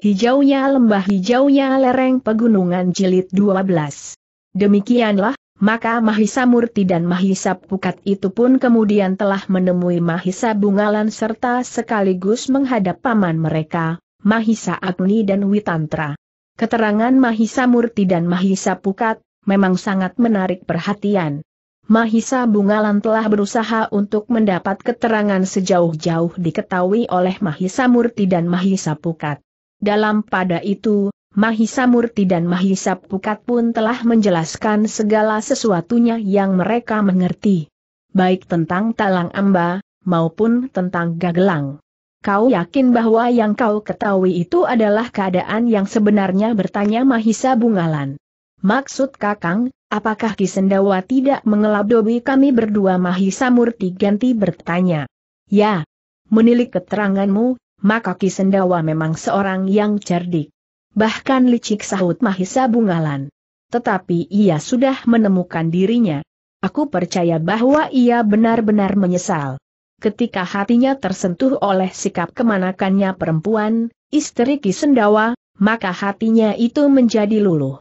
Hijaunya lembah hijaunya lereng pegunungan jilid 12. Demikianlah, maka Mahisa Murti dan Mahisa Pukat itu pun kemudian telah menemui Mahisa Bungalan serta sekaligus menghadap paman mereka, Mahisa Agni dan Witantra. Keterangan Mahisa Murti dan Mahisa Pukat memang sangat menarik perhatian. Mahisa Bungalan telah berusaha untuk mendapat keterangan sejauh-jauh diketahui oleh Mahisa Murti dan Mahisa Pukat. Dalam pada itu, Mahisa Murti dan Mahisa Pukat pun telah menjelaskan segala sesuatunya yang mereka mengerti. Baik tentang talang amba, maupun tentang gagelang. Kau yakin bahwa yang kau ketahui itu adalah keadaan yang sebenarnya bertanya Mahisa Bungalan. Maksud Kakang, apakah Kisendawa tidak mengelabdobi kami berdua Mahisa Murti ganti bertanya. Ya. Menilik keteranganmu, maka Kisendawa memang seorang yang cerdik. Bahkan licik sahut Mahisa Bungalan. Tetapi ia sudah menemukan dirinya. Aku percaya bahwa ia benar-benar menyesal. Ketika hatinya tersentuh oleh sikap kemanakannya perempuan, istri Kisendawa, maka hatinya itu menjadi luluh.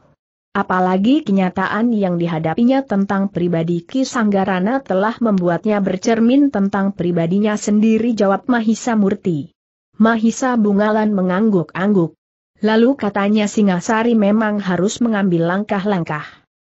Apalagi kenyataan yang dihadapinya tentang pribadi Ki Sanggarana telah membuatnya bercermin tentang pribadinya sendiri jawab Mahisa Murti. Mahisa Bungalan mengangguk-angguk. Lalu katanya Singasari memang harus mengambil langkah-langkah.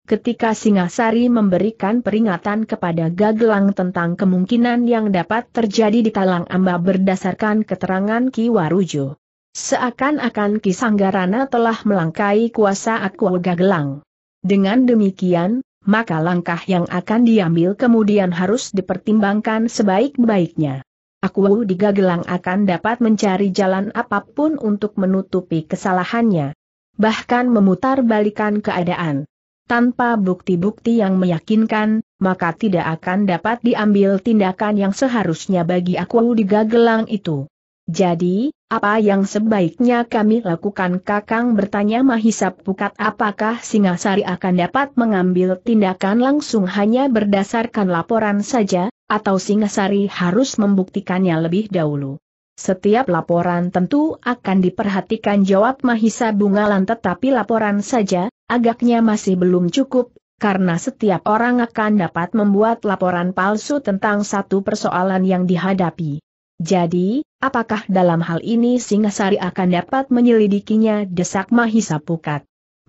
Ketika Singasari memberikan peringatan kepada Gagelang tentang kemungkinan yang dapat terjadi di Talang Amba berdasarkan keterangan Ki Warujo. Seakan-akan Ki Sanggarana telah melangkai kuasa Aku Gagelang. Dengan demikian, maka langkah yang akan diambil kemudian harus dipertimbangkan sebaik-baiknya. Aku di Gagelang akan dapat mencari jalan apapun untuk menutupi kesalahannya. Bahkan memutar balikan keadaan. Tanpa bukti-bukti yang meyakinkan, maka tidak akan dapat diambil tindakan yang seharusnya bagi aku di Gagelang itu. Jadi, apa yang sebaiknya kami lakukan Kakang bertanya Mahisap Pukat apakah Singasari akan dapat mengambil tindakan langsung hanya berdasarkan laporan saja? atau Singasari harus membuktikannya lebih dahulu. Setiap laporan tentu akan diperhatikan jawab Mahisa Bungalan tetapi laporan saja, agaknya masih belum cukup, karena setiap orang akan dapat membuat laporan palsu tentang satu persoalan yang dihadapi. Jadi, apakah dalam hal ini Singasari akan dapat menyelidikinya desak Mahisa Pukat?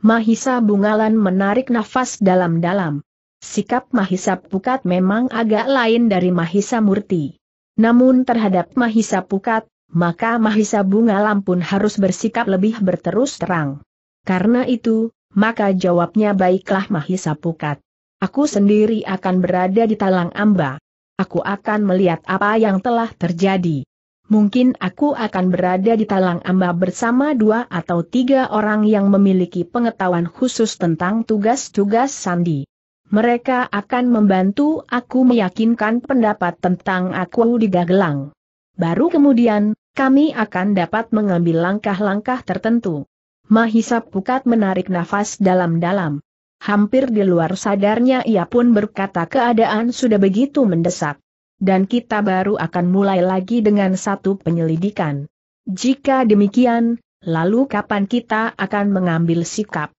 Mahisa Bungalan menarik nafas dalam-dalam. Sikap Mahisa Pukat memang agak lain dari Mahisa Murti. Namun terhadap Mahisa Pukat, maka Mahisa Bunga Lampun harus bersikap lebih berterus terang. Karena itu, maka jawabnya baiklah Mahisa Pukat. Aku sendiri akan berada di Talang Amba. Aku akan melihat apa yang telah terjadi. Mungkin aku akan berada di Talang Amba bersama dua atau tiga orang yang memiliki pengetahuan khusus tentang tugas-tugas Sandi. Mereka akan membantu aku meyakinkan pendapat tentang aku di Gagelang. Baru kemudian, kami akan dapat mengambil langkah-langkah tertentu. Mahisa Pukat menarik nafas dalam-dalam. Hampir di luar sadarnya ia pun berkata keadaan sudah begitu mendesak. Dan kita baru akan mulai lagi dengan satu penyelidikan. Jika demikian, lalu kapan kita akan mengambil sikap?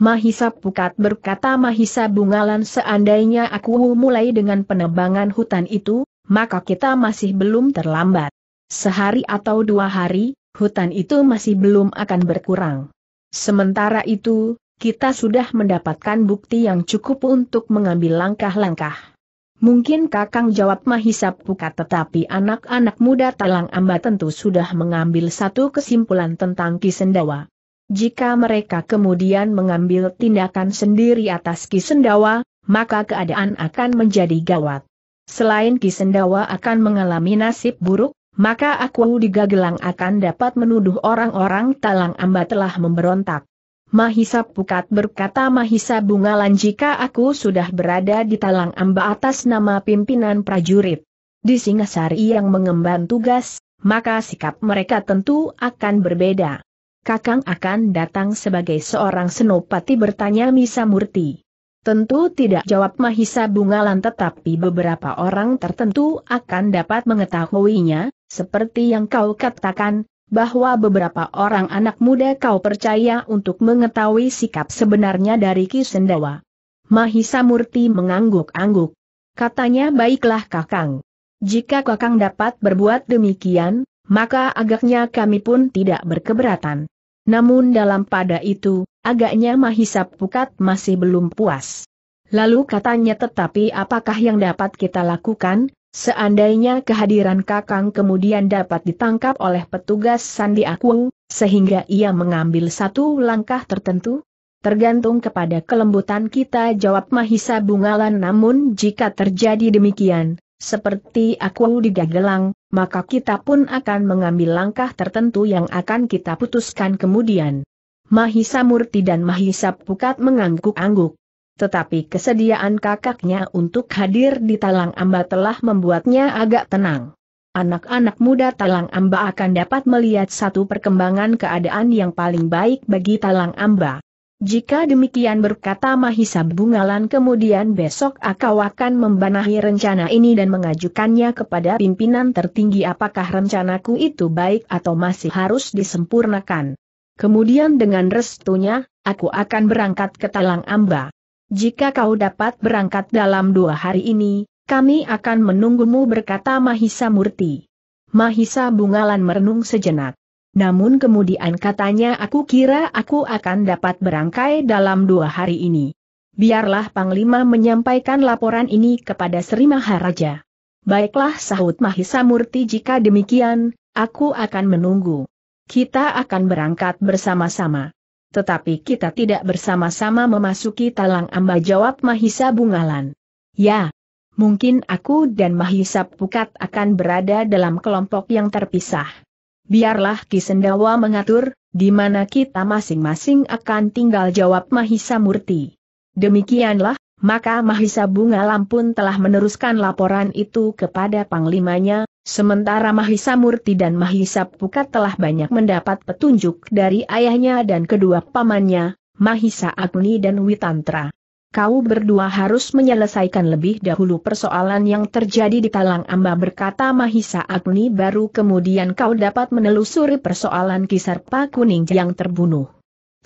Mahisa Pukat berkata Mahisa Bungalan seandainya aku mulai dengan penebangan hutan itu, maka kita masih belum terlambat. Sehari atau dua hari, hutan itu masih belum akan berkurang. Sementara itu, kita sudah mendapatkan bukti yang cukup untuk mengambil langkah-langkah. Mungkin Kakang jawab Mahisa Pukat tetapi anak-anak muda Talang Amba tentu sudah mengambil satu kesimpulan tentang Kisendawa. Jika mereka kemudian mengambil tindakan sendiri atas Kisendawa, maka keadaan akan menjadi gawat. Selain Kisendawa akan mengalami nasib buruk, maka aku di Gagelang akan dapat menuduh orang-orang talang amba telah memberontak. Mahisa Pukat berkata Mahisa Bungalan jika aku sudah berada di talang amba atas nama pimpinan prajurit. Di Singasari yang mengemban tugas, maka sikap mereka tentu akan berbeda. Kakang akan datang sebagai seorang senopati bertanya Misa Murti. Tentu tidak jawab Mahisa Bungalan tetapi beberapa orang tertentu akan dapat mengetahuinya, seperti yang kau katakan, bahwa beberapa orang anak muda kau percaya untuk mengetahui sikap sebenarnya dari Ki Sendawa. Mahisa Murti mengangguk-angguk. Katanya baiklah Kakang. Jika Kakang dapat berbuat demikian, maka agaknya kami pun tidak berkeberatan. Namun dalam pada itu, agaknya Mahisa Pukat masih belum puas. Lalu katanya tetapi apakah yang dapat kita lakukan, seandainya kehadiran Kakang kemudian dapat ditangkap oleh petugas Sandi Akung, sehingga ia mengambil satu langkah tertentu? Tergantung kepada kelembutan kita jawab Mahisa Bungalan namun jika terjadi demikian, seperti aku di Gagelang, maka kita pun akan mengambil langkah tertentu yang akan kita putuskan kemudian. Mahisa Murti dan Mahisa Pukat mengangguk-angguk. Tetapi kesediaan kakaknya untuk hadir di Talang Amba telah membuatnya agak tenang. Anak-anak muda Talang Amba akan dapat melihat satu perkembangan keadaan yang paling baik bagi Talang Amba. Jika demikian berkata Mahisa Bungalan kemudian besok akau akan membanahi rencana ini dan mengajukannya kepada pimpinan tertinggi apakah rencanaku itu baik atau masih harus disempurnakan. Kemudian dengan restunya, aku akan berangkat ke Talang Amba. Jika kau dapat berangkat dalam dua hari ini, kami akan menunggumu berkata Mahisa Murti. Mahisa Bungalan merenung sejenak. Namun kemudian katanya aku kira aku akan dapat berangkai dalam dua hari ini. Biarlah Panglima menyampaikan laporan ini kepada Sri Maharaja. Baiklah sahut Mahisa Murti jika demikian, aku akan menunggu. Kita akan berangkat bersama-sama. Tetapi kita tidak bersama-sama memasuki Talang Amba jawab Mahisa Bungalan. Ya, mungkin aku dan Mahisa Pukat akan berada dalam kelompok yang terpisah biarlah Kisendawa mengatur, di mana kita masing-masing akan tinggal jawab Mahisa Murti. Demikianlah, maka Mahisa Bunga Lampun telah meneruskan laporan itu kepada panglimanya, sementara Mahisa Murti dan Mahisa Pukat telah banyak mendapat petunjuk dari ayahnya dan kedua pamannya, Mahisa Agni dan Witantra kau berdua harus menyelesaikan lebih dahulu persoalan yang terjadi di Talang Amba berkata Mahisa Agni baru kemudian kau dapat menelusuri persoalan kisar Pak Kuning yang terbunuh.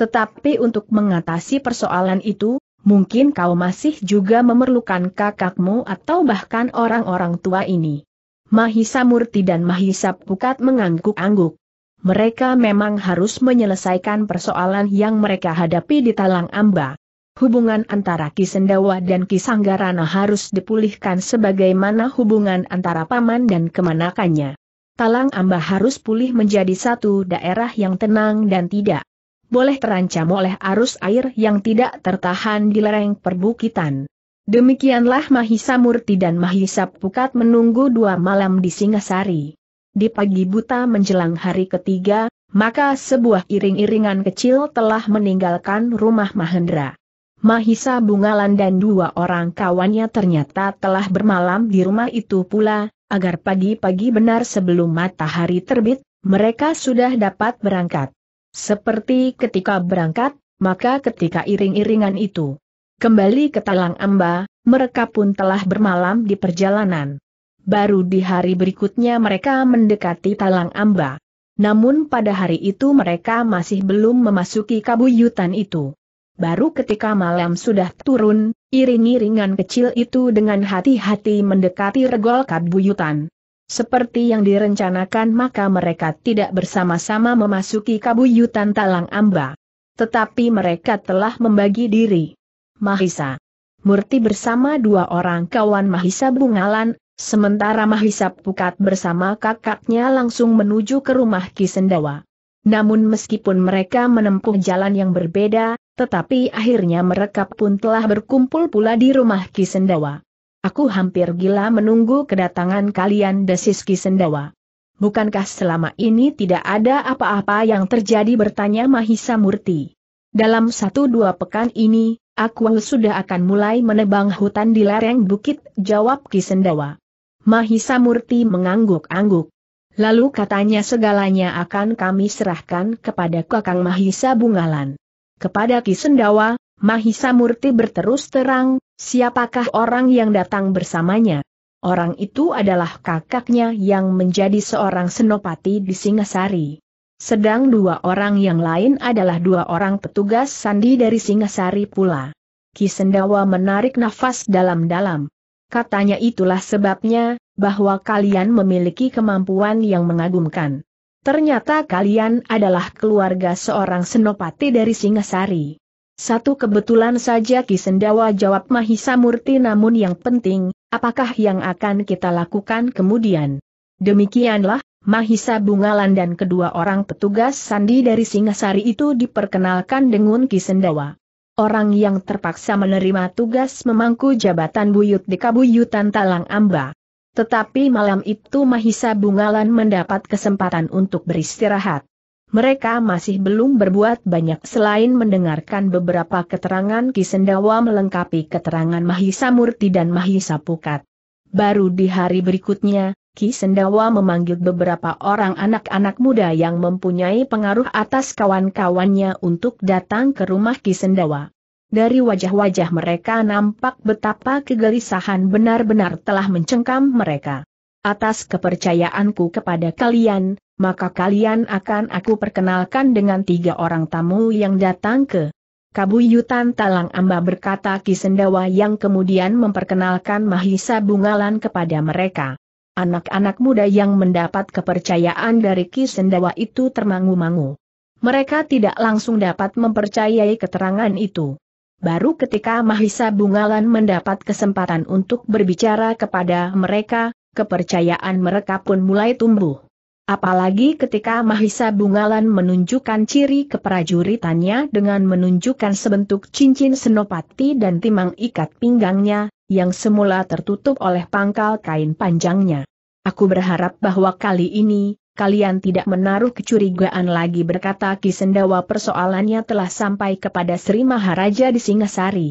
Tetapi untuk mengatasi persoalan itu, mungkin kau masih juga memerlukan kakakmu atau bahkan orang-orang tua ini. Mahisa Murti dan Mahisa Pukat mengangguk-angguk. Mereka memang harus menyelesaikan persoalan yang mereka hadapi di Talang Amba hubungan antara Kisendawa dan Kisanggarana harus dipulihkan sebagaimana hubungan antara paman dan kemanakannya. Talang Amba harus pulih menjadi satu daerah yang tenang dan tidak boleh terancam oleh arus air yang tidak tertahan di lereng perbukitan. Demikianlah Mahisa Murti dan Mahisa Pukat menunggu dua malam di Singasari. Di pagi buta menjelang hari ketiga, maka sebuah iring-iringan kecil telah meninggalkan rumah Mahendra. Mahisa Bungalan dan dua orang kawannya ternyata telah bermalam di rumah itu pula, agar pagi-pagi benar sebelum matahari terbit, mereka sudah dapat berangkat. Seperti ketika berangkat, maka ketika iring-iringan itu kembali ke Talang Amba, mereka pun telah bermalam di perjalanan. Baru di hari berikutnya mereka mendekati Talang Amba. Namun pada hari itu mereka masih belum memasuki kabuyutan itu. Baru ketika malam sudah turun, iring-iringan kecil itu dengan hati-hati mendekati regol kabuyutan. Seperti yang direncanakan maka mereka tidak bersama-sama memasuki kabuyutan talang amba. Tetapi mereka telah membagi diri. Mahisa. Murti bersama dua orang kawan Mahisa Bungalan, sementara Mahisa Pukat bersama kakaknya langsung menuju ke rumah Kisendawa. Namun meskipun mereka menempuh jalan yang berbeda, tetapi akhirnya mereka pun telah berkumpul pula di rumah Kisendawa. Aku hampir gila menunggu kedatangan kalian desis Kisendawa. Bukankah selama ini tidak ada apa-apa yang terjadi bertanya Mahisa Murti. Dalam satu dua pekan ini, aku sudah akan mulai menebang hutan di lereng bukit, jawab Kisendawa. Mahisa Murti mengangguk-angguk. Lalu katanya segalanya akan kami serahkan kepada Kakang Mahisa Bungalan. Kepada Kisendawa, Mahisa Murti berterus terang, siapakah orang yang datang bersamanya? Orang itu adalah kakaknya yang menjadi seorang senopati di Singasari. Sedang dua orang yang lain adalah dua orang petugas sandi dari Singasari pula. Kisendawa menarik nafas dalam-dalam. Katanya itulah sebabnya, bahwa kalian memiliki kemampuan yang mengagumkan. Ternyata kalian adalah keluarga seorang senopati dari Singasari. Satu kebetulan saja Kisendawa jawab Mahisa Murti namun yang penting, apakah yang akan kita lakukan kemudian? Demikianlah, Mahisa Bungalan dan kedua orang petugas sandi dari Singasari itu diperkenalkan dengan Kisendawa. Orang yang terpaksa menerima tugas memangku jabatan buyut di Kabuyutan Talang Amba. Tetapi malam itu Mahisa Bungalan mendapat kesempatan untuk beristirahat. Mereka masih belum berbuat banyak selain mendengarkan beberapa keterangan Kisendawa melengkapi keterangan Mahisa Murti dan Mahisa Pukat. Baru di hari berikutnya, Kisendawa memanggil beberapa orang anak-anak muda yang mempunyai pengaruh atas kawan-kawannya untuk datang ke rumah Kisendawa dari wajah-wajah mereka nampak betapa kegelisahan benar-benar telah mencengkam mereka. Atas kepercayaanku kepada kalian, maka kalian akan aku perkenalkan dengan tiga orang tamu yang datang ke Kabuyutan Talang Amba berkata Kisendawa yang kemudian memperkenalkan Mahisa Bungalan kepada mereka. Anak-anak muda yang mendapat kepercayaan dari Kisendawa itu termangu-mangu. Mereka tidak langsung dapat mempercayai keterangan itu. Baru ketika Mahisa Bungalan mendapat kesempatan untuk berbicara kepada mereka, kepercayaan mereka pun mulai tumbuh. Apalagi ketika Mahisa Bungalan menunjukkan ciri keprajuritannya dengan menunjukkan sebentuk cincin senopati dan timang ikat pinggangnya, yang semula tertutup oleh pangkal kain panjangnya. Aku berharap bahwa kali ini, kalian tidak menaruh kecurigaan lagi berkata Ki Sendawa persoalannya telah sampai kepada Sri Maharaja di Singasari.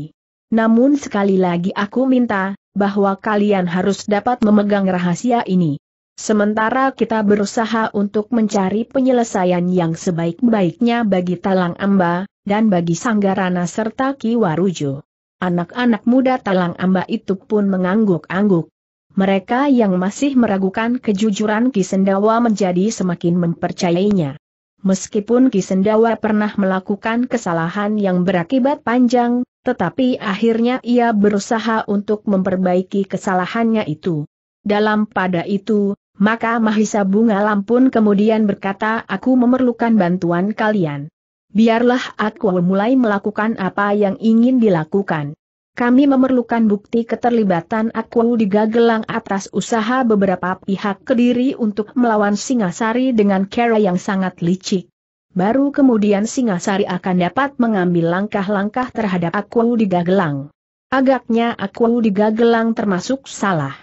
Namun sekali lagi aku minta, bahwa kalian harus dapat memegang rahasia ini. Sementara kita berusaha untuk mencari penyelesaian yang sebaik-baiknya bagi Talang Amba, dan bagi Sanggarana serta Ki Kiwarujo. Anak-anak muda Talang Amba itu pun mengangguk-angguk mereka yang masih meragukan kejujuran Kisendawa menjadi semakin mempercayainya. Meskipun Kisendawa pernah melakukan kesalahan yang berakibat panjang, tetapi akhirnya ia berusaha untuk memperbaiki kesalahannya itu. Dalam pada itu, maka Mahisa Bunga Lampun kemudian berkata aku memerlukan bantuan kalian. Biarlah aku mulai melakukan apa yang ingin dilakukan. Kami memerlukan bukti keterlibatan aku di Gagelang atas usaha beberapa pihak kediri untuk melawan Singasari dengan cara yang sangat licik. Baru kemudian Singasari akan dapat mengambil langkah-langkah terhadap aku di Gagelang. Agaknya aku di Gagelang termasuk salah.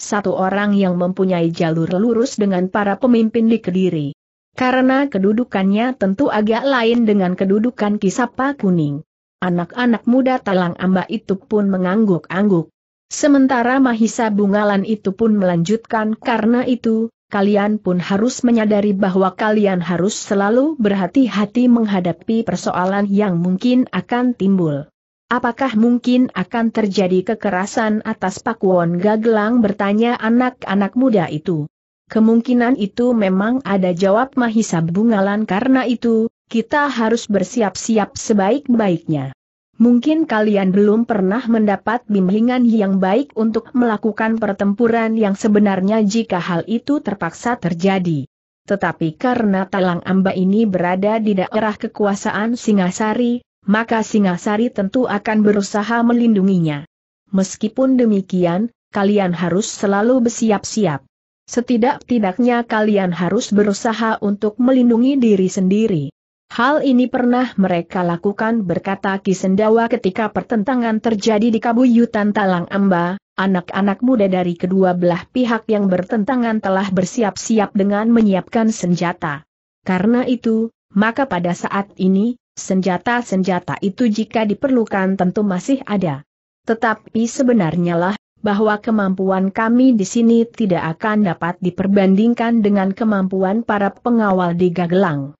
Satu orang yang mempunyai jalur lurus dengan para pemimpin di Kediri. Karena kedudukannya tentu agak lain dengan kedudukan Kisapa Kuning anak-anak muda talang amba itu pun mengangguk-angguk. Sementara Mahisa Bungalan itu pun melanjutkan karena itu, kalian pun harus menyadari bahwa kalian harus selalu berhati-hati menghadapi persoalan yang mungkin akan timbul. Apakah mungkin akan terjadi kekerasan atas Pakuwon Gagelang bertanya anak-anak muda itu? Kemungkinan itu memang ada jawab Mahisa Bungalan karena itu, kita harus bersiap-siap sebaik-baiknya. Mungkin kalian belum pernah mendapat bimbingan yang baik untuk melakukan pertempuran yang sebenarnya jika hal itu terpaksa terjadi. Tetapi karena Talang Amba ini berada di daerah kekuasaan Singasari, maka Singasari tentu akan berusaha melindunginya. Meskipun demikian, kalian harus selalu bersiap-siap. Setidak-tidaknya kalian harus berusaha untuk melindungi diri sendiri. Hal ini pernah mereka lakukan berkata Kisendawa ketika pertentangan terjadi di Kabuyutan Talang Amba, anak-anak muda dari kedua belah pihak yang bertentangan telah bersiap-siap dengan menyiapkan senjata. Karena itu, maka pada saat ini, senjata-senjata itu jika diperlukan tentu masih ada. Tetapi sebenarnya lah, bahwa kemampuan kami di sini tidak akan dapat diperbandingkan dengan kemampuan para pengawal di Gagelang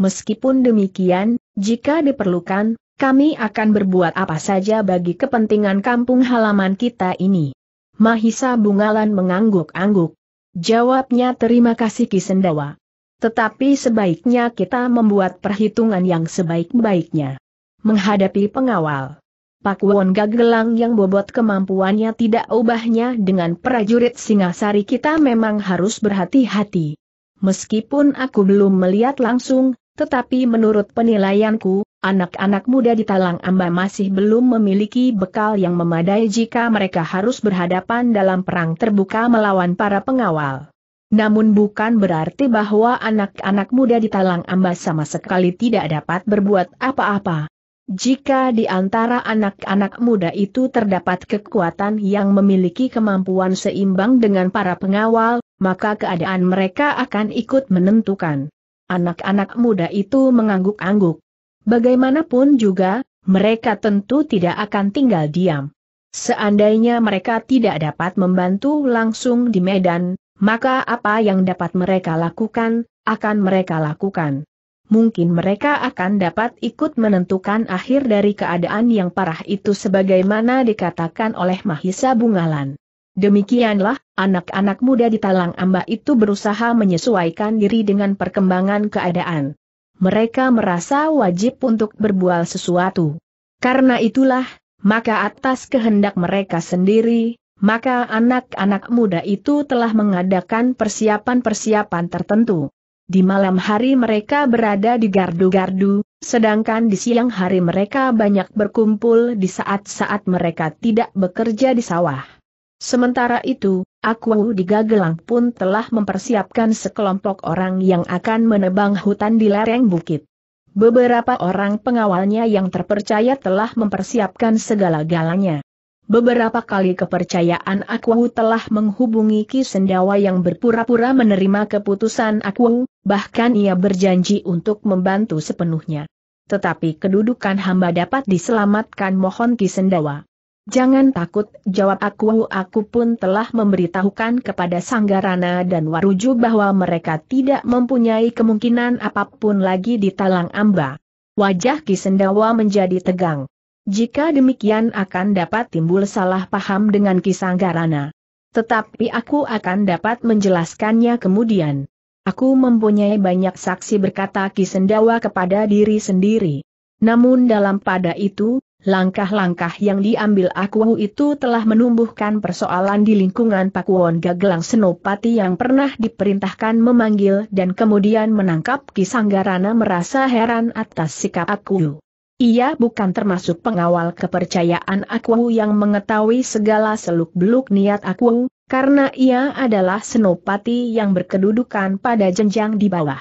meskipun demikian, jika diperlukan, kami akan berbuat apa saja bagi kepentingan kampung halaman kita ini. Mahisa Bungalan mengangguk-angguk. Jawabnya terima kasih Kisendawa. Tetapi sebaiknya kita membuat perhitungan yang sebaik-baiknya. Menghadapi pengawal. Pak Won Gagelang yang bobot kemampuannya tidak ubahnya dengan prajurit Singasari kita memang harus berhati-hati. Meskipun aku belum melihat langsung, tetapi menurut penilaianku, anak-anak muda di Talang Amba masih belum memiliki bekal yang memadai jika mereka harus berhadapan dalam perang terbuka melawan para pengawal. Namun bukan berarti bahwa anak-anak muda di Talang Amba sama sekali tidak dapat berbuat apa-apa. Jika di antara anak-anak muda itu terdapat kekuatan yang memiliki kemampuan seimbang dengan para pengawal, maka keadaan mereka akan ikut menentukan. Anak-anak muda itu mengangguk-angguk. Bagaimanapun juga, mereka tentu tidak akan tinggal diam. Seandainya mereka tidak dapat membantu langsung di medan, maka apa yang dapat mereka lakukan, akan mereka lakukan. Mungkin mereka akan dapat ikut menentukan akhir dari keadaan yang parah itu sebagaimana dikatakan oleh Mahisa Bungalan. Demikianlah, anak-anak muda di Talang Amba itu berusaha menyesuaikan diri dengan perkembangan keadaan. Mereka merasa wajib untuk berbual sesuatu. Karena itulah, maka atas kehendak mereka sendiri, maka anak-anak muda itu telah mengadakan persiapan-persiapan tertentu. Di malam hari mereka berada di gardu-gardu, sedangkan di siang hari mereka banyak berkumpul di saat-saat mereka tidak bekerja di sawah. Sementara itu, Aku di Gagelang pun telah mempersiapkan sekelompok orang yang akan menebang hutan di lereng bukit. Beberapa orang pengawalnya yang terpercaya telah mempersiapkan segala-galanya. Beberapa kali kepercayaan Aku telah menghubungi Ki Sendawa yang berpura-pura menerima keputusan Aku, bahkan ia berjanji untuk membantu sepenuhnya. Tetapi kedudukan hamba dapat diselamatkan mohon Ki Sendawa. Jangan takut, jawab aku. Aku pun telah memberitahukan kepada Sanggarana dan Waruju bahwa mereka tidak mempunyai kemungkinan apapun lagi di Talang Amba. Wajah Ki Sendawa menjadi tegang. Jika demikian akan dapat timbul salah paham dengan Ki Sanggarana. Tetapi aku akan dapat menjelaskannya kemudian. Aku mempunyai banyak saksi berkata Ki Sendawa kepada diri sendiri. Namun dalam pada itu, Langkah-langkah yang diambil Akuwu itu telah menumbuhkan persoalan di lingkungan Pakuwon Gagelang Senopati yang pernah diperintahkan memanggil dan kemudian menangkap Ki Sanggarana merasa heran atas sikap Akuwu. Ia bukan termasuk pengawal kepercayaan Akuwu yang mengetahui segala seluk-beluk niat Akuwu, karena ia adalah Senopati yang berkedudukan pada jenjang di bawah.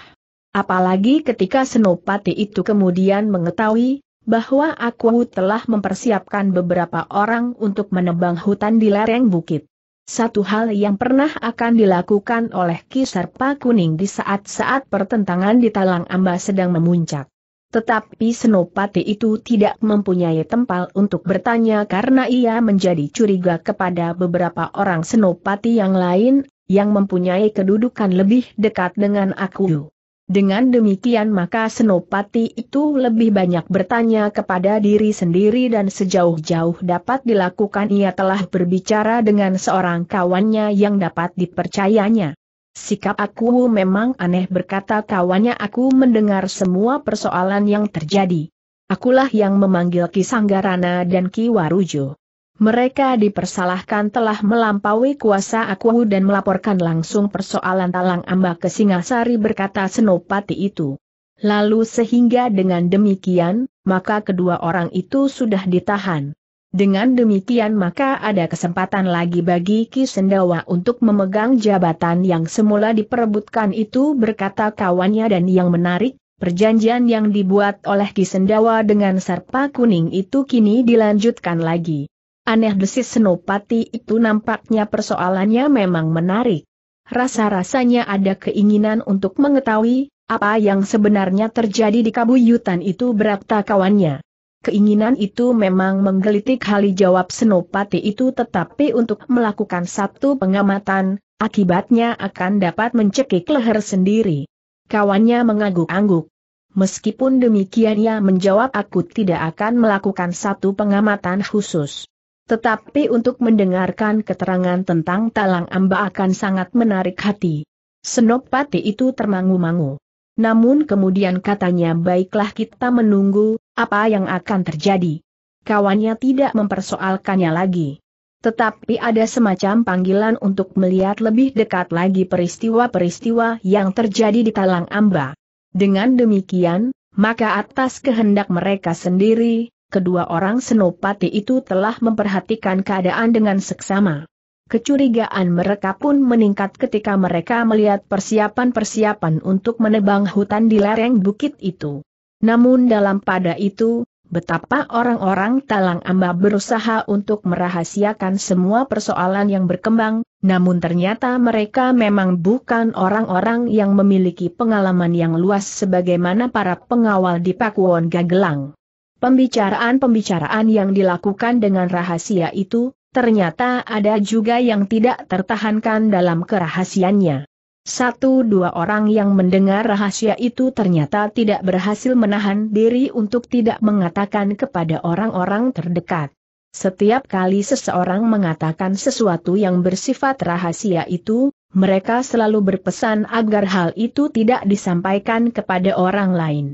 Apalagi ketika Senopati itu kemudian mengetahui bahwa aku telah mempersiapkan beberapa orang untuk menebang hutan di lereng bukit. Satu hal yang pernah akan dilakukan oleh Kisarpa Kuning di saat-saat pertentangan di Talang Amba sedang memuncak. Tetapi Senopati itu tidak mempunyai tempat untuk bertanya karena ia menjadi curiga kepada beberapa orang Senopati yang lain, yang mempunyai kedudukan lebih dekat dengan aku. Dengan demikian maka Senopati itu lebih banyak bertanya kepada diri sendiri dan sejauh-jauh dapat dilakukan ia telah berbicara dengan seorang kawannya yang dapat dipercayanya. Sikap aku memang aneh berkata kawannya aku mendengar semua persoalan yang terjadi. Akulah yang memanggil Ki Sanggarana dan Ki Warujo. Mereka dipersalahkan telah melampaui kuasa aku dan melaporkan langsung persoalan talang amba ke Singasari berkata Senopati itu. Lalu sehingga dengan demikian, maka kedua orang itu sudah ditahan. Dengan demikian maka ada kesempatan lagi bagi Ki Sendawa untuk memegang jabatan yang semula diperebutkan itu berkata kawannya dan yang menarik, perjanjian yang dibuat oleh Ki Sendawa dengan Serpa Kuning itu kini dilanjutkan lagi. Aneh desis Senopati itu nampaknya persoalannya memang menarik. Rasa-rasanya ada keinginan untuk mengetahui, apa yang sebenarnya terjadi di kabuyutan itu berakta kawannya. Keinginan itu memang menggelitik hali jawab Senopati itu tetapi untuk melakukan satu pengamatan, akibatnya akan dapat mencekik leher sendiri. Kawannya mengangguk-angguk. Meskipun demikian ia menjawab aku tidak akan melakukan satu pengamatan khusus. Tetapi untuk mendengarkan keterangan tentang Talang Amba akan sangat menarik hati. Senopati itu termangu-mangu. Namun kemudian katanya baiklah kita menunggu, apa yang akan terjadi. Kawannya tidak mempersoalkannya lagi. Tetapi ada semacam panggilan untuk melihat lebih dekat lagi peristiwa-peristiwa yang terjadi di Talang Amba. Dengan demikian, maka atas kehendak mereka sendiri, kedua orang senopati itu telah memperhatikan keadaan dengan seksama. Kecurigaan mereka pun meningkat ketika mereka melihat persiapan-persiapan untuk menebang hutan di lereng bukit itu. Namun dalam pada itu, betapa orang-orang Talang Amba berusaha untuk merahasiakan semua persoalan yang berkembang, namun ternyata mereka memang bukan orang-orang yang memiliki pengalaman yang luas sebagaimana para pengawal di Pakuwon Gagelang. Pembicaraan-pembicaraan yang dilakukan dengan rahasia itu, ternyata ada juga yang tidak tertahankan dalam kerahasiannya. Satu dua orang yang mendengar rahasia itu ternyata tidak berhasil menahan diri untuk tidak mengatakan kepada orang-orang terdekat. Setiap kali seseorang mengatakan sesuatu yang bersifat rahasia itu, mereka selalu berpesan agar hal itu tidak disampaikan kepada orang lain.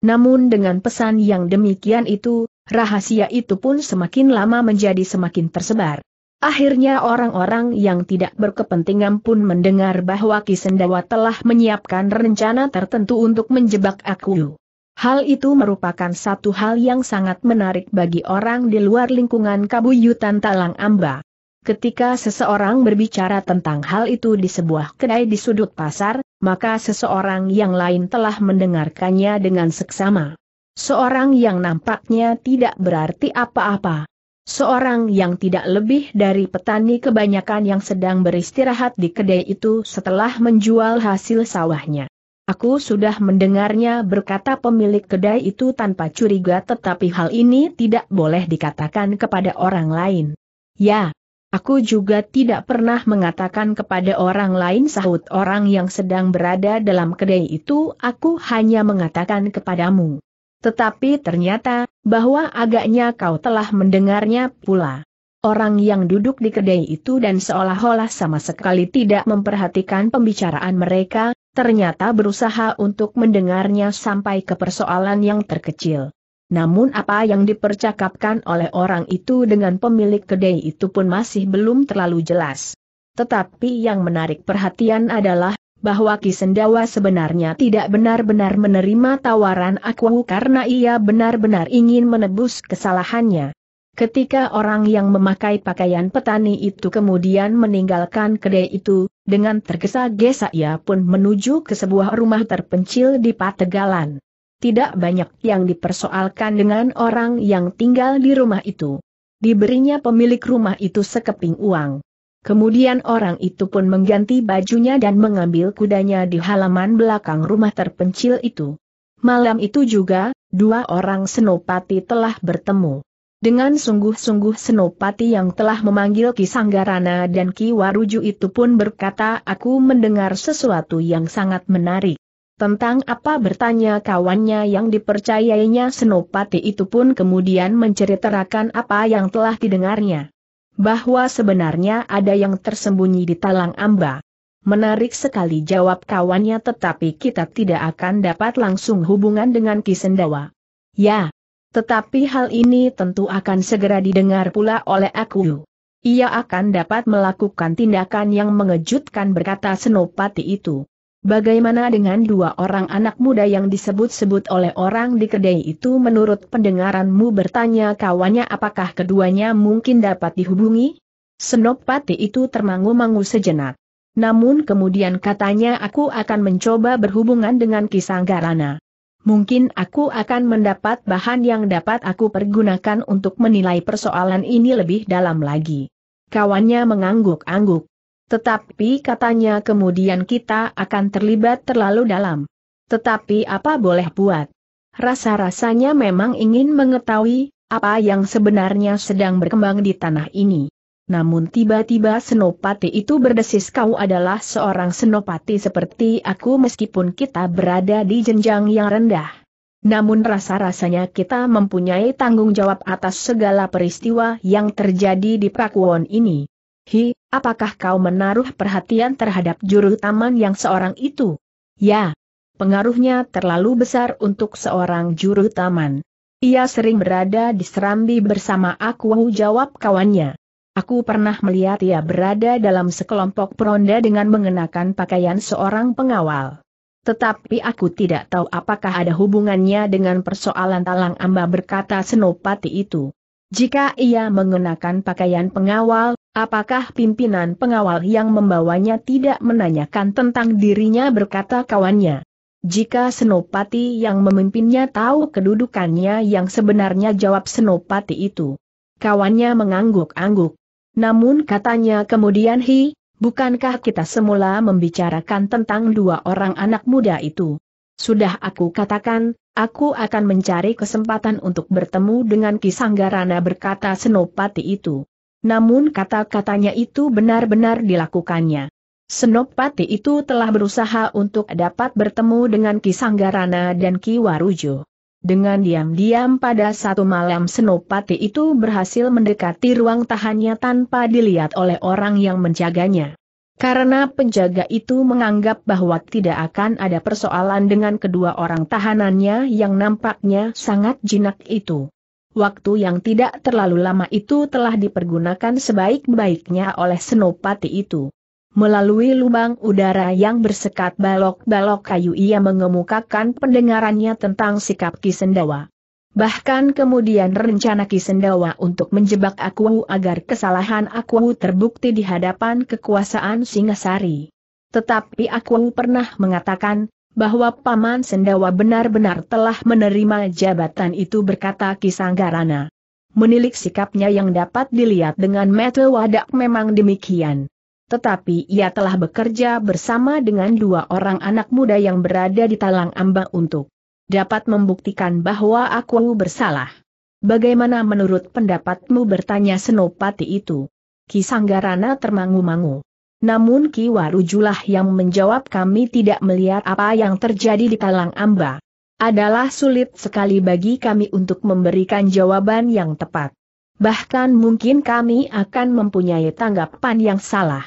Namun dengan pesan yang demikian itu, rahasia itu pun semakin lama menjadi semakin tersebar. Akhirnya orang-orang yang tidak berkepentingan pun mendengar bahwa Kisendawa telah menyiapkan rencana tertentu untuk menjebak aku. Hal itu merupakan satu hal yang sangat menarik bagi orang di luar lingkungan kabuyutan Talang Amba. Ketika seseorang berbicara tentang hal itu di sebuah kedai di sudut pasar, maka seseorang yang lain telah mendengarkannya dengan seksama. Seorang yang nampaknya tidak berarti apa-apa. Seorang yang tidak lebih dari petani kebanyakan yang sedang beristirahat di kedai itu setelah menjual hasil sawahnya. Aku sudah mendengarnya berkata pemilik kedai itu tanpa curiga tetapi hal ini tidak boleh dikatakan kepada orang lain. Ya, Aku juga tidak pernah mengatakan kepada orang lain sahut orang yang sedang berada dalam kedai itu, aku hanya mengatakan kepadamu. Tetapi ternyata, bahwa agaknya kau telah mendengarnya pula. Orang yang duduk di kedai itu dan seolah-olah sama sekali tidak memperhatikan pembicaraan mereka, ternyata berusaha untuk mendengarnya sampai ke persoalan yang terkecil. Namun apa yang dipercakapkan oleh orang itu dengan pemilik kedai itu pun masih belum terlalu jelas. Tetapi yang menarik perhatian adalah, bahwa Kisendawa sebenarnya tidak benar-benar menerima tawaran aku karena ia benar-benar ingin menebus kesalahannya. Ketika orang yang memakai pakaian petani itu kemudian meninggalkan kedai itu, dengan tergesa-gesa ia pun menuju ke sebuah rumah terpencil di Pategalan tidak banyak yang dipersoalkan dengan orang yang tinggal di rumah itu. Diberinya pemilik rumah itu sekeping uang. Kemudian orang itu pun mengganti bajunya dan mengambil kudanya di halaman belakang rumah terpencil itu. Malam itu juga, dua orang senopati telah bertemu. Dengan sungguh-sungguh senopati yang telah memanggil Ki Sanggarana dan Ki Waruju itu pun berkata aku mendengar sesuatu yang sangat menarik. Tentang apa bertanya kawannya yang dipercayainya Senopati itu pun kemudian menceritakan apa yang telah didengarnya. Bahwa sebenarnya ada yang tersembunyi di Talang Amba. Menarik sekali jawab kawannya tetapi kita tidak akan dapat langsung hubungan dengan Kisendawa. Ya. Tetapi hal ini tentu akan segera didengar pula oleh aku. Ia akan dapat melakukan tindakan yang mengejutkan berkata Senopati itu. Bagaimana dengan dua orang anak muda yang disebut-sebut oleh orang di kedai itu menurut pendengaranmu bertanya kawannya apakah keduanya mungkin dapat dihubungi? Senopati itu termangu-mangu sejenak. Namun kemudian katanya aku akan mencoba berhubungan dengan Kisanggarana. Mungkin aku akan mendapat bahan yang dapat aku pergunakan untuk menilai persoalan ini lebih dalam lagi. Kawannya mengangguk-angguk. Tetapi katanya kemudian kita akan terlibat terlalu dalam. Tetapi apa boleh buat? Rasa-rasanya memang ingin mengetahui apa yang sebenarnya sedang berkembang di tanah ini. Namun tiba-tiba senopati itu berdesis kau adalah seorang senopati seperti aku meskipun kita berada di jenjang yang rendah. Namun rasa-rasanya kita mempunyai tanggung jawab atas segala peristiwa yang terjadi di Pakuwon ini. Hi, Apakah kau menaruh perhatian terhadap juru taman yang seorang itu? Ya. Pengaruhnya terlalu besar untuk seorang juru taman. Ia sering berada di Serambi bersama aku, jawab kawannya. Aku pernah melihat ia berada dalam sekelompok peronda dengan mengenakan pakaian seorang pengawal. Tetapi aku tidak tahu apakah ada hubungannya dengan persoalan talang amba berkata Senopati itu. Jika ia mengenakan pakaian pengawal, Apakah pimpinan pengawal yang membawanya tidak menanyakan tentang dirinya berkata kawannya? Jika Senopati yang memimpinnya tahu kedudukannya yang sebenarnya jawab Senopati itu. Kawannya mengangguk-angguk. Namun katanya kemudian Hi, bukankah kita semula membicarakan tentang dua orang anak muda itu? Sudah aku katakan, aku akan mencari kesempatan untuk bertemu dengan Kisanggarana berkata Senopati itu. Namun kata-katanya itu benar-benar dilakukannya. Senopati itu telah berusaha untuk dapat bertemu dengan Ki Sanggarana dan Ki Warujo. Dengan diam-diam pada satu malam Senopati itu berhasil mendekati ruang tahannya tanpa dilihat oleh orang yang menjaganya. Karena penjaga itu menganggap bahwa tidak akan ada persoalan dengan kedua orang tahanannya yang nampaknya sangat jinak itu. Waktu yang tidak terlalu lama itu telah dipergunakan sebaik-baiknya oleh senopati itu. Melalui lubang udara yang bersekat balok-balok kayu ia mengemukakan pendengarannya tentang sikap Kisendawa. Bahkan kemudian rencana Kisendawa untuk menjebak Akuwu agar kesalahan Akuwu terbukti di hadapan kekuasaan Singasari. Tetapi Akuwu pernah mengatakan, bahwa Paman Sendawa benar-benar telah menerima jabatan itu berkata Kisanggarana. Menilik sikapnya yang dapat dilihat dengan metel wadak memang demikian. Tetapi ia telah bekerja bersama dengan dua orang anak muda yang berada di Talang Amba untuk dapat membuktikan bahwa aku bersalah. Bagaimana menurut pendapatmu bertanya Senopati itu? Kisanggarana termangu-mangu. Namun Ki Warujulah yang menjawab kami tidak melihat apa yang terjadi di Talang Amba. Adalah sulit sekali bagi kami untuk memberikan jawaban yang tepat. Bahkan mungkin kami akan mempunyai tanggapan yang salah.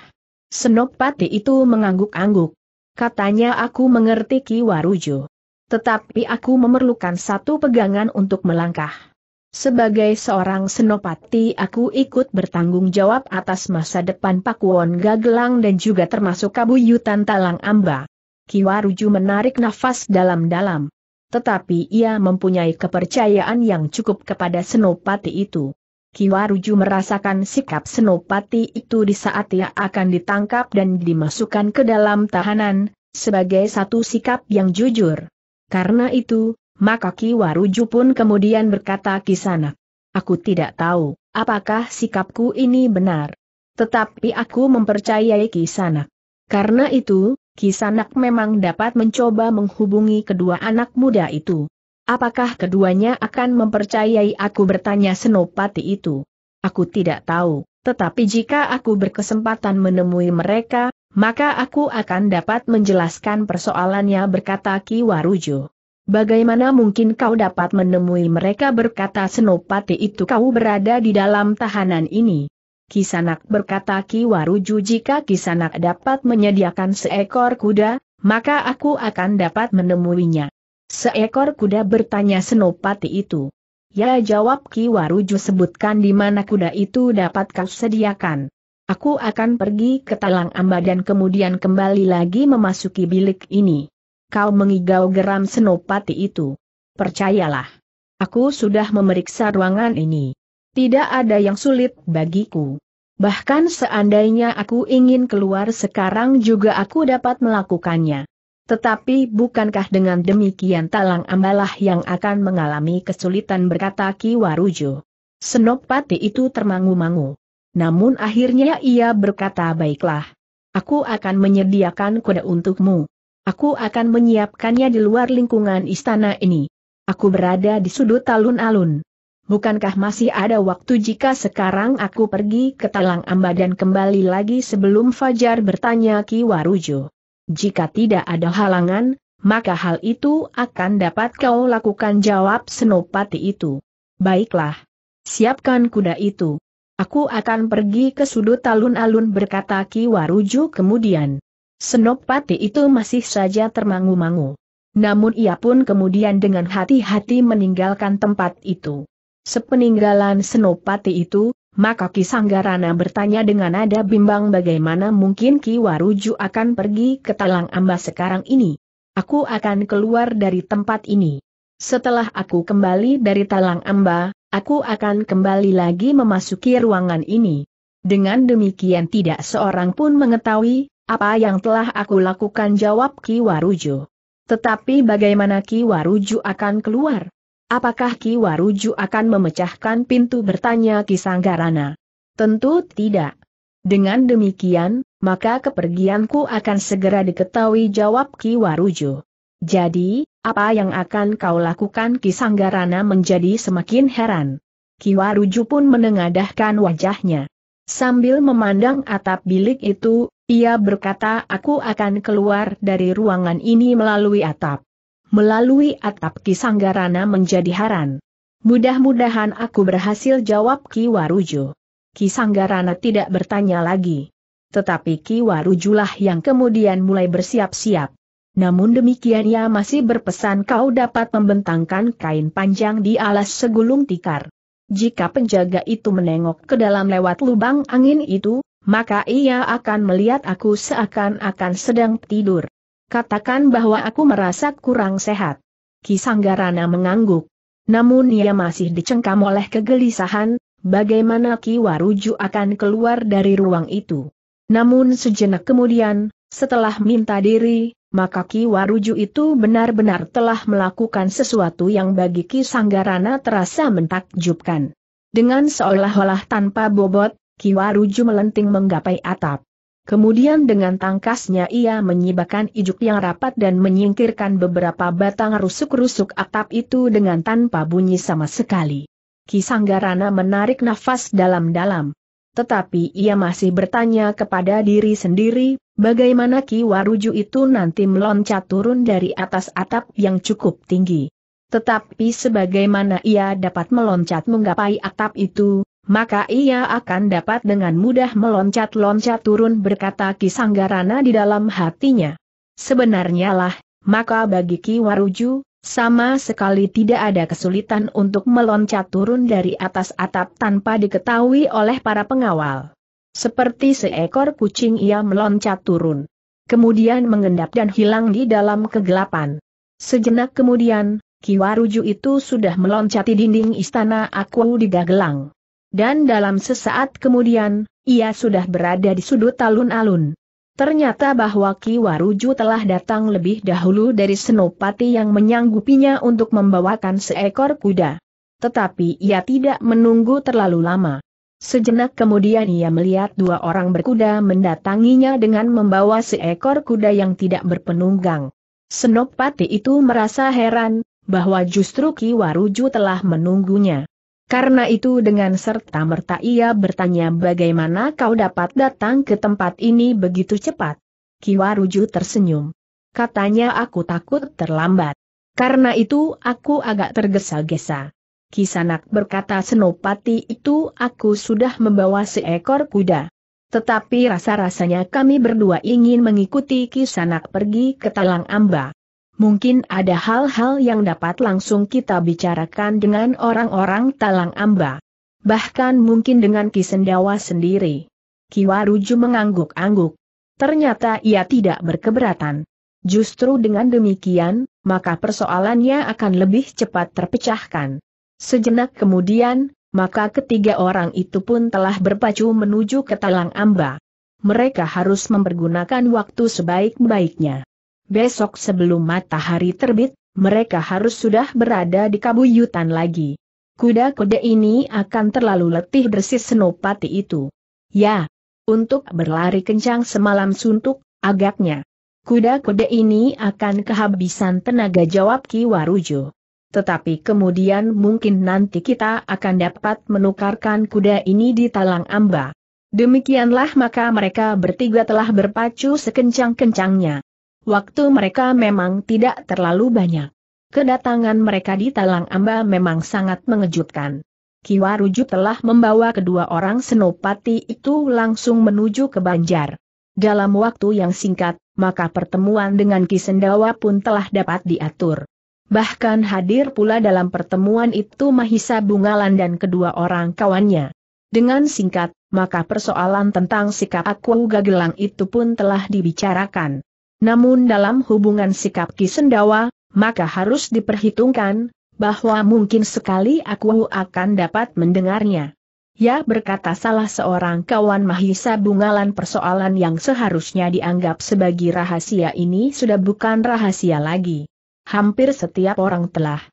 Senopati itu mengangguk-angguk. Katanya aku mengerti Ki Warujo. Tetapi aku memerlukan satu pegangan untuk melangkah. Sebagai seorang senopati aku ikut bertanggung jawab atas masa depan Pakuwon Gagelang dan juga termasuk Kabuyutan Talang Amba. Kiwaruju menarik nafas dalam-dalam. Tetapi ia mempunyai kepercayaan yang cukup kepada senopati itu. Kiwaruju merasakan sikap senopati itu di saat ia akan ditangkap dan dimasukkan ke dalam tahanan, sebagai satu sikap yang jujur. Karena itu, maka Ki Waruju pun kemudian berkata kisanak. Aku tidak tahu, apakah sikapku ini benar. Tetapi aku mempercayai kisanak. Karena itu, kisanak memang dapat mencoba menghubungi kedua anak muda itu. Apakah keduanya akan mempercayai aku bertanya senopati itu? Aku tidak tahu, tetapi jika aku berkesempatan menemui mereka, maka aku akan dapat menjelaskan persoalannya berkata Ki Warujo. Bagaimana mungkin kau dapat menemui mereka berkata Senopati itu kau berada di dalam tahanan ini. Kisanak berkata Ki Waruju jika Kisanak dapat menyediakan seekor kuda, maka aku akan dapat menemuinya. Seekor kuda bertanya Senopati itu. Ya jawab Ki Waruju sebutkan di mana kuda itu dapat kau sediakan. Aku akan pergi ke Talang Amba dan kemudian kembali lagi memasuki bilik ini kau mengigau geram senopati itu. Percayalah. Aku sudah memeriksa ruangan ini. Tidak ada yang sulit bagiku. Bahkan seandainya aku ingin keluar sekarang juga aku dapat melakukannya. Tetapi bukankah dengan demikian talang ambalah yang akan mengalami kesulitan berkata Ki Warujo. Senopati itu termangu-mangu. Namun akhirnya ia berkata baiklah. Aku akan menyediakan kuda untukmu. Aku akan menyiapkannya di luar lingkungan istana ini. Aku berada di sudut alun-alun. Bukankah masih ada waktu jika sekarang aku pergi ke Talang Amba dan kembali lagi sebelum Fajar bertanya Ki Warujo? Jika tidak ada halangan, maka hal itu akan dapat kau lakukan jawab Senopati itu. Baiklah. Siapkan kuda itu. Aku akan pergi ke sudut alun-alun berkata Ki Warujo kemudian. Senopati itu masih saja termangu-mangu. Namun ia pun kemudian dengan hati-hati meninggalkan tempat itu. Sepeninggalan Senopati itu, maka Ki Sanggarana bertanya dengan nada bimbang bagaimana mungkin Ki Waruju akan pergi ke Talang Amba sekarang ini. Aku akan keluar dari tempat ini. Setelah aku kembali dari Talang Amba, aku akan kembali lagi memasuki ruangan ini. Dengan demikian tidak seorang pun mengetahui apa yang telah aku lakukan jawab Ki Waruju. Tetapi bagaimana Ki Waruju akan keluar? Apakah Ki Waruju akan memecahkan pintu bertanya Ki Sanggarana? Tentu tidak. Dengan demikian, maka kepergianku akan segera diketahui jawab Ki Waruju. Jadi, apa yang akan kau lakukan Ki Sanggarana menjadi semakin heran. Ki Waruju pun menengadahkan wajahnya. Sambil memandang atap bilik itu, ia berkata aku akan keluar dari ruangan ini melalui atap. Melalui atap Ki Sanggarana menjadi haran. Mudah-mudahan aku berhasil jawab Ki Waruju. Sanggarana tidak bertanya lagi. Tetapi Ki Warujulah yang kemudian mulai bersiap-siap. Namun demikian ia masih berpesan kau dapat membentangkan kain panjang di alas segulung tikar. Jika penjaga itu menengok ke dalam lewat lubang angin itu, maka ia akan melihat aku seakan-akan sedang tidur. Katakan bahwa aku merasa kurang sehat. Kisanggarana mengangguk. Namun ia masih dicengkam oleh kegelisahan, bagaimana Ki Waruju akan keluar dari ruang itu. Namun sejenak kemudian, setelah minta diri, maka Ki Waruju itu benar-benar telah melakukan sesuatu yang bagi Ki Sanggarana terasa mentakjubkan. Dengan seolah-olah tanpa bobot, Kiwaruju melenting menggapai atap. Kemudian dengan tangkasnya ia menyibakan ijuk yang rapat dan menyingkirkan beberapa batang rusuk-rusuk atap itu dengan tanpa bunyi sama sekali. Kisanggarana menarik nafas dalam-dalam. Tetapi ia masih bertanya kepada diri sendiri, bagaimana Ki Waruju itu nanti meloncat turun dari atas atap yang cukup tinggi. Tetapi sebagaimana ia dapat meloncat menggapai atap itu, maka ia akan dapat dengan mudah meloncat-loncat turun berkata Kisanggarana di dalam hatinya. Sebenarnya lah, maka bagi Ki Waruju, sama sekali tidak ada kesulitan untuk meloncat turun dari atas atap tanpa diketahui oleh para pengawal. Seperti seekor kucing ia meloncat turun. Kemudian mengendap dan hilang di dalam kegelapan. Sejenak kemudian, Ki Waruju itu sudah meloncati dinding istana aku di Gagelang. Dan dalam sesaat kemudian, ia sudah berada di sudut alun-alun. Ternyata bahwa Ki Waruju telah datang lebih dahulu dari Senopati yang menyanggupinya untuk membawakan seekor kuda. Tetapi ia tidak menunggu terlalu lama. Sejenak kemudian ia melihat dua orang berkuda mendatanginya dengan membawa seekor kuda yang tidak berpenunggang. Senopati itu merasa heran, bahwa justru Ki Waruju telah menunggunya. Karena itu dengan serta-merta ia bertanya bagaimana kau dapat datang ke tempat ini begitu cepat. Kiwaruju tersenyum. Katanya aku takut terlambat. Karena itu aku agak tergesa-gesa. Kisanak berkata Senopati itu aku sudah membawa seekor kuda. Tetapi rasa-rasanya kami berdua ingin mengikuti Kisanak pergi ke Talang Amba mungkin ada hal-hal yang dapat langsung kita bicarakan dengan orang-orang Talang Amba. Bahkan mungkin dengan Kisendawa sendiri. Kiwaruju mengangguk-angguk. Ternyata ia tidak berkeberatan. Justru dengan demikian, maka persoalannya akan lebih cepat terpecahkan. Sejenak kemudian, maka ketiga orang itu pun telah berpacu menuju ke Talang Amba. Mereka harus mempergunakan waktu sebaik-baiknya besok sebelum matahari terbit, mereka harus sudah berada di kabuyutan lagi. Kuda-kuda ini akan terlalu letih bersih senopati itu. Ya, untuk berlari kencang semalam suntuk, agaknya. Kuda-kuda ini akan kehabisan tenaga jawab Ki Warujo. Tetapi kemudian mungkin nanti kita akan dapat menukarkan kuda ini di Talang Amba. Demikianlah maka mereka bertiga telah berpacu sekencang-kencangnya. Waktu mereka memang tidak terlalu banyak. Kedatangan mereka di Talang Amba memang sangat mengejutkan. Kiwaruju telah membawa kedua orang senopati itu langsung menuju ke Banjar. Dalam waktu yang singkat, maka pertemuan dengan Ki Sendawa pun telah dapat diatur. Bahkan hadir pula dalam pertemuan itu Mahisa Bungalan dan kedua orang kawannya. Dengan singkat, maka persoalan tentang sikap aku gagelang itu pun telah dibicarakan. Namun dalam hubungan sikap Kisendawa, maka harus diperhitungkan, bahwa mungkin sekali aku akan dapat mendengarnya. Ya berkata salah seorang kawan Mahisa Bungalan persoalan yang seharusnya dianggap sebagai rahasia ini sudah bukan rahasia lagi. Hampir setiap orang telah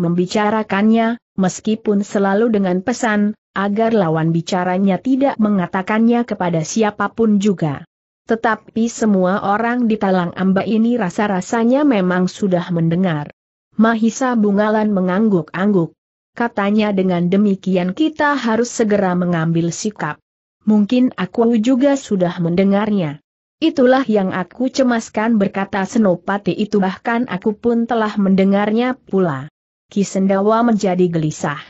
membicarakannya, meskipun selalu dengan pesan, agar lawan bicaranya tidak mengatakannya kepada siapapun juga. Tetapi semua orang di Talang Amba ini rasa-rasanya memang sudah mendengar. Mahisa Bungalan mengangguk-angguk. Katanya dengan demikian kita harus segera mengambil sikap. Mungkin aku juga sudah mendengarnya. Itulah yang aku cemaskan berkata Senopati itu bahkan aku pun telah mendengarnya pula. Kisendawa menjadi gelisah.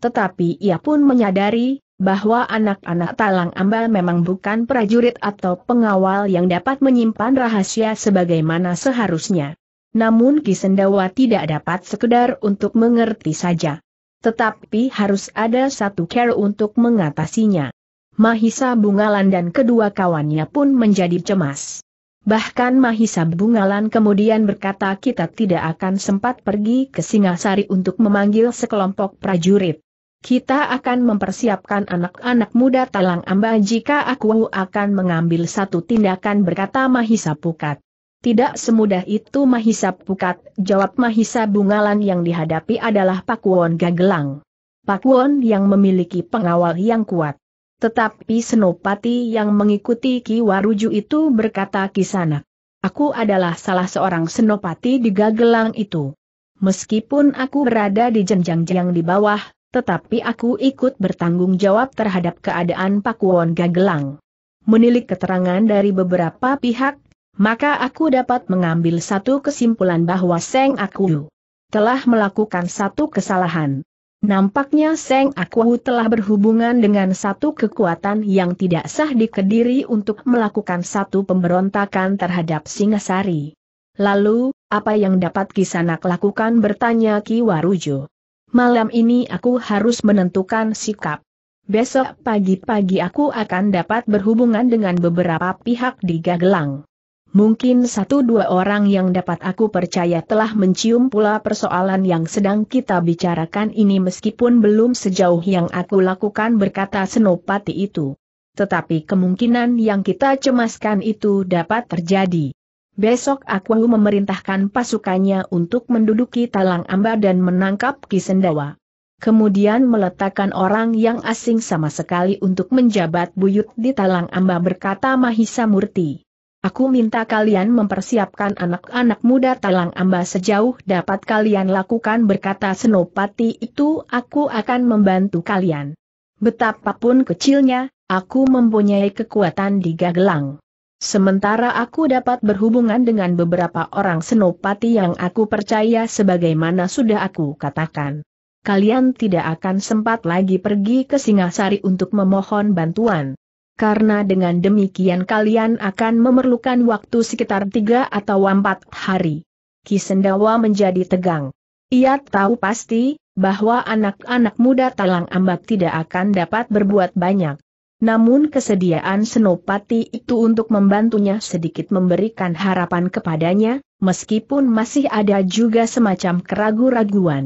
Tetapi ia pun menyadari, bahwa anak-anak talang ambal memang bukan prajurit atau pengawal yang dapat menyimpan rahasia sebagaimana seharusnya. Namun Kisendawa tidak dapat sekedar untuk mengerti saja. Tetapi harus ada satu care untuk mengatasinya. Mahisa Bungalan dan kedua kawannya pun menjadi cemas. Bahkan Mahisa Bungalan kemudian berkata kita tidak akan sempat pergi ke Singasari untuk memanggil sekelompok prajurit. Kita akan mempersiapkan anak-anak muda talang amba jika aku akan mengambil satu tindakan berkata Mahisa Pukat. Tidak semudah itu Mahisa Pukat, jawab Mahisa Bungalan yang dihadapi adalah Pakuwon Gagelang. Pakuwon yang memiliki pengawal yang kuat. Tetapi Senopati yang mengikuti Ki Waruju itu berkata Kisana. Aku adalah salah seorang Senopati di Gagelang itu. Meskipun aku berada di jenjang jenjang di bawah, tetapi aku ikut bertanggung jawab terhadap keadaan Pakuwon Gagelang. Menilik keterangan dari beberapa pihak, maka aku dapat mengambil satu kesimpulan bahwa Seng Aku telah melakukan satu kesalahan. Nampaknya Seng Aku telah berhubungan dengan satu kekuatan yang tidak sah di Kediri untuk melakukan satu pemberontakan terhadap Singasari. Lalu, apa yang dapat Kisanak lakukan bertanya Ki Warujo malam ini aku harus menentukan sikap. Besok pagi-pagi aku akan dapat berhubungan dengan beberapa pihak di Gagelang. Mungkin satu dua orang yang dapat aku percaya telah mencium pula persoalan yang sedang kita bicarakan ini meskipun belum sejauh yang aku lakukan berkata Senopati itu. Tetapi kemungkinan yang kita cemaskan itu dapat terjadi. Besok aku memerintahkan pasukannya untuk menduduki Talang Amba dan menangkap Kisendawa. Kemudian meletakkan orang yang asing sama sekali untuk menjabat buyut di Talang Amba berkata Mahisa Murti. Aku minta kalian mempersiapkan anak-anak muda Talang Amba sejauh dapat kalian lakukan berkata Senopati itu aku akan membantu kalian. Betapapun kecilnya, aku mempunyai kekuatan di Gagelang. Sementara aku dapat berhubungan dengan beberapa orang senopati yang aku percaya sebagaimana sudah aku katakan. Kalian tidak akan sempat lagi pergi ke Singasari untuk memohon bantuan. Karena dengan demikian kalian akan memerlukan waktu sekitar tiga atau empat hari. Kisendawa menjadi tegang. Ia tahu pasti, bahwa anak-anak muda Talang Ambak tidak akan dapat berbuat banyak. Namun kesediaan Senopati itu untuk membantunya sedikit memberikan harapan kepadanya, meskipun masih ada juga semacam keraguan. raguan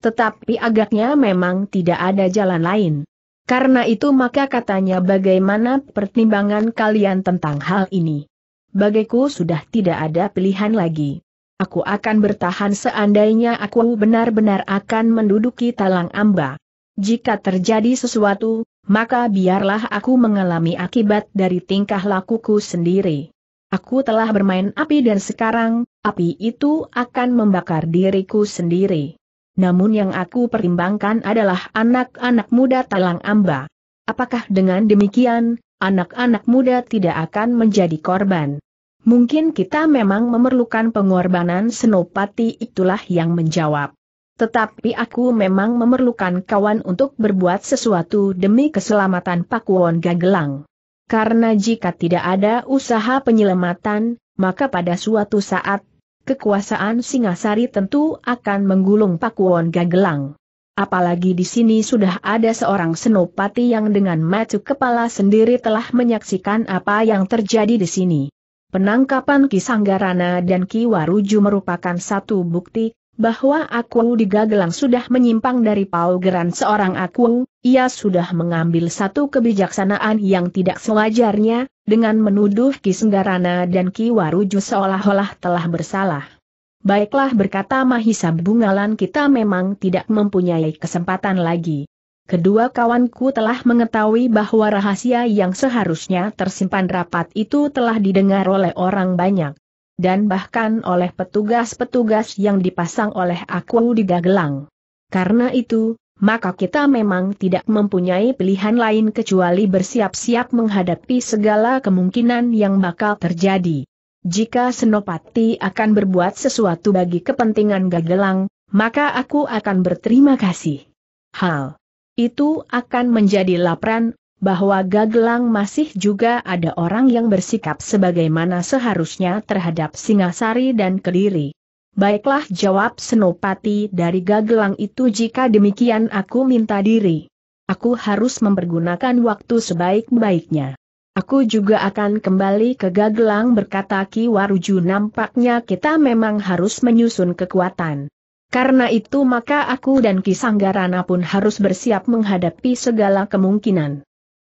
Tetapi agaknya memang tidak ada jalan lain. Karena itu maka katanya bagaimana pertimbangan kalian tentang hal ini. Bagiku sudah tidak ada pilihan lagi. Aku akan bertahan seandainya aku benar-benar akan menduduki talang amba. Jika terjadi sesuatu, maka biarlah aku mengalami akibat dari tingkah lakuku sendiri. Aku telah bermain api dan sekarang, api itu akan membakar diriku sendiri. Namun yang aku pertimbangkan adalah anak-anak muda Talang Amba. Apakah dengan demikian, anak-anak muda tidak akan menjadi korban? Mungkin kita memang memerlukan pengorbanan senopati itulah yang menjawab. Tetapi aku memang memerlukan kawan untuk berbuat sesuatu demi keselamatan Pakuwon Gagelang. Karena jika tidak ada usaha penyelamatan, maka pada suatu saat, kekuasaan Singasari tentu akan menggulung Pakuwon Gagelang. Apalagi di sini sudah ada seorang senopati yang dengan mata kepala sendiri telah menyaksikan apa yang terjadi di sini. Penangkapan Ki Sanggarana dan Ki Waruju merupakan satu bukti bahwa aku Gagelang sudah menyimpang dari paugeran seorang aku, ia sudah mengambil satu kebijaksanaan yang tidak sewajarnya, dengan menuduh Ki Senggarana dan Ki Waruju seolah-olah telah bersalah. Baiklah berkata Mahisa Bungalan kita memang tidak mempunyai kesempatan lagi. Kedua kawanku telah mengetahui bahwa rahasia yang seharusnya tersimpan rapat itu telah didengar oleh orang banyak dan bahkan oleh petugas-petugas yang dipasang oleh aku di dagelang. Karena itu, maka kita memang tidak mempunyai pilihan lain kecuali bersiap-siap menghadapi segala kemungkinan yang bakal terjadi. Jika Senopati akan berbuat sesuatu bagi kepentingan Gagelang, maka aku akan berterima kasih. Hal itu akan menjadi laporan bahwa Gagelang masih juga ada orang yang bersikap sebagaimana seharusnya terhadap Singasari dan Kediri. Baiklah jawab Senopati dari Gagelang itu jika demikian aku minta diri. Aku harus mempergunakan waktu sebaik-baiknya. Aku juga akan kembali ke Gagelang berkata Ki Waruju nampaknya kita memang harus menyusun kekuatan. Karena itu maka aku dan Ki Sanggarana pun harus bersiap menghadapi segala kemungkinan.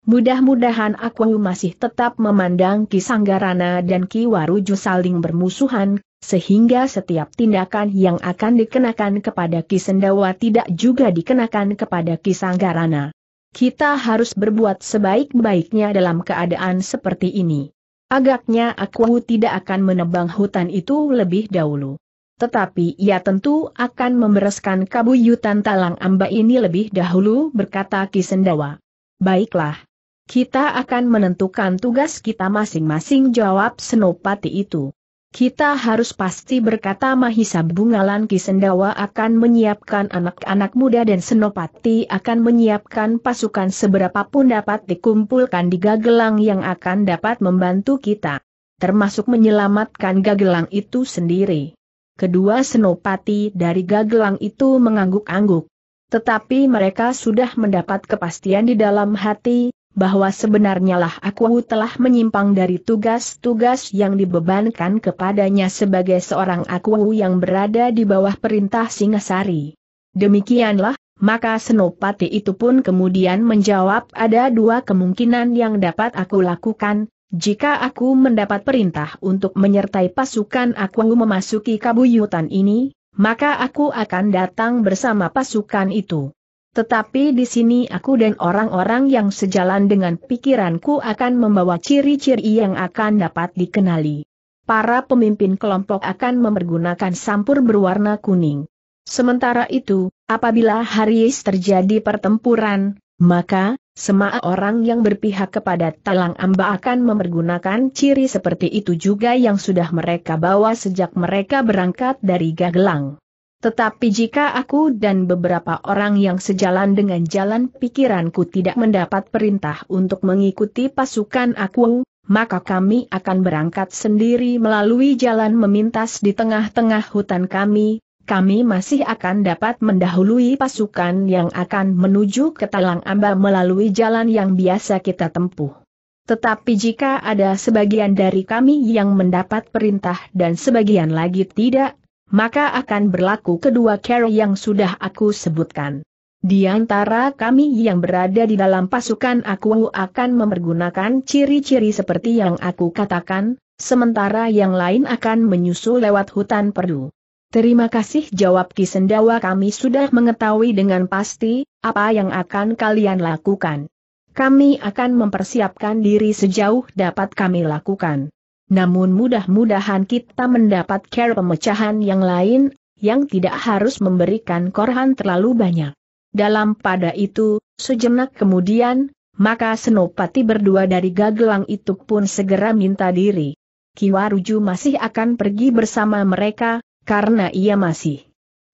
Mudah-mudahan aku masih tetap memandang Ki Sanggarana dan Ki Waruju saling bermusuhan, sehingga setiap tindakan yang akan dikenakan kepada Ki Sendawa tidak juga dikenakan kepada Ki Sanggarana. Kita harus berbuat sebaik-baiknya dalam keadaan seperti ini. Agaknya aku tidak akan menebang hutan itu lebih dahulu. Tetapi ia tentu akan membereskan kabuyutan talang amba ini lebih dahulu berkata Ki Sendawa. Baiklah, kita akan menentukan tugas kita masing-masing jawab Senopati itu. Kita harus pasti berkata Mahisa Bungalan Kisendawa akan menyiapkan anak-anak muda dan Senopati akan menyiapkan pasukan seberapapun dapat dikumpulkan di Gagelang yang akan dapat membantu kita. Termasuk menyelamatkan Gagelang itu sendiri. Kedua Senopati dari Gagelang itu mengangguk-angguk. Tetapi mereka sudah mendapat kepastian di dalam hati, bahwa sebenarnya lah aku telah menyimpang dari tugas-tugas yang dibebankan kepadanya sebagai seorang aku yang berada di bawah perintah Singasari. Demikianlah, maka Senopati itu pun kemudian menjawab ada dua kemungkinan yang dapat aku lakukan, jika aku mendapat perintah untuk menyertai pasukan aku memasuki kabuyutan ini, maka aku akan datang bersama pasukan itu. Tetapi di sini aku dan orang-orang yang sejalan dengan pikiranku akan membawa ciri-ciri yang akan dapat dikenali. Para pemimpin kelompok akan memergunakan sampur berwarna kuning. Sementara itu, apabila Haris terjadi pertempuran, maka, semua orang yang berpihak kepada Talang Amba akan memergunakan ciri seperti itu juga yang sudah mereka bawa sejak mereka berangkat dari Gagelang. Tetapi jika aku dan beberapa orang yang sejalan dengan jalan pikiranku tidak mendapat perintah untuk mengikuti pasukan aku, maka kami akan berangkat sendiri melalui jalan memintas di tengah-tengah hutan kami, kami masih akan dapat mendahului pasukan yang akan menuju ke Talang Amba melalui jalan yang biasa kita tempuh. Tetapi jika ada sebagian dari kami yang mendapat perintah dan sebagian lagi tidak, maka akan berlaku kedua cara yang sudah aku sebutkan. Di antara kami yang berada di dalam pasukan aku akan memergunakan ciri-ciri seperti yang aku katakan, sementara yang lain akan menyusul lewat hutan perdu. Terima kasih jawab Kisendawa kami sudah mengetahui dengan pasti, apa yang akan kalian lakukan. Kami akan mempersiapkan diri sejauh dapat kami lakukan namun mudah-mudahan kita mendapat care pemecahan yang lain, yang tidak harus memberikan korhan terlalu banyak. Dalam pada itu, sejenak kemudian, maka Senopati berdua dari Gagelang itu pun segera minta diri. Kiwaruju masih akan pergi bersama mereka, karena ia masih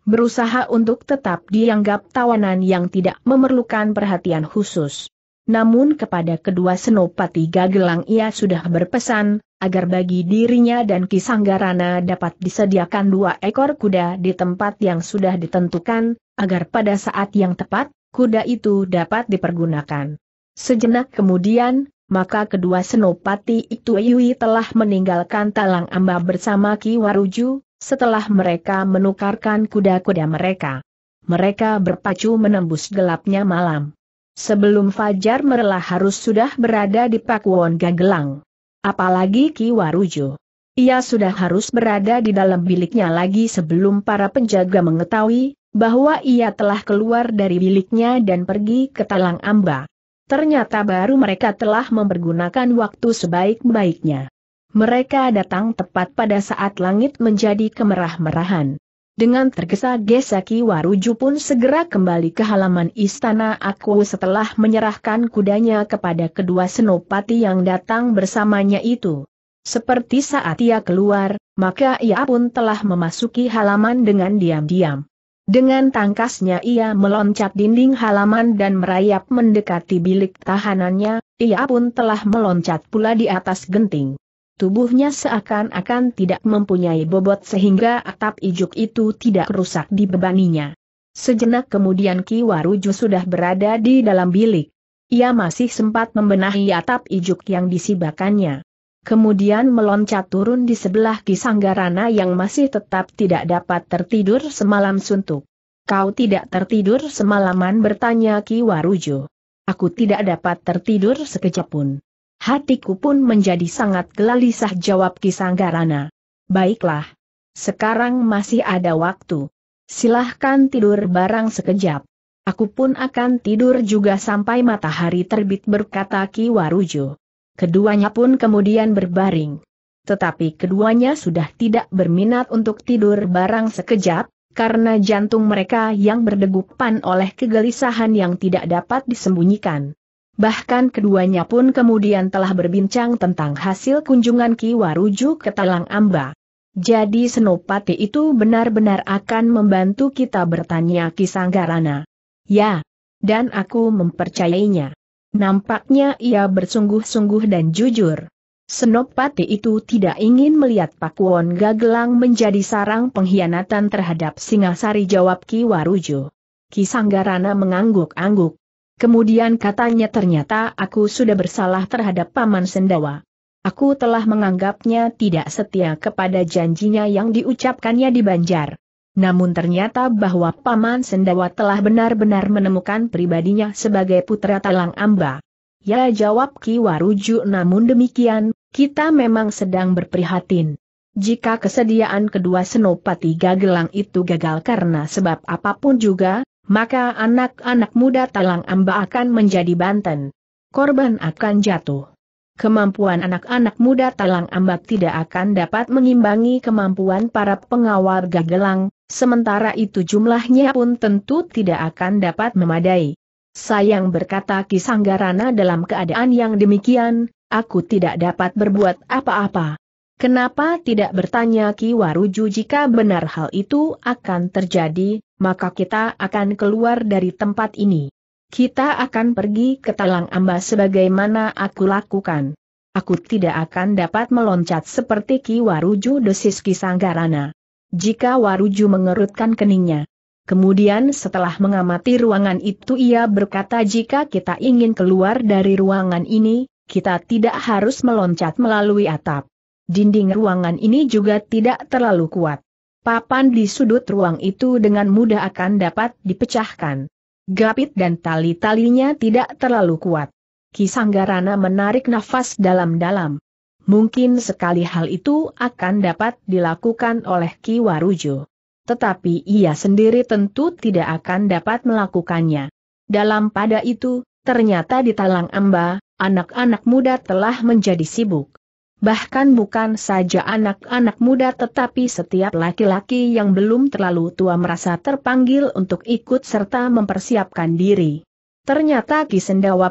berusaha untuk tetap dianggap tawanan yang tidak memerlukan perhatian khusus namun kepada kedua senopati Gagelang ia sudah berpesan, agar bagi dirinya dan Kisanggarana dapat disediakan dua ekor kuda di tempat yang sudah ditentukan, agar pada saat yang tepat, kuda itu dapat dipergunakan. Sejenak kemudian, maka kedua senopati itu Yui telah meninggalkan Talang Amba bersama Ki Waruju, setelah mereka menukarkan kuda-kuda mereka. Mereka berpacu menembus gelapnya malam. Sebelum Fajar merelah harus sudah berada di Pakuwon Gagelang. Apalagi Ki Warujo. Ia sudah harus berada di dalam biliknya lagi sebelum para penjaga mengetahui bahwa ia telah keluar dari biliknya dan pergi ke Talang Amba. Ternyata baru mereka telah mempergunakan waktu sebaik-baiknya. Mereka datang tepat pada saat langit menjadi kemerah-merahan. Dengan tergesa-gesa Ki Waruju pun segera kembali ke halaman istana aku setelah menyerahkan kudanya kepada kedua senopati yang datang bersamanya itu. Seperti saat ia keluar, maka ia pun telah memasuki halaman dengan diam-diam. Dengan tangkasnya ia meloncat dinding halaman dan merayap mendekati bilik tahanannya, ia pun telah meloncat pula di atas genting. Tubuhnya seakan-akan tidak mempunyai bobot sehingga atap ijuk itu tidak rusak dibebaninya. Sejenak kemudian Ki Waruju sudah berada di dalam bilik. Ia masih sempat membenahi atap ijuk yang disibakannya. Kemudian meloncat turun di sebelah Ki Sanggarana yang masih tetap tidak dapat tertidur semalam suntuk. Kau tidak tertidur semalaman bertanya Ki Warujo. Aku tidak dapat tertidur sekejap pun. Hatiku pun menjadi sangat gelisah jawab Kisanggarana. Baiklah. Sekarang masih ada waktu. Silahkan tidur barang sekejap. Aku pun akan tidur juga sampai matahari terbit berkata Ki Warujo. Keduanya pun kemudian berbaring. Tetapi keduanya sudah tidak berminat untuk tidur barang sekejap, karena jantung mereka yang berdegupan oleh kegelisahan yang tidak dapat disembunyikan. Bahkan keduanya pun kemudian telah berbincang tentang hasil kunjungan Ki Waruju ke Talang Amba. Jadi Senopati itu benar-benar akan membantu kita bertanya Ki Sanggarana. Ya. Dan aku mempercayainya. Nampaknya ia bersungguh-sungguh dan jujur. Senopati itu tidak ingin melihat Pakuwon Gagelang menjadi sarang pengkhianatan terhadap Singasari jawab Ki Waruju. Ki Sanggarana mengangguk-angguk. Kemudian katanya ternyata aku sudah bersalah terhadap Paman Sendawa. Aku telah menganggapnya tidak setia kepada janjinya yang diucapkannya di Banjar. Namun ternyata bahwa Paman Sendawa telah benar-benar menemukan pribadinya sebagai putra Talang Amba. Ya jawab Ki Waruju namun demikian, kita memang sedang berprihatin. Jika kesediaan kedua senopati gagelang itu gagal karena sebab apapun juga, maka anak-anak muda Talang Amba akan menjadi Banten. Korban akan jatuh. Kemampuan anak-anak muda Talang Amba tidak akan dapat mengimbangi kemampuan para pengawal Gagelang, sementara itu jumlahnya pun tentu tidak akan dapat memadai. Sayang berkata Kisanggarana dalam keadaan yang demikian, aku tidak dapat berbuat apa-apa. Kenapa tidak bertanya Ki Waruju jika benar hal itu akan terjadi, maka kita akan keluar dari tempat ini. Kita akan pergi ke Talang Amba sebagaimana aku lakukan. Aku tidak akan dapat meloncat seperti Ki Waruju desis Sanggarana. Jika Waruju mengerutkan keningnya. Kemudian setelah mengamati ruangan itu ia berkata jika kita ingin keluar dari ruangan ini, kita tidak harus meloncat melalui atap. Dinding ruangan ini juga tidak terlalu kuat papan di sudut ruang itu dengan mudah akan dapat dipecahkan. Gapit dan tali-talinya tidak terlalu kuat. Kisanggarana menarik nafas dalam-dalam. Mungkin sekali hal itu akan dapat dilakukan oleh Ki Warujo. Tetapi ia sendiri tentu tidak akan dapat melakukannya. Dalam pada itu, ternyata di Talang Amba, anak-anak muda telah menjadi sibuk. Bahkan bukan saja anak-anak muda tetapi setiap laki-laki yang belum terlalu tua merasa terpanggil untuk ikut serta mempersiapkan diri. Ternyata Ki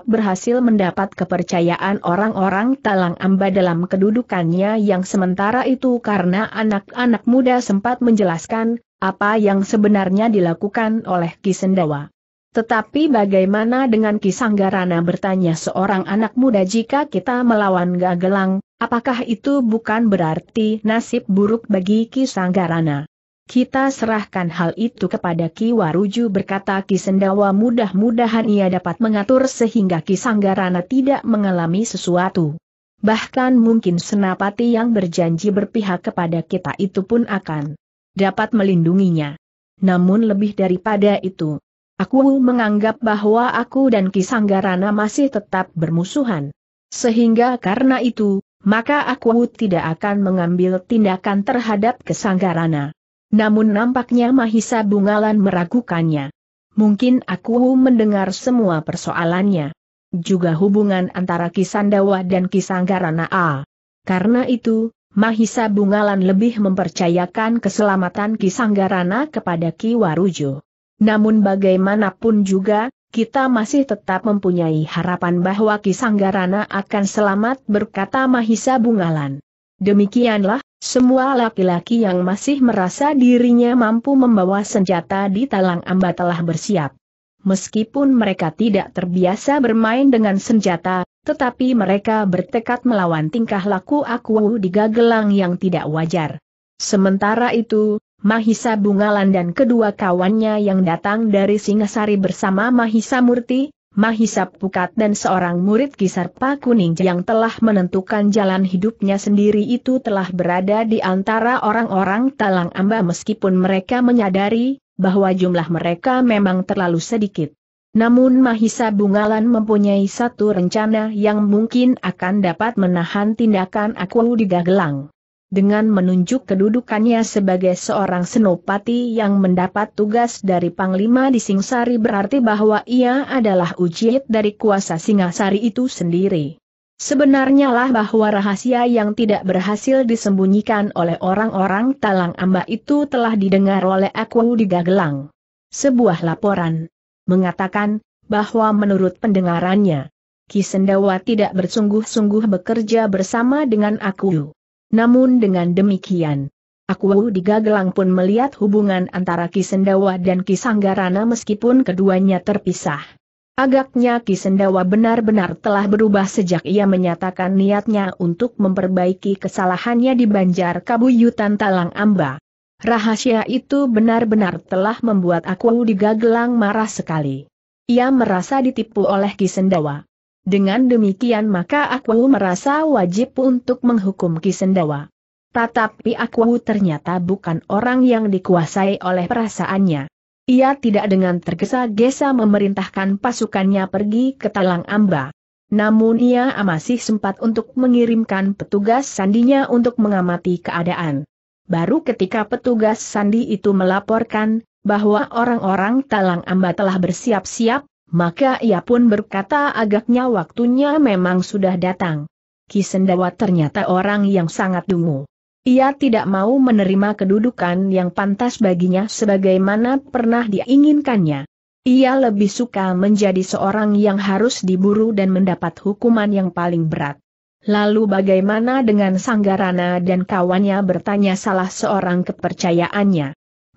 berhasil mendapat kepercayaan orang-orang Talang Amba dalam kedudukannya yang sementara itu karena anak-anak muda sempat menjelaskan apa yang sebenarnya dilakukan oleh Ki Sendawa. Tetapi bagaimana dengan Kisanggarana bertanya seorang anak muda jika kita melawan Gagelang, apakah itu bukan berarti nasib buruk bagi Kisanggarana? Kita serahkan hal itu kepada Ki Waruju berkata Ki Sendawa mudah-mudahan ia dapat mengatur sehingga Ki Sanggarana tidak mengalami sesuatu. Bahkan mungkin senapati yang berjanji berpihak kepada kita itu pun akan dapat melindunginya. Namun lebih daripada itu, Aku menganggap bahwa aku dan Kisanggarana masih tetap bermusuhan. Sehingga karena itu, maka aku tidak akan mengambil tindakan terhadap Kesanggarana. Namun nampaknya Mahisa Bungalan meragukannya. Mungkin aku mendengar semua persoalannya. Juga hubungan antara Kisandawa dan Kisanggarana A. Karena itu, Mahisa Bungalan lebih mempercayakan keselamatan Kisanggarana kepada Ki Warujo. Namun bagaimanapun juga, kita masih tetap mempunyai harapan bahwa Ki Sanggarana akan selamat berkata Mahisa Bungalan. Demikianlah, semua laki-laki yang masih merasa dirinya mampu membawa senjata di Talang Amba telah bersiap. Meskipun mereka tidak terbiasa bermain dengan senjata, tetapi mereka bertekad melawan tingkah laku aku di Gagelang yang tidak wajar. Sementara itu, Mahisa Bungalan dan kedua kawannya yang datang dari Singasari bersama Mahisa Murti, Mahisa Pukat dan seorang murid Kisarpa Kuning yang telah menentukan jalan hidupnya sendiri itu telah berada di antara orang-orang Talang Amba meskipun mereka menyadari bahwa jumlah mereka memang terlalu sedikit. Namun Mahisa Bungalan mempunyai satu rencana yang mungkin akan dapat menahan tindakan aku di Dagelang dengan menunjuk kedudukannya sebagai seorang senopati yang mendapat tugas dari Panglima di Singsari berarti bahwa ia adalah ujit dari kuasa Singasari itu sendiri. Sebenarnya lah bahwa rahasia yang tidak berhasil disembunyikan oleh orang-orang Talang Amba itu telah didengar oleh aku di Gagelang. Sebuah laporan mengatakan bahwa menurut pendengarannya, Kisendawa tidak bersungguh-sungguh bekerja bersama dengan aku. Namun dengan demikian, Aku Digagelang pun melihat hubungan antara Kisendawa dan Kisanggarana meskipun keduanya terpisah. Agaknya Kisendawa benar-benar telah berubah sejak ia menyatakan niatnya untuk memperbaiki kesalahannya di Banjar Kabuyutan Talang Amba. Rahasia itu benar-benar telah membuat aku digagelang marah sekali. Ia merasa ditipu oleh Kisendawa. Dengan demikian maka aku merasa wajib untuk menghukum Kisendawa. Tetapi aku ternyata bukan orang yang dikuasai oleh perasaannya. Ia tidak dengan tergesa-gesa memerintahkan pasukannya pergi ke Talang Amba. Namun ia masih sempat untuk mengirimkan petugas sandinya untuk mengamati keadaan. Baru ketika petugas sandi itu melaporkan bahwa orang-orang Talang Amba telah bersiap-siap, maka ia pun berkata agaknya waktunya memang sudah datang. Kisendawa ternyata orang yang sangat dungu. Ia tidak mau menerima kedudukan yang pantas baginya sebagaimana pernah diinginkannya. Ia lebih suka menjadi seorang yang harus diburu dan mendapat hukuman yang paling berat. Lalu bagaimana dengan Sanggarana dan kawannya bertanya salah seorang kepercayaannya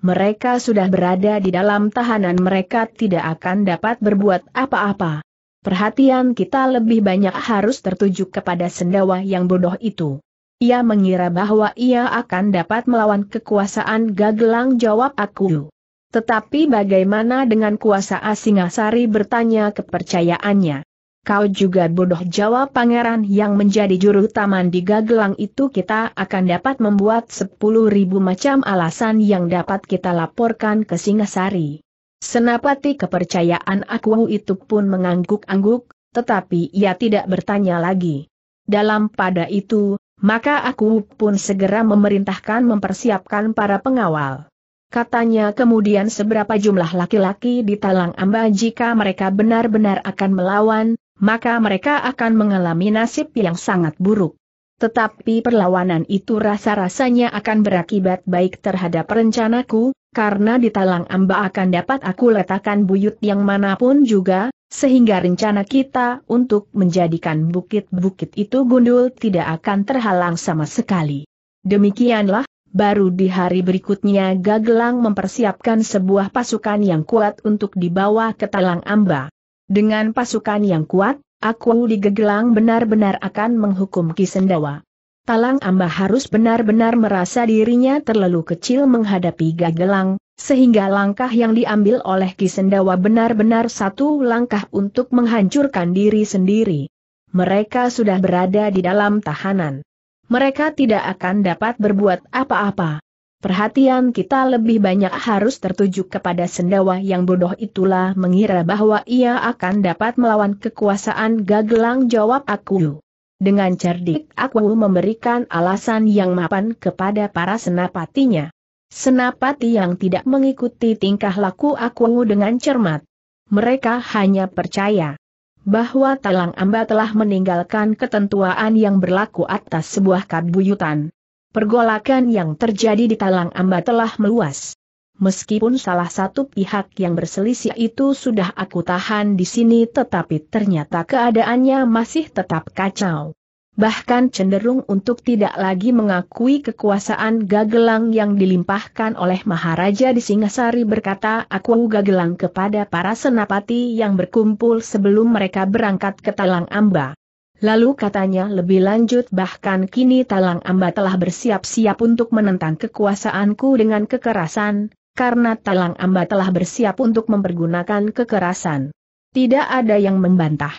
mereka sudah berada di dalam tahanan mereka tidak akan dapat berbuat apa-apa. Perhatian kita lebih banyak harus tertuju kepada sendawa yang bodoh itu. Ia mengira bahwa ia akan dapat melawan kekuasaan Gagelang jawab aku. Tetapi bagaimana dengan kuasa Asingasari bertanya kepercayaannya? Kau juga bodoh jawab pangeran yang menjadi juru taman di Gagelang itu kita akan dapat membuat sepuluh ribu macam alasan yang dapat kita laporkan ke Singasari. Senapati kepercayaan aku itu pun mengangguk-angguk, tetapi ia tidak bertanya lagi. Dalam pada itu, maka aku pun segera memerintahkan mempersiapkan para pengawal. Katanya kemudian seberapa jumlah laki-laki di Talang Amba jika mereka benar-benar akan melawan, maka mereka akan mengalami nasib yang sangat buruk. Tetapi perlawanan itu rasa-rasanya akan berakibat baik terhadap rencanaku, karena di talang amba akan dapat aku letakkan buyut yang manapun juga, sehingga rencana kita untuk menjadikan bukit-bukit itu gundul tidak akan terhalang sama sekali. Demikianlah, baru di hari berikutnya Gagelang mempersiapkan sebuah pasukan yang kuat untuk dibawa ke talang amba. Dengan pasukan yang kuat, aku di digegelang benar-benar akan menghukum Kisendawa. Talang Amba harus benar-benar merasa dirinya terlalu kecil menghadapi Gagelang, sehingga langkah yang diambil oleh Kisendawa benar-benar satu langkah untuk menghancurkan diri sendiri. Mereka sudah berada di dalam tahanan. Mereka tidak akan dapat berbuat apa-apa. Perhatian kita lebih banyak harus tertuju kepada sendawa yang bodoh itulah mengira bahwa ia akan dapat melawan kekuasaan gagelang jawab aku. Dengan cerdik aku memberikan alasan yang mapan kepada para senapatinya. Senapati yang tidak mengikuti tingkah laku aku dengan cermat. Mereka hanya percaya bahwa Talang Amba telah meninggalkan ketentuan yang berlaku atas sebuah kabuyutan pergolakan yang terjadi di Talang Amba telah meluas. Meskipun salah satu pihak yang berselisih itu sudah aku tahan di sini tetapi ternyata keadaannya masih tetap kacau. Bahkan cenderung untuk tidak lagi mengakui kekuasaan Gagelang yang dilimpahkan oleh Maharaja di Singasari berkata aku Gagelang kepada para senapati yang berkumpul sebelum mereka berangkat ke Talang Amba. Lalu katanya lebih lanjut bahkan kini Talang Amba telah bersiap-siap untuk menentang kekuasaanku dengan kekerasan, karena Talang Amba telah bersiap untuk mempergunakan kekerasan. Tidak ada yang membantah.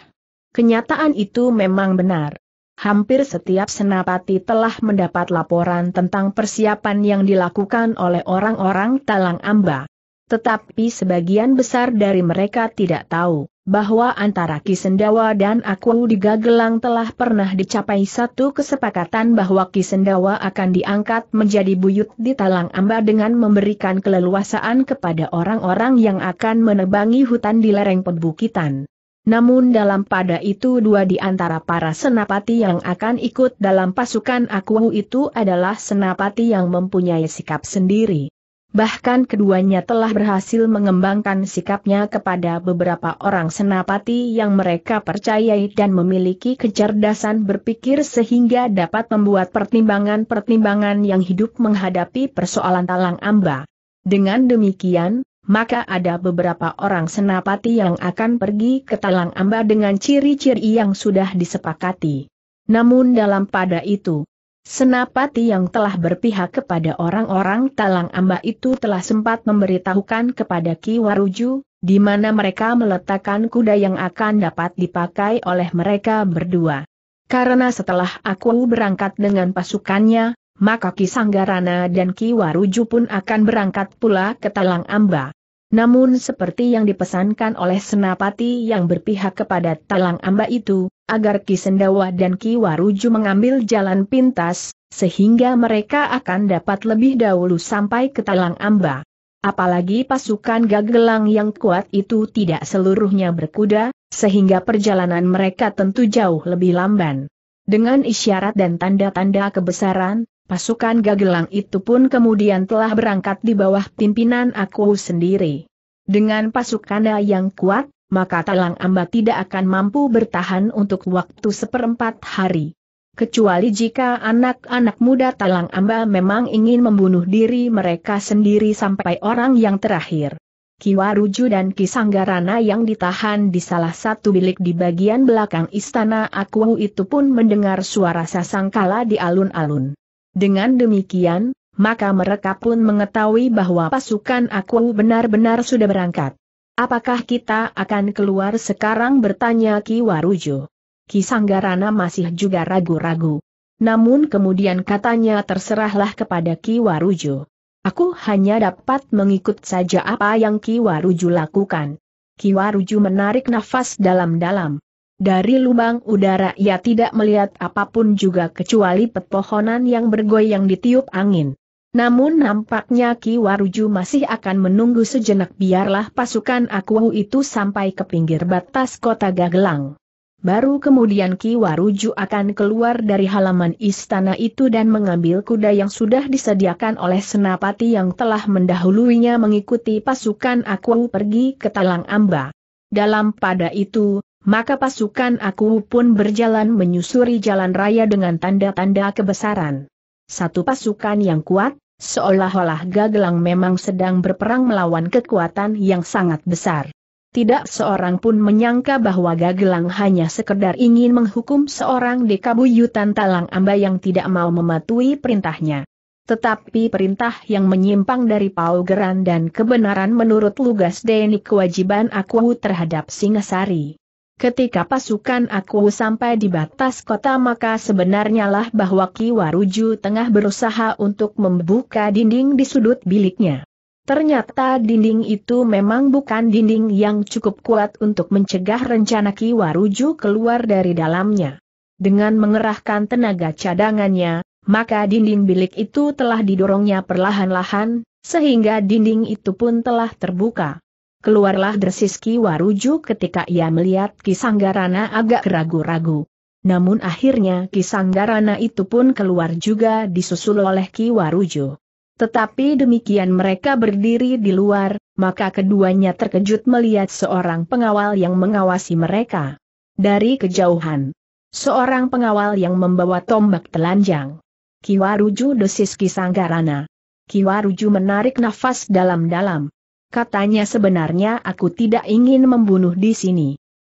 Kenyataan itu memang benar. Hampir setiap senapati telah mendapat laporan tentang persiapan yang dilakukan oleh orang-orang Talang Amba. Tetapi sebagian besar dari mereka tidak tahu bahwa antara Kisendawa dan aku di Gagelang telah pernah dicapai satu kesepakatan bahwa Kisendawa akan diangkat menjadi buyut di Talang Amba dengan memberikan keleluasaan kepada orang-orang yang akan menebangi hutan di lereng perbukitan. Namun dalam pada itu dua di antara para senapati yang akan ikut dalam pasukan Akuwu itu adalah senapati yang mempunyai sikap sendiri. Bahkan keduanya telah berhasil mengembangkan sikapnya kepada beberapa orang senapati yang mereka percayai dan memiliki kecerdasan berpikir sehingga dapat membuat pertimbangan-pertimbangan yang hidup menghadapi persoalan talang amba. Dengan demikian, maka ada beberapa orang senapati yang akan pergi ke talang amba dengan ciri-ciri yang sudah disepakati. Namun dalam pada itu, Senapati yang telah berpihak kepada orang-orang Talang Amba itu telah sempat memberitahukan kepada Ki Waruju, di mana mereka meletakkan kuda yang akan dapat dipakai oleh mereka berdua. Karena setelah aku berangkat dengan pasukannya, maka Ki Sanggarana dan Ki Waruju pun akan berangkat pula ke Talang Amba. Namun seperti yang dipesankan oleh Senapati yang berpihak kepada Talang Amba itu, agar Ki Sendawa dan Ki Waruju mengambil jalan pintas, sehingga mereka akan dapat lebih dahulu sampai ke Talang Amba. Apalagi pasukan Gagelang yang kuat itu tidak seluruhnya berkuda, sehingga perjalanan mereka tentu jauh lebih lamban. Dengan isyarat dan tanda-tanda kebesaran, pasukan Gagelang itu pun kemudian telah berangkat di bawah pimpinan aku sendiri. Dengan pasukannya yang kuat, maka Talang Amba tidak akan mampu bertahan untuk waktu seperempat hari. Kecuali jika anak-anak muda Talang Amba memang ingin membunuh diri mereka sendiri sampai orang yang terakhir. Kiwaruju dan Kisanggarana yang ditahan di salah satu bilik di bagian belakang istana Aku itu pun mendengar suara sasangkala di alun-alun. Dengan demikian, maka mereka pun mengetahui bahwa pasukan Aku benar-benar sudah berangkat. Apakah kita akan keluar sekarang bertanya Ki Warujo. Ki Sanggarana masih juga ragu-ragu. Namun kemudian katanya terserahlah kepada Ki Warujo. Aku hanya dapat mengikut saja apa yang Ki Warujo lakukan. Ki Warujo menarik nafas dalam-dalam. Dari lubang udara ia tidak melihat apapun juga kecuali pepohonan yang bergoyang ditiup angin. Namun nampaknya Ki Waruju masih akan menunggu sejenak biarlah pasukan Akuwu itu sampai ke pinggir batas kota Gagelang. Baru kemudian Ki Waruju akan keluar dari halaman istana itu dan mengambil kuda yang sudah disediakan oleh senapati yang telah mendahuluinya mengikuti pasukan aku pergi ke Talang Amba. Dalam pada itu, maka pasukan aku pun berjalan menyusuri jalan raya dengan tanda-tanda kebesaran. Satu pasukan yang kuat, seolah-olah Gagelang memang sedang berperang melawan kekuatan yang sangat besar. Tidak seorang pun menyangka bahwa Gagelang hanya sekedar ingin menghukum seorang dekabuyutan talang amba yang tidak mau mematuhi perintahnya. Tetapi perintah yang menyimpang dari paugeran dan kebenaran menurut Lugas Deni kewajiban aku terhadap Singasari. Ketika pasukan aku sampai di batas kota maka sebenarnya lah bahwa Kiwaruju tengah berusaha untuk membuka dinding di sudut biliknya. Ternyata dinding itu memang bukan dinding yang cukup kuat untuk mencegah rencana Kiwaruju keluar dari dalamnya. Dengan mengerahkan tenaga cadangannya, maka dinding bilik itu telah didorongnya perlahan-lahan, sehingga dinding itu pun telah terbuka. Keluarlah dersis Waruju ketika ia melihat Ki Sanggarana agak ragu-ragu. Namun akhirnya Ki Sanggarana itu pun keluar juga disusul oleh Ki Waruju. Tetapi demikian mereka berdiri di luar, maka keduanya terkejut melihat seorang pengawal yang mengawasi mereka. Dari kejauhan. Seorang pengawal yang membawa tombak telanjang. Kiwaruju desis Kisanggarana. Kiwaruju menarik nafas dalam-dalam katanya sebenarnya aku tidak ingin membunuh di sini.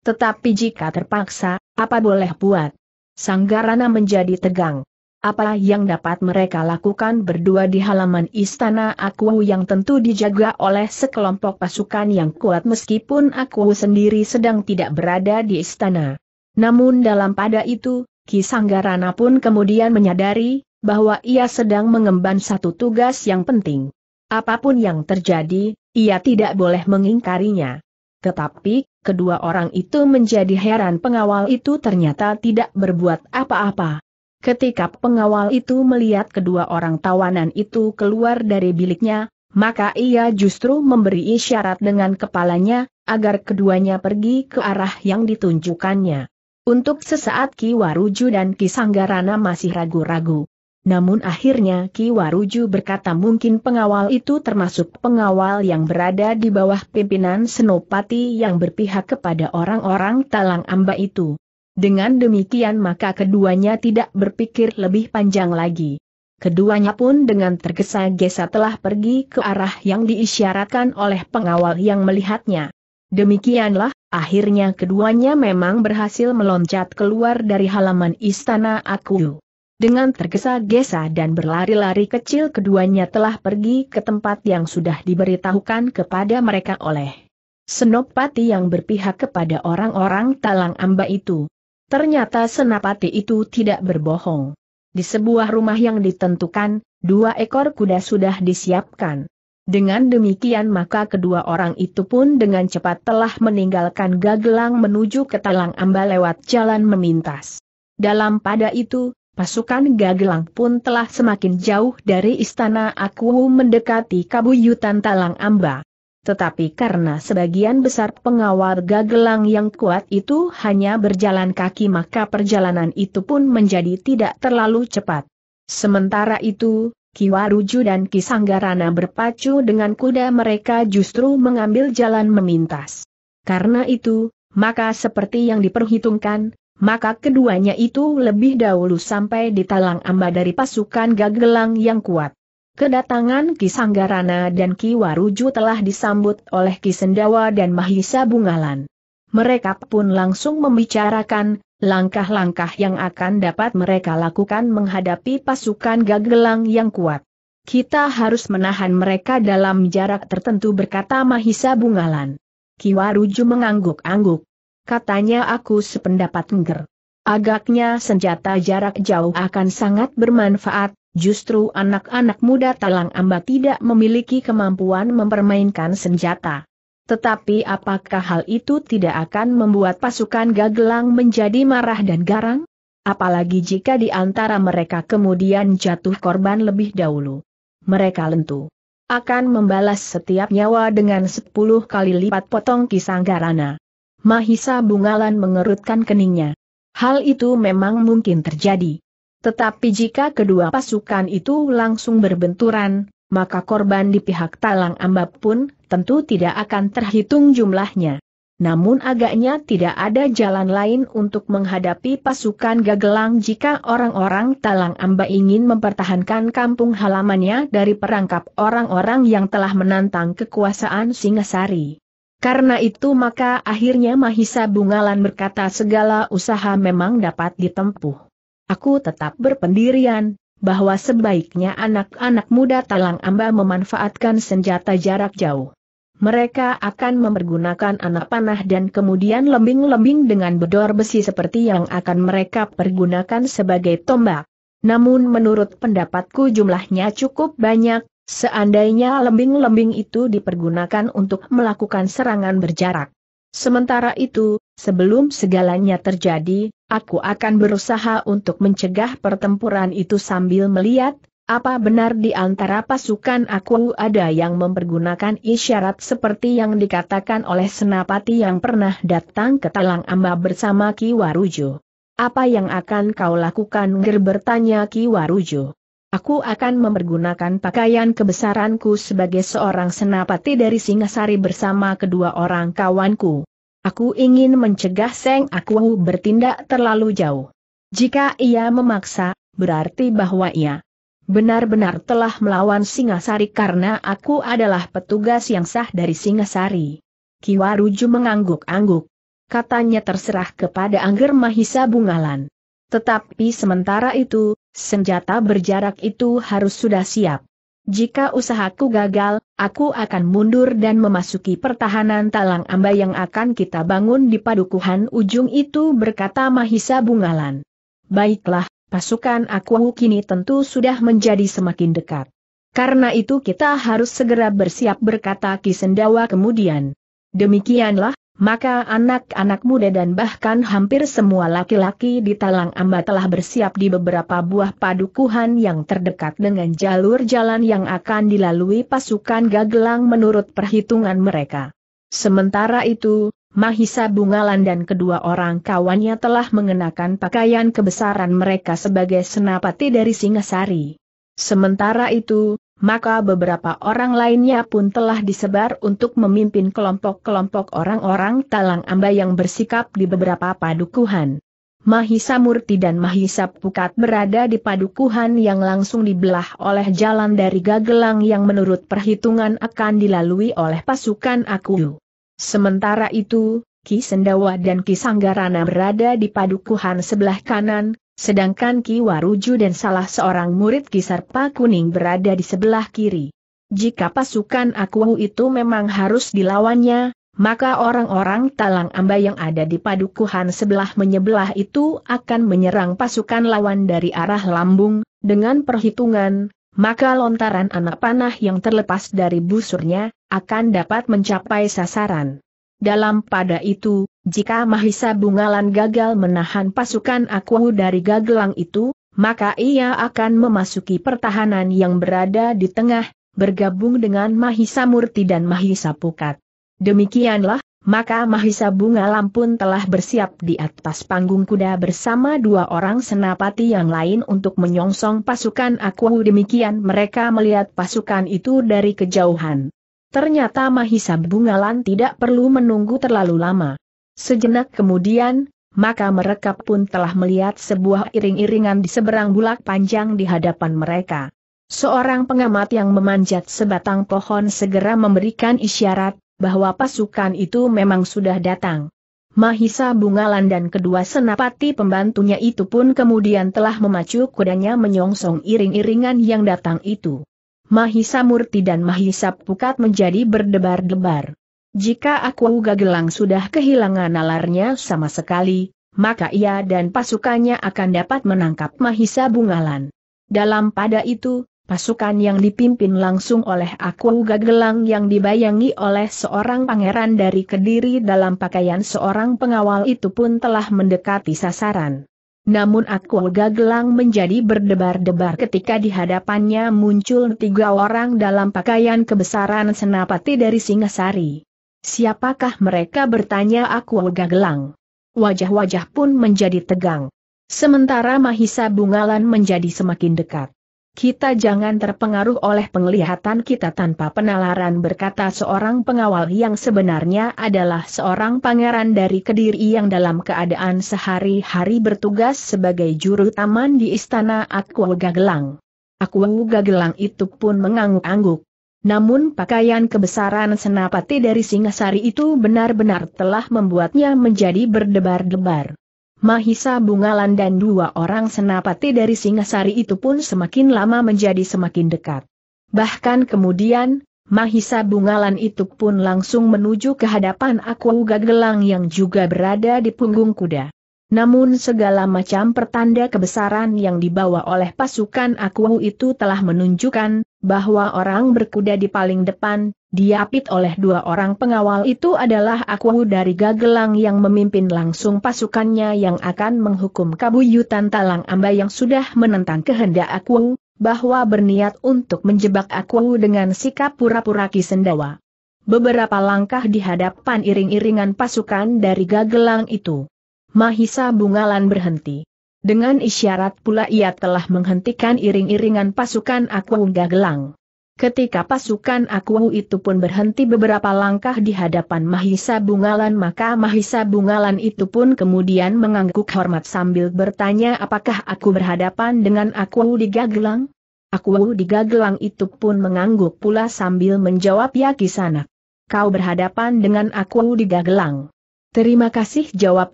Tetapi jika terpaksa, apa boleh buat? Sanggarana menjadi tegang. Apa yang dapat mereka lakukan berdua di halaman istana aku yang tentu dijaga oleh sekelompok pasukan yang kuat meskipun aku sendiri sedang tidak berada di istana. Namun dalam pada itu, Ki Sanggarana pun kemudian menyadari, bahwa ia sedang mengemban satu tugas yang penting. Apapun yang terjadi, ia tidak boleh mengingkarinya. Tetapi, kedua orang itu menjadi heran pengawal itu ternyata tidak berbuat apa-apa. Ketika pengawal itu melihat kedua orang tawanan itu keluar dari biliknya, maka ia justru memberi isyarat dengan kepalanya, agar keduanya pergi ke arah yang ditunjukkannya. Untuk sesaat Ki Waruju dan Ki Sanggarana masih ragu-ragu. Namun akhirnya Ki Waruju berkata mungkin pengawal itu termasuk pengawal yang berada di bawah pimpinan Senopati yang berpihak kepada orang-orang Talang Amba itu. Dengan demikian maka keduanya tidak berpikir lebih panjang lagi. Keduanya pun dengan tergesa-gesa telah pergi ke arah yang diisyaratkan oleh pengawal yang melihatnya. Demikianlah, akhirnya keduanya memang berhasil meloncat keluar dari halaman istana Akuyu. Dengan tergesa-gesa dan berlari-lari kecil keduanya telah pergi ke tempat yang sudah diberitahukan kepada mereka oleh Senopati yang berpihak kepada orang-orang Talang Amba itu. Ternyata Senapati itu tidak berbohong. Di sebuah rumah yang ditentukan, dua ekor kuda sudah disiapkan. Dengan demikian maka kedua orang itu pun dengan cepat telah meninggalkan Gagelang menuju ke Talang Amba lewat jalan memintas. Dalam pada itu, Pasukan Gagelang pun telah semakin jauh dari istana aku mendekati kabuyutan Talang Amba. Tetapi karena sebagian besar pengawal Gagelang yang kuat itu hanya berjalan kaki maka perjalanan itu pun menjadi tidak terlalu cepat. Sementara itu, Kiwaruju dan Ki Sanggarana berpacu dengan kuda mereka justru mengambil jalan memintas. Karena itu, maka seperti yang diperhitungkan, maka keduanya itu lebih dahulu sampai di Talang Amba dari pasukan Gagelang yang kuat. Kedatangan Ki Sanggarana dan Ki Waruju telah disambut oleh Ki Sendawa dan Mahisa Bungalan. Mereka pun langsung membicarakan langkah-langkah yang akan dapat mereka lakukan menghadapi pasukan Gagelang yang kuat. Kita harus menahan mereka dalam jarak tertentu berkata Mahisa Bungalan. Ki Waruju mengangguk-angguk katanya aku sependapat ngger. Agaknya senjata jarak jauh akan sangat bermanfaat, justru anak-anak muda talang amba tidak memiliki kemampuan mempermainkan senjata. Tetapi apakah hal itu tidak akan membuat pasukan gagelang menjadi marah dan garang? Apalagi jika di antara mereka kemudian jatuh korban lebih dahulu. Mereka lentu. Akan membalas setiap nyawa dengan 10 kali lipat potong kisang garana. Mahisa Bungalan mengerutkan keningnya. Hal itu memang mungkin terjadi. Tetapi jika kedua pasukan itu langsung berbenturan, maka korban di pihak Talang Ambab pun tentu tidak akan terhitung jumlahnya. Namun agaknya tidak ada jalan lain untuk menghadapi pasukan Gagelang jika orang-orang Talang Amba ingin mempertahankan kampung halamannya dari perangkap orang-orang yang telah menantang kekuasaan Singasari. Karena itu maka akhirnya Mahisa Bungalan berkata segala usaha memang dapat ditempuh. Aku tetap berpendirian, bahwa sebaiknya anak-anak muda Talang Amba memanfaatkan senjata jarak jauh. Mereka akan mempergunakan anak panah dan kemudian lembing-lembing dengan bedor besi seperti yang akan mereka pergunakan sebagai tombak. Namun menurut pendapatku jumlahnya cukup banyak, Seandainya lembing-lembing itu dipergunakan untuk melakukan serangan berjarak. Sementara itu, sebelum segalanya terjadi, aku akan berusaha untuk mencegah pertempuran itu sambil melihat, apa benar di antara pasukan aku ada yang mempergunakan isyarat seperti yang dikatakan oleh senapati yang pernah datang ke Talang Amba bersama Ki Warujo. Apa yang akan kau lakukan Ger bertanya Ki Warujo. Aku akan mempergunakan pakaian kebesaranku sebagai seorang senapati dari Singasari bersama kedua orang kawanku. Aku ingin mencegah Seng Aku bertindak terlalu jauh. Jika ia memaksa, berarti bahwa ia benar-benar telah melawan Singasari karena aku adalah petugas yang sah dari Singasari. Kiwaruju mengangguk-angguk. Katanya terserah kepada Angger Mahisa Bungalan. Tetapi sementara itu, Senjata berjarak itu harus sudah siap. Jika usahaku gagal, aku akan mundur dan memasuki pertahanan talang amba yang akan kita bangun di padukuhan ujung itu berkata Mahisa Bungalan. Baiklah, pasukan aku kini tentu sudah menjadi semakin dekat. Karena itu kita harus segera bersiap berkata Kisendawa kemudian. Demikianlah, maka anak-anak muda dan bahkan hampir semua laki-laki di Talang Amba telah bersiap di beberapa buah padukuhan yang terdekat dengan jalur jalan yang akan dilalui pasukan gagelang menurut perhitungan mereka. Sementara itu, Mahisa Bungalan dan kedua orang kawannya telah mengenakan pakaian kebesaran mereka sebagai senapati dari Singasari. Sementara itu, maka beberapa orang lainnya pun telah disebar untuk memimpin kelompok-kelompok orang-orang talang amba yang bersikap di beberapa padukuhan. Mahisa Murti dan Mahisa Pukat berada di padukuhan yang langsung dibelah oleh jalan dari Gagelang yang menurut perhitungan akan dilalui oleh pasukan Aku. Sementara itu, Ki Sendawa dan Ki Sanggarana berada di padukuhan sebelah kanan, Sedangkan Ki Waruju dan salah seorang murid Kisarpa Kuning berada di sebelah kiri. Jika pasukan Akuwu itu memang harus dilawannya, maka orang-orang Talang Amba yang ada di padukuhan sebelah menyebelah itu akan menyerang pasukan lawan dari arah lambung, dengan perhitungan, maka lontaran anak panah yang terlepas dari busurnya, akan dapat mencapai sasaran. Dalam pada itu, jika Mahisa Bungalan gagal menahan pasukan Akuwu dari gagelang itu, maka ia akan memasuki pertahanan yang berada di tengah, bergabung dengan Mahisa Murti dan Mahisa Pukat. Demikianlah, maka Mahisa Bungalan pun telah bersiap di atas panggung kuda bersama dua orang senapati yang lain untuk menyongsong pasukan Akuwu. demikian mereka melihat pasukan itu dari kejauhan. Ternyata Mahisa Bungalan tidak perlu menunggu terlalu lama. Sejenak kemudian, maka mereka pun telah melihat sebuah iring-iringan di seberang bulak panjang di hadapan mereka. Seorang pengamat yang memanjat sebatang pohon segera memberikan isyarat bahwa pasukan itu memang sudah datang. Mahisa Bungalan dan kedua senapati pembantunya itu pun kemudian telah memacu kudanya menyongsong iring-iringan yang datang itu. Mahisa Murti dan Mahisa Pukat menjadi berdebar-debar. Jika aku Gagelang sudah kehilangan nalarnya sama sekali, maka ia dan pasukannya akan dapat menangkap Mahisa Bungalan. Dalam pada itu, pasukan yang dipimpin langsung oleh aku Gagelang yang dibayangi oleh seorang pangeran dari Kediri dalam pakaian seorang pengawal itu pun telah mendekati sasaran. Namun aku gagelang menjadi berdebar-debar ketika di hadapannya muncul tiga orang dalam pakaian kebesaran senapati dari Singasari. Siapakah mereka bertanya aku gagelang? Wajah-wajah pun menjadi tegang. Sementara Mahisa Bungalan menjadi semakin dekat. Kita jangan terpengaruh oleh penglihatan kita tanpa penalaran berkata seorang pengawal yang sebenarnya adalah seorang pangeran dari Kediri yang dalam keadaan sehari-hari bertugas sebagai juru taman di istana Akwaga Gelang. Akwaga Gelang itu pun mengangguk-angguk. Namun pakaian kebesaran senapati dari Singasari itu benar-benar telah membuatnya menjadi berdebar-debar. Mahisa Bungalan dan dua orang senapati dari Singasari itu pun semakin lama menjadi semakin dekat. Bahkan kemudian, Mahisa Bungalan itu pun langsung menuju ke hadapan Aku Gagelang Gelang yang juga berada di punggung kuda. Namun segala macam pertanda kebesaran yang dibawa oleh pasukan Akuwu itu telah menunjukkan, bahwa orang berkuda di paling depan, diapit oleh dua orang pengawal itu adalah Akuwu dari Gagelang yang memimpin langsung pasukannya yang akan menghukum kabuyutan Talang Amba yang sudah menentang kehendak Akuwu, bahwa berniat untuk menjebak Akuwu dengan sikap pura-pura Kisendawa. Beberapa langkah di hadapan iring-iringan pasukan dari Gagelang itu. Mahisa Bungalan berhenti. Dengan isyarat pula ia telah menghentikan iring-iringan pasukan Akuwu Gagelang. Ketika pasukan Akuwu itu pun berhenti beberapa langkah di hadapan Mahisa Bungalan maka Mahisa Bungalan itu pun kemudian mengangguk hormat sambil bertanya apakah aku berhadapan dengan Akuwu di Gagelang? Akuwu di Gagelang itu pun mengangguk pula sambil menjawab ya kisanak. Kau berhadapan dengan Akuwu di Gagelang. Terima kasih jawab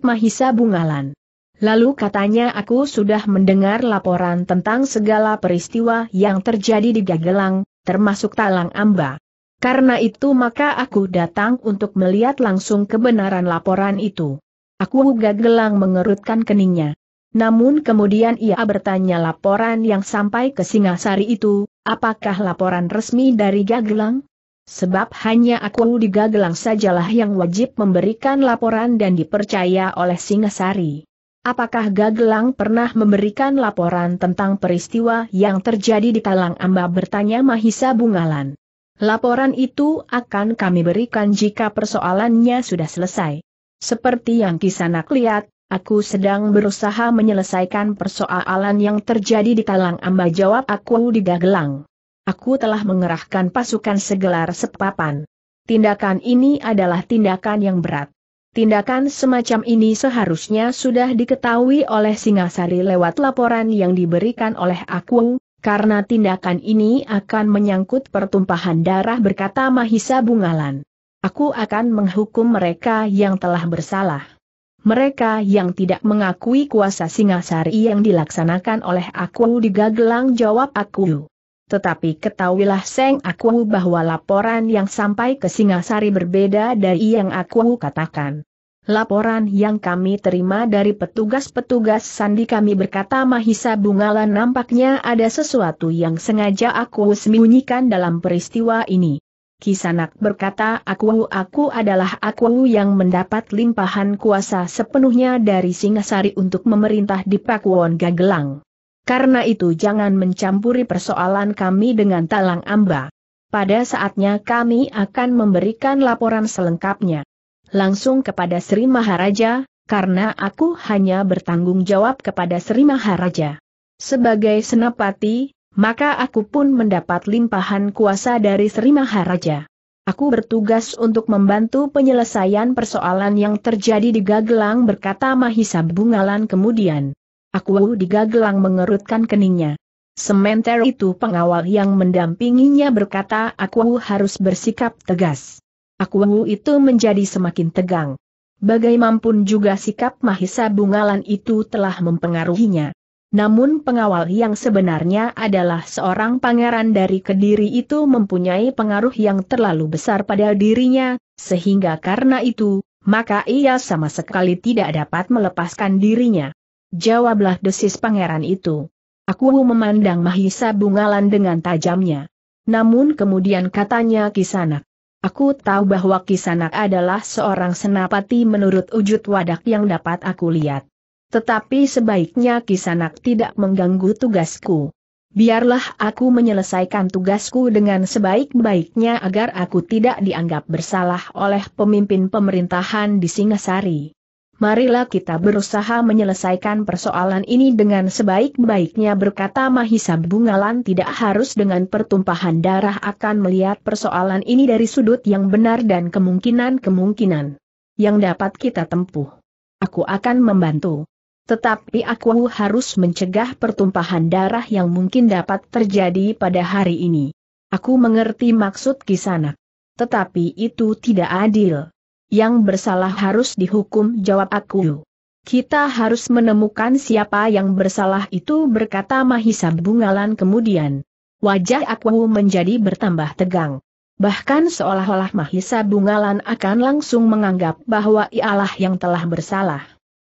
Mahisa Bungalan. Lalu katanya aku sudah mendengar laporan tentang segala peristiwa yang terjadi di Gagelang, termasuk Talang Amba. Karena itu maka aku datang untuk melihat langsung kebenaran laporan itu. Aku Gagelang mengerutkan keningnya. Namun kemudian ia bertanya laporan yang sampai ke Singasari itu, apakah laporan resmi dari Gagelang? Sebab hanya aku di Gagelang sajalah yang wajib memberikan laporan dan dipercaya oleh Singasari. Apakah Gagelang pernah memberikan laporan tentang peristiwa yang terjadi di Talang Amba bertanya Mahisa Bungalan. Laporan itu akan kami berikan jika persoalannya sudah selesai. Seperti yang kisanak lihat, aku sedang berusaha menyelesaikan persoalan yang terjadi di Talang Amba jawab aku di Gagelang aku telah mengerahkan pasukan segelar sepapan. Tindakan ini adalah tindakan yang berat. Tindakan semacam ini seharusnya sudah diketahui oleh Singasari lewat laporan yang diberikan oleh aku, karena tindakan ini akan menyangkut pertumpahan darah berkata Mahisa Bungalan. Aku akan menghukum mereka yang telah bersalah mereka yang tidak mengakui kuasa Singasari yang dilaksanakan oleh aku digagelang jawab aku. Tetapi ketahuilah Seng Aku bahwa laporan yang sampai ke Singasari berbeda dari yang aku katakan. Laporan yang kami terima dari petugas-petugas sandi kami berkata Mahisa Bungala nampaknya ada sesuatu yang sengaja aku sembunyikan dalam peristiwa ini. Kisanak berkata aku aku adalah aku yang mendapat limpahan kuasa sepenuhnya dari Singasari untuk memerintah di Pakuwon Gagelang. Karena itu jangan mencampuri persoalan kami dengan Talang Amba. Pada saatnya kami akan memberikan laporan selengkapnya. Langsung kepada Sri Maharaja, karena aku hanya bertanggung jawab kepada Sri Maharaja. Sebagai senapati, maka aku pun mendapat limpahan kuasa dari Sri Maharaja. Aku bertugas untuk membantu penyelesaian persoalan yang terjadi di Gagelang berkata Mahisa Bungalan kemudian. Aku digagelang mengerutkan keningnya. Sementara itu pengawal yang mendampinginya berkata aku harus bersikap tegas. Aku itu menjadi semakin tegang. Bagaimanapun juga sikap Mahisa Bungalan itu telah mempengaruhinya. Namun pengawal yang sebenarnya adalah seorang pangeran dari Kediri itu mempunyai pengaruh yang terlalu besar pada dirinya, sehingga karena itu, maka ia sama sekali tidak dapat melepaskan dirinya. Jawablah desis pangeran itu. Aku memandang Mahisa Bungalan dengan tajamnya. Namun kemudian katanya Kisanak. Aku tahu bahwa Kisanak adalah seorang senapati menurut wujud wadak yang dapat aku lihat. Tetapi sebaiknya Kisanak tidak mengganggu tugasku. Biarlah aku menyelesaikan tugasku dengan sebaik-baiknya agar aku tidak dianggap bersalah oleh pemimpin pemerintahan di Singasari marilah kita berusaha menyelesaikan persoalan ini dengan sebaik-baiknya berkata Mahisa Bungalan tidak harus dengan pertumpahan darah akan melihat persoalan ini dari sudut yang benar dan kemungkinan-kemungkinan yang dapat kita tempuh. Aku akan membantu. Tetapi aku harus mencegah pertumpahan darah yang mungkin dapat terjadi pada hari ini. Aku mengerti maksud kisana, Tetapi itu tidak adil yang bersalah harus dihukum jawab aku. Kita harus menemukan siapa yang bersalah itu berkata Mahisa Bungalan kemudian. Wajah aku menjadi bertambah tegang. Bahkan seolah-olah Mahisa Bungalan akan langsung menganggap bahwa ialah yang telah bersalah.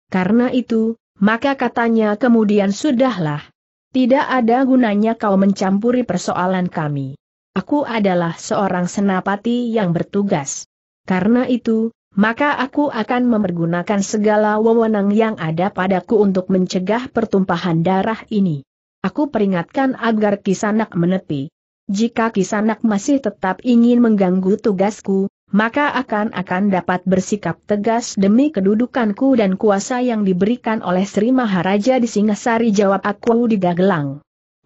Karena itu, maka katanya kemudian sudahlah. Tidak ada gunanya kau mencampuri persoalan kami. Aku adalah seorang senapati yang bertugas. Karena itu, maka aku akan mempergunakan segala wewenang yang ada padaku untuk mencegah pertumpahan darah ini. Aku peringatkan agar Kisanak menepi. Jika Kisanak masih tetap ingin mengganggu tugasku, maka akan akan dapat bersikap tegas demi kedudukanku dan kuasa yang diberikan oleh Sri Maharaja di Singasari jawab aku di Gagelang.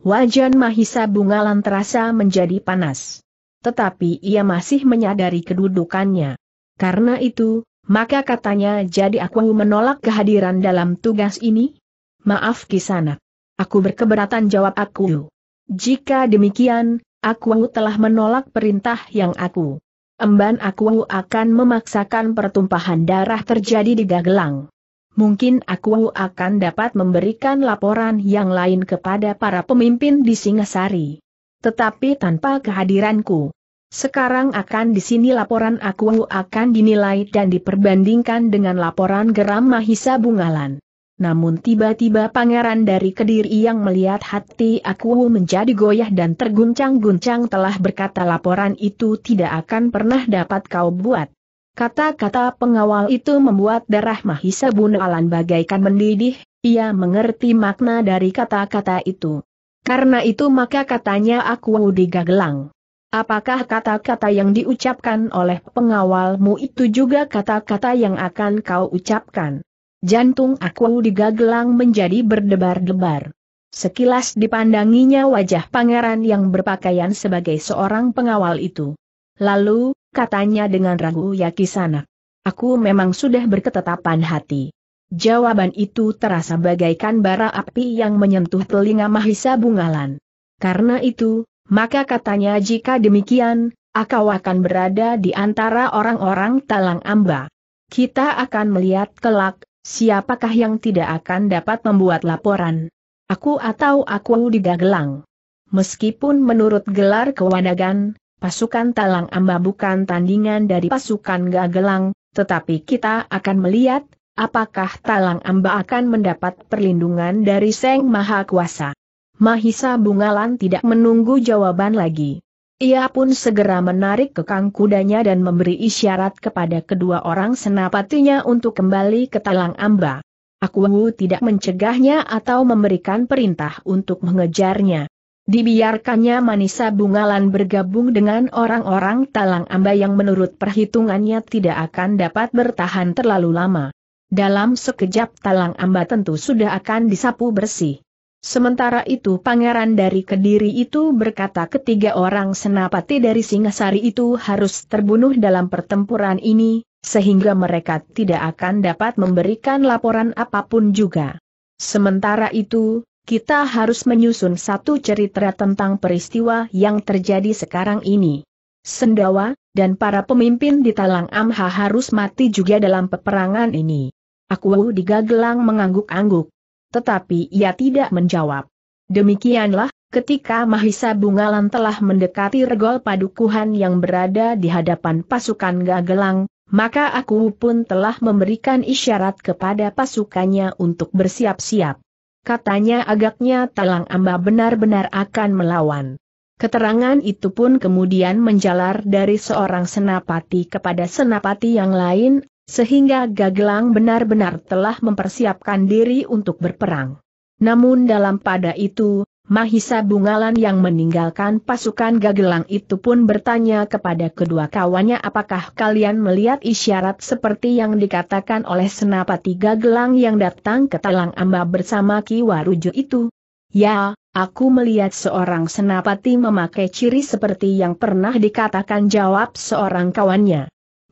Wajan Mahisa Bungalan terasa menjadi panas tetapi ia masih menyadari kedudukannya. Karena itu, maka katanya jadi aku menolak kehadiran dalam tugas ini? Maaf kisanak. Aku berkeberatan jawab aku. Jika demikian, aku telah menolak perintah yang aku. Emban aku akan memaksakan pertumpahan darah terjadi di Gagelang. Mungkin aku akan dapat memberikan laporan yang lain kepada para pemimpin di Singasari. Tetapi tanpa kehadiranku, sekarang akan di sini laporan aku akan dinilai dan diperbandingkan dengan laporan geram Mahisa Bungalan. Namun tiba-tiba pangeran dari Kediri yang melihat hati aku menjadi goyah dan terguncang-guncang telah berkata laporan itu tidak akan pernah dapat kau buat. Kata-kata pengawal itu membuat darah Mahisa Bungalan bagaikan mendidih, ia mengerti makna dari kata-kata itu. Karena itu maka katanya aku digagelang. Apakah kata-kata yang diucapkan oleh pengawalmu itu juga kata-kata yang akan kau ucapkan? Jantung aku digagelang menjadi berdebar-debar. Sekilas dipandanginya wajah pangeran yang berpakaian sebagai seorang pengawal itu. Lalu, katanya dengan ragu Yakisana. Aku memang sudah berketetapan hati. Jawaban itu terasa bagaikan bara api yang menyentuh telinga Mahisa Bungalan. Karena itu, maka katanya jika demikian, akau akan berada di antara orang-orang talang amba. Kita akan melihat kelak, siapakah yang tidak akan dapat membuat laporan. Aku atau aku digagelang. Meskipun menurut gelar kewanagan, pasukan talang amba bukan tandingan dari pasukan gagelang, tetapi kita akan melihat, apakah talang amba akan mendapat perlindungan dari Seng Maha Kuasa. Mahisa Bungalan tidak menunggu jawaban lagi. Ia pun segera menarik kekang kudanya dan memberi isyarat kepada kedua orang senapatinya untuk kembali ke Talang Amba. Akuwu tidak mencegahnya atau memberikan perintah untuk mengejarnya. Dibiarkannya Manisa Bungalan bergabung dengan orang-orang Talang Amba yang menurut perhitungannya tidak akan dapat bertahan terlalu lama. Dalam sekejap Talang Amba tentu sudah akan disapu bersih. Sementara itu pangeran dari Kediri itu berkata ketiga orang senapati dari Singasari itu harus terbunuh dalam pertempuran ini, sehingga mereka tidak akan dapat memberikan laporan apapun juga. Sementara itu, kita harus menyusun satu cerita tentang peristiwa yang terjadi sekarang ini. Sendawa, dan para pemimpin di Talang Amha harus mati juga dalam peperangan ini. Aku digagelang mengangguk-angguk. Tetapi ia tidak menjawab. Demikianlah, ketika Mahisa Bungalan telah mendekati regol padukuhan yang berada di hadapan pasukan Gagelang, maka aku pun telah memberikan isyarat kepada pasukannya untuk bersiap-siap. Katanya agaknya Talang Amba benar-benar akan melawan. Keterangan itu pun kemudian menjalar dari seorang senapati kepada senapati yang lain, sehingga Gagelang benar-benar telah mempersiapkan diri untuk berperang. Namun dalam pada itu, Mahisa Bungalan yang meninggalkan pasukan Gagelang itu pun bertanya kepada kedua kawannya apakah kalian melihat isyarat seperti yang dikatakan oleh senapati Gagelang yang datang ke Talang Amba bersama Ki Waruju itu. Ya, aku melihat seorang senapati memakai ciri seperti yang pernah dikatakan jawab seorang kawannya.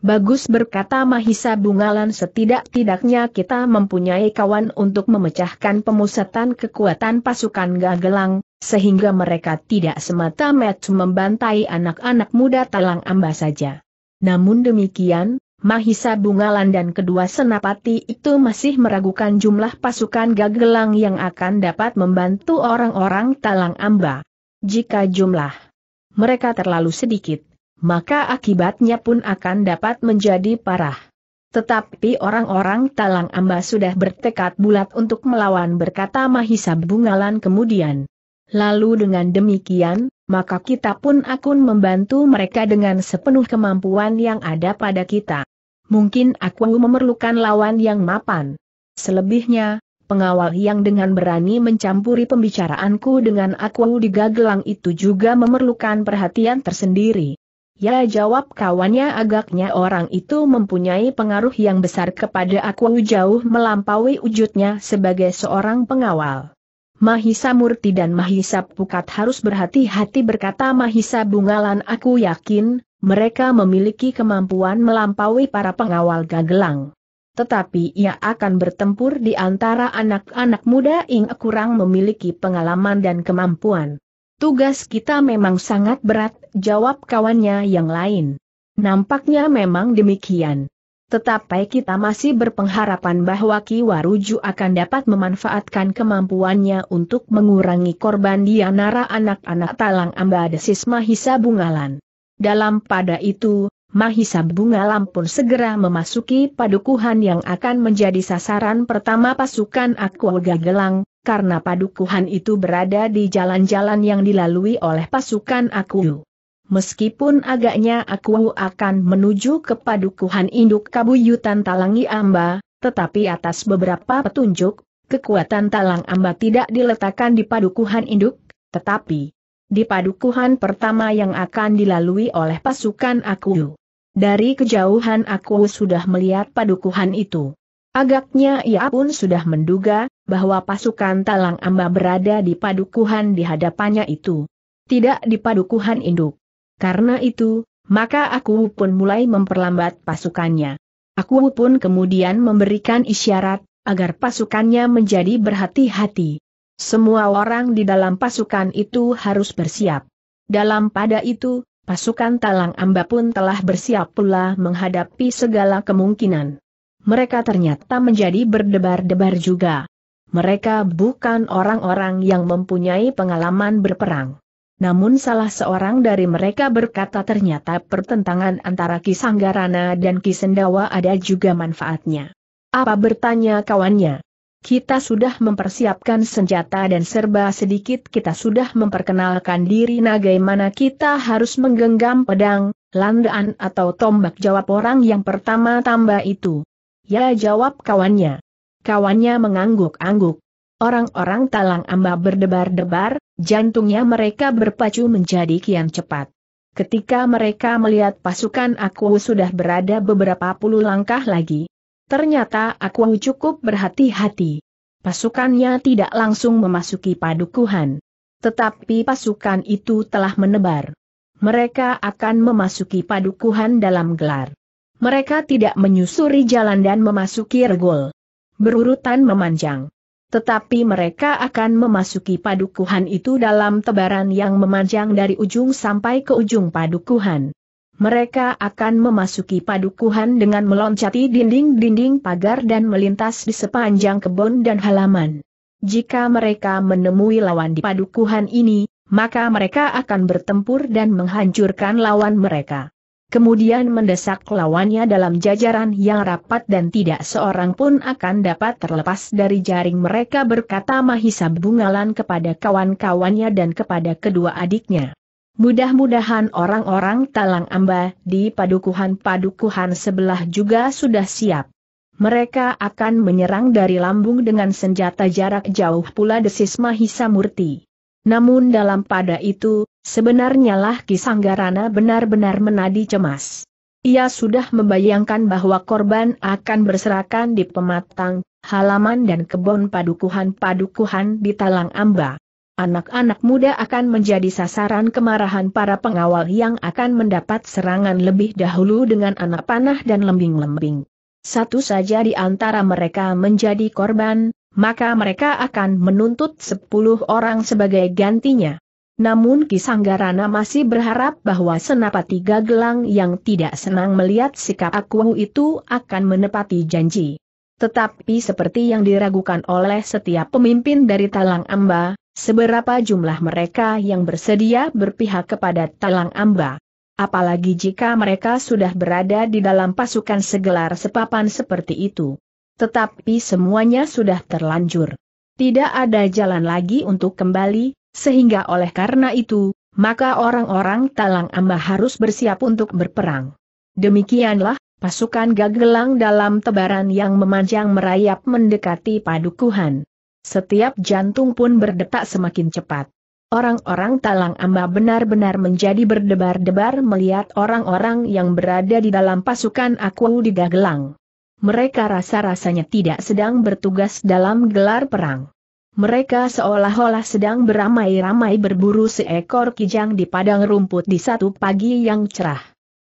Bagus berkata Mahisa Bungalan setidak-tidaknya kita mempunyai kawan untuk memecahkan pemusatan kekuatan pasukan Gagelang, sehingga mereka tidak semata-mata membantai anak-anak muda Talang Amba saja. Namun demikian, Mahisa Bungalan dan kedua senapati itu masih meragukan jumlah pasukan Gagelang yang akan dapat membantu orang-orang Talang Amba. Jika jumlah mereka terlalu sedikit, maka akibatnya pun akan dapat menjadi parah. Tetapi orang-orang Talang Amba sudah bertekad bulat untuk melawan berkata Mahisa Bungalan kemudian. Lalu dengan demikian, maka kita pun akan membantu mereka dengan sepenuh kemampuan yang ada pada kita. Mungkin aku memerlukan lawan yang mapan. Selebihnya, pengawal yang dengan berani mencampuri pembicaraanku dengan aku di gagelang itu juga memerlukan perhatian tersendiri. Ya jawab kawannya agaknya orang itu mempunyai pengaruh yang besar kepada aku jauh melampaui wujudnya sebagai seorang pengawal. Mahisa Murti dan Mahisa Pukat harus berhati-hati berkata Mahisa Bungalan aku yakin, mereka memiliki kemampuan melampaui para pengawal gagelang. Tetapi ia akan bertempur di antara anak-anak muda yang kurang memiliki pengalaman dan kemampuan. Tugas kita memang sangat berat, jawab kawannya yang lain. Nampaknya memang demikian. Tetapi kita masih berpengharapan bahwa Ki Waruju akan dapat memanfaatkan kemampuannya untuk mengurangi korban dianara anak-anak talang amba desis mahisa bungalan. Dalam pada itu, Mahisa Bunga Lampun segera memasuki padukuhan yang akan menjadi sasaran pertama pasukan Akwaga Gelang, karena padukuhan itu berada di jalan-jalan yang dilalui oleh pasukan Aku. Meskipun agaknya Aku akan menuju ke padukuhan induk Kabuyutan Talangi Amba, tetapi atas beberapa petunjuk, kekuatan Talang Amba tidak diletakkan di padukuhan induk, tetapi di padukuhan pertama yang akan dilalui oleh pasukan Aku. Dari kejauhan aku sudah melihat padukuhan itu. Agaknya ia pun sudah menduga, bahwa pasukan Talang Amba berada di padukuhan di hadapannya itu. Tidak di padukuhan induk. Karena itu, maka aku pun mulai memperlambat pasukannya. Aku pun kemudian memberikan isyarat, agar pasukannya menjadi berhati-hati. Semua orang di dalam pasukan itu harus bersiap. Dalam pada itu, pasukan Talang Amba pun telah bersiap pula menghadapi segala kemungkinan. Mereka ternyata menjadi berdebar-debar juga. Mereka bukan orang-orang yang mempunyai pengalaman berperang. Namun salah seorang dari mereka berkata ternyata pertentangan antara Kisanggarana dan Kisendawa ada juga manfaatnya. Apa bertanya kawannya? Kita sudah mempersiapkan senjata dan serba sedikit kita sudah memperkenalkan diri nah, bagaimana kita harus menggenggam pedang, landaan atau tombak jawab orang yang pertama tambah itu. Ya jawab kawannya. Kawannya mengangguk-angguk. Orang-orang talang amba berdebar-debar, jantungnya mereka berpacu menjadi kian cepat. Ketika mereka melihat pasukan aku sudah berada beberapa puluh langkah lagi, Ternyata aku cukup berhati-hati. Pasukannya tidak langsung memasuki padukuhan. Tetapi pasukan itu telah menebar. Mereka akan memasuki padukuhan dalam gelar. Mereka tidak menyusuri jalan dan memasuki regol. Berurutan memanjang. Tetapi mereka akan memasuki padukuhan itu dalam tebaran yang memanjang dari ujung sampai ke ujung padukuhan. Mereka akan memasuki padukuhan dengan meloncati dinding-dinding pagar dan melintas di sepanjang kebun dan halaman. Jika mereka menemui lawan di padukuhan ini, maka mereka akan bertempur dan menghancurkan lawan mereka. Kemudian mendesak lawannya dalam jajaran yang rapat dan tidak seorang pun akan dapat terlepas dari jaring mereka berkata Mahisa Bungalan kepada kawan-kawannya dan kepada kedua adiknya. Mudah-mudahan orang-orang Talang Amba di padukuhan-padukuhan sebelah juga sudah siap. Mereka akan menyerang dari lambung dengan senjata jarak jauh pula desis Mahisa Murti. Namun dalam pada itu, sebenarnya lah Kisanggarana benar-benar menadi cemas. Ia sudah membayangkan bahwa korban akan berserakan di pematang, halaman dan kebun padukuhan-padukuhan di Talang Amba anak-anak muda akan menjadi sasaran kemarahan para pengawal yang akan mendapat serangan lebih dahulu dengan anak panah dan lembing-lembing. Satu saja di antara mereka menjadi korban, maka mereka akan menuntut sepuluh orang sebagai gantinya. Namun Kisanggarana masih berharap bahwa senapati Gagelang yang tidak senang melihat sikap Akwang itu akan menepati janji. Tetapi seperti yang diragukan oleh setiap pemimpin dari Talang Amba, Seberapa jumlah mereka yang bersedia berpihak kepada Talang Amba? Apalagi jika mereka sudah berada di dalam pasukan segelar sepapan seperti itu. Tetapi semuanya sudah terlanjur. Tidak ada jalan lagi untuk kembali, sehingga oleh karena itu, maka orang-orang Talang Amba harus bersiap untuk berperang. Demikianlah, pasukan Gagelang dalam tebaran yang memanjang merayap mendekati padukuhan. Setiap jantung pun berdetak semakin cepat. Orang-orang talang amba benar-benar menjadi berdebar-debar melihat orang-orang yang berada di dalam pasukan aku di Gagelang. Mereka rasa-rasanya tidak sedang bertugas dalam gelar perang. Mereka seolah-olah sedang beramai-ramai berburu seekor kijang di padang rumput di satu pagi yang cerah.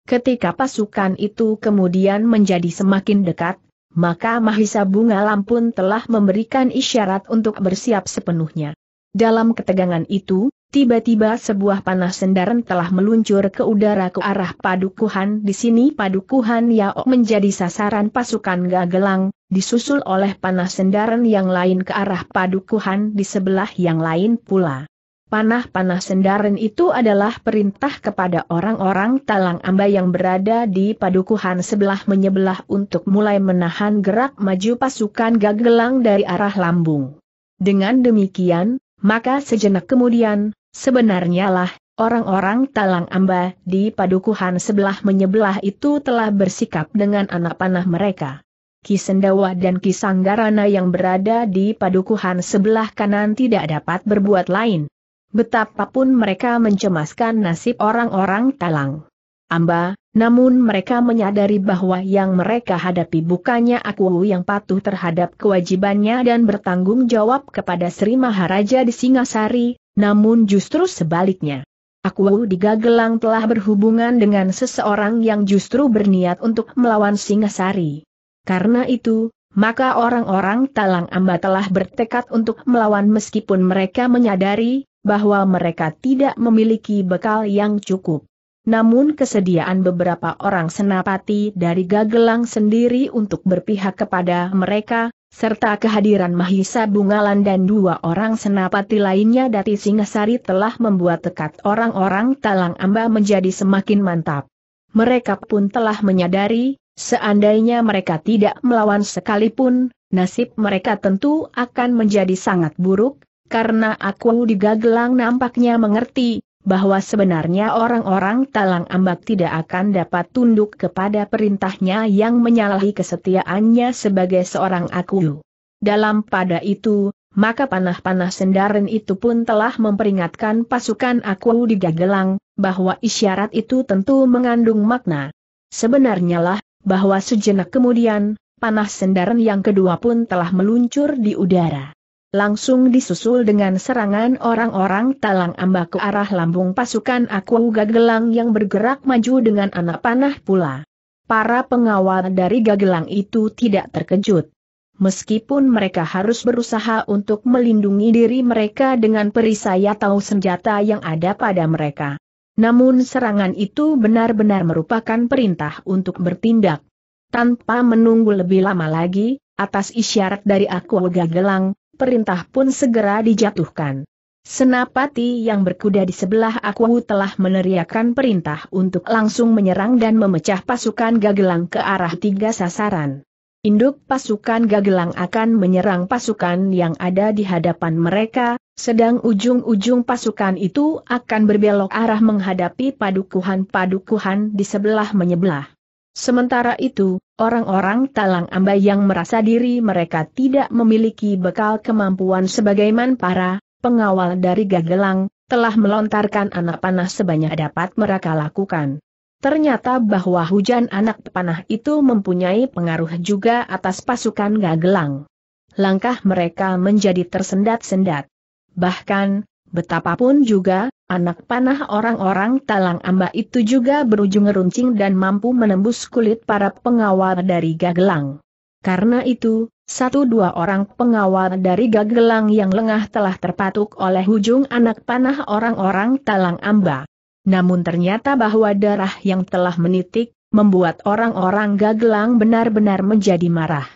Ketika pasukan itu kemudian menjadi semakin dekat, maka Mahisa Bunga Lampun telah memberikan isyarat untuk bersiap sepenuhnya. Dalam ketegangan itu, tiba-tiba sebuah panah sendaran telah meluncur ke udara ke arah padukuhan. Di sini padukuhan Yao menjadi sasaran pasukan Gagelang, disusul oleh panah sendaran yang lain ke arah padukuhan di sebelah yang lain pula. Panah-panah sendaren itu adalah perintah kepada orang-orang talang amba yang berada di padukuhan sebelah menyebelah untuk mulai menahan gerak maju pasukan gagelang dari arah lambung. Dengan demikian, maka sejenak kemudian, sebenarnya lah, orang-orang talang amba di padukuhan sebelah menyebelah itu telah bersikap dengan anak panah mereka. Kisendawa dan Kisanggarana yang berada di padukuhan sebelah kanan tidak dapat berbuat lain, Betapapun mereka mencemaskan nasib orang-orang talang. Amba, namun mereka menyadari bahwa yang mereka hadapi bukannya aku yang patuh terhadap kewajibannya dan bertanggung jawab kepada Sri Maharaja di Singasari, namun justru sebaliknya. Aku Gagelang telah berhubungan dengan seseorang yang justru berniat untuk melawan Singasari. Karena itu, maka orang-orang Talang Amba telah bertekad untuk melawan meskipun mereka menyadari bahwa mereka tidak memiliki bekal yang cukup. Namun kesediaan beberapa orang senapati dari Gagelang sendiri untuk berpihak kepada mereka, serta kehadiran Mahisa Bungalan dan dua orang senapati lainnya dari Singasari telah membuat tekad orang-orang Talang Amba menjadi semakin mantap. Mereka pun telah menyadari, seandainya mereka tidak melawan sekalipun, nasib mereka tentu akan menjadi sangat buruk, karena aku digagelang nampaknya mengerti, bahwa sebenarnya orang-orang talang ambak tidak akan dapat tunduk kepada perintahnya yang menyalahi kesetiaannya sebagai seorang aku. Dalam pada itu, maka panah-panah sendaren itu pun telah memperingatkan pasukan aku di Gagelang, bahwa isyarat itu tentu mengandung makna. Sebenarnya lah, bahwa sejenak kemudian, panah sendaren yang kedua pun telah meluncur di udara. Langsung disusul dengan serangan orang-orang talang amba ke arah lambung pasukan aku gagelang yang bergerak maju dengan anak panah pula. Para pengawal dari gagelang itu tidak terkejut. Meskipun mereka harus berusaha untuk melindungi diri mereka dengan perisai atau senjata yang ada pada mereka. Namun serangan itu benar-benar merupakan perintah untuk bertindak. Tanpa menunggu lebih lama lagi, atas isyarat dari aku gagelang, perintah pun segera dijatuhkan. Senapati yang berkuda di sebelah aku telah meneriakkan perintah untuk langsung menyerang dan memecah pasukan Gagelang ke arah tiga sasaran. Induk pasukan Gagelang akan menyerang pasukan yang ada di hadapan mereka, sedang ujung-ujung pasukan itu akan berbelok arah menghadapi padukuhan-padukuhan di sebelah menyebelah. Sementara itu, orang-orang talang Amba yang merasa diri mereka tidak memiliki bekal kemampuan sebagai manpara, pengawal dari Gagelang, telah melontarkan anak panah sebanyak dapat mereka lakukan. Ternyata bahwa hujan anak panah itu mempunyai pengaruh juga atas pasukan Gagelang. Langkah mereka menjadi tersendat-sendat. Bahkan, Betapapun juga, anak panah orang-orang talang amba itu juga berujung runcing dan mampu menembus kulit para pengawal dari Gagelang. Karena itu, satu dua orang pengawal dari Gagelang yang lengah telah terpatuk oleh ujung anak panah orang-orang talang amba. Namun ternyata bahwa darah yang telah menitik, membuat orang-orang Gagelang benar-benar menjadi marah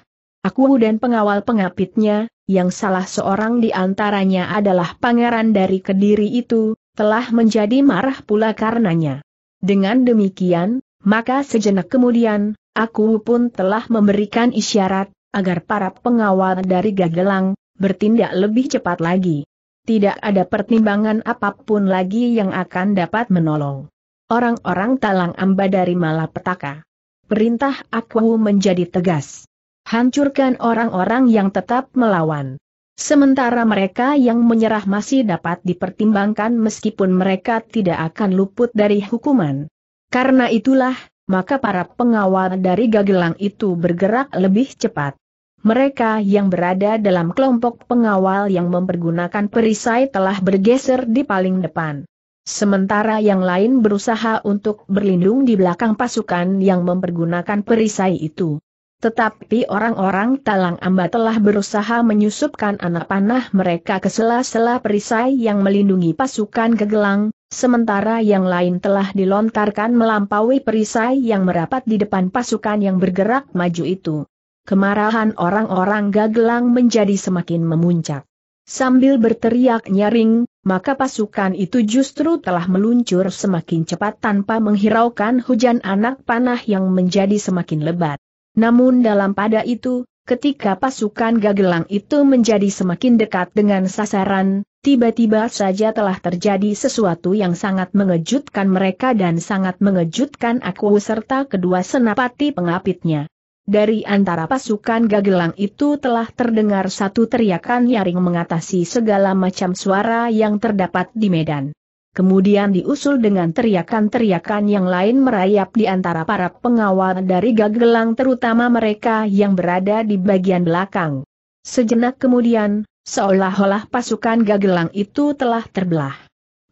aku dan pengawal pengapitnya, yang salah seorang di antaranya adalah pangeran dari Kediri itu, telah menjadi marah pula karenanya. Dengan demikian, maka sejenak kemudian, aku pun telah memberikan isyarat, agar para pengawal dari Gagelang, bertindak lebih cepat lagi. Tidak ada pertimbangan apapun lagi yang akan dapat menolong orang-orang talang amba dari malapetaka. Perintah aku menjadi tegas hancurkan orang-orang yang tetap melawan. Sementara mereka yang menyerah masih dapat dipertimbangkan meskipun mereka tidak akan luput dari hukuman. Karena itulah, maka para pengawal dari Gagelang itu bergerak lebih cepat. Mereka yang berada dalam kelompok pengawal yang mempergunakan perisai telah bergeser di paling depan. Sementara yang lain berusaha untuk berlindung di belakang pasukan yang mempergunakan perisai itu. Tetapi orang-orang Talang Amba telah berusaha menyusupkan anak panah mereka ke sela-sela perisai yang melindungi pasukan kegelang, sementara yang lain telah dilontarkan melampaui perisai yang merapat di depan pasukan yang bergerak maju itu. Kemarahan orang-orang gagelang menjadi semakin memuncak. Sambil berteriak nyaring, maka pasukan itu justru telah meluncur semakin cepat tanpa menghiraukan hujan anak panah yang menjadi semakin lebat. Namun dalam pada itu, ketika pasukan Gagelang itu menjadi semakin dekat dengan sasaran, tiba-tiba saja telah terjadi sesuatu yang sangat mengejutkan mereka dan sangat mengejutkan aku serta kedua senapati pengapitnya. Dari antara pasukan Gagelang itu telah terdengar satu teriakan nyaring mengatasi segala macam suara yang terdapat di medan kemudian diusul dengan teriakan-teriakan yang lain merayap di antara para pengawal dari gagelang terutama mereka yang berada di bagian belakang. Sejenak kemudian, seolah-olah pasukan gagelang itu telah terbelah.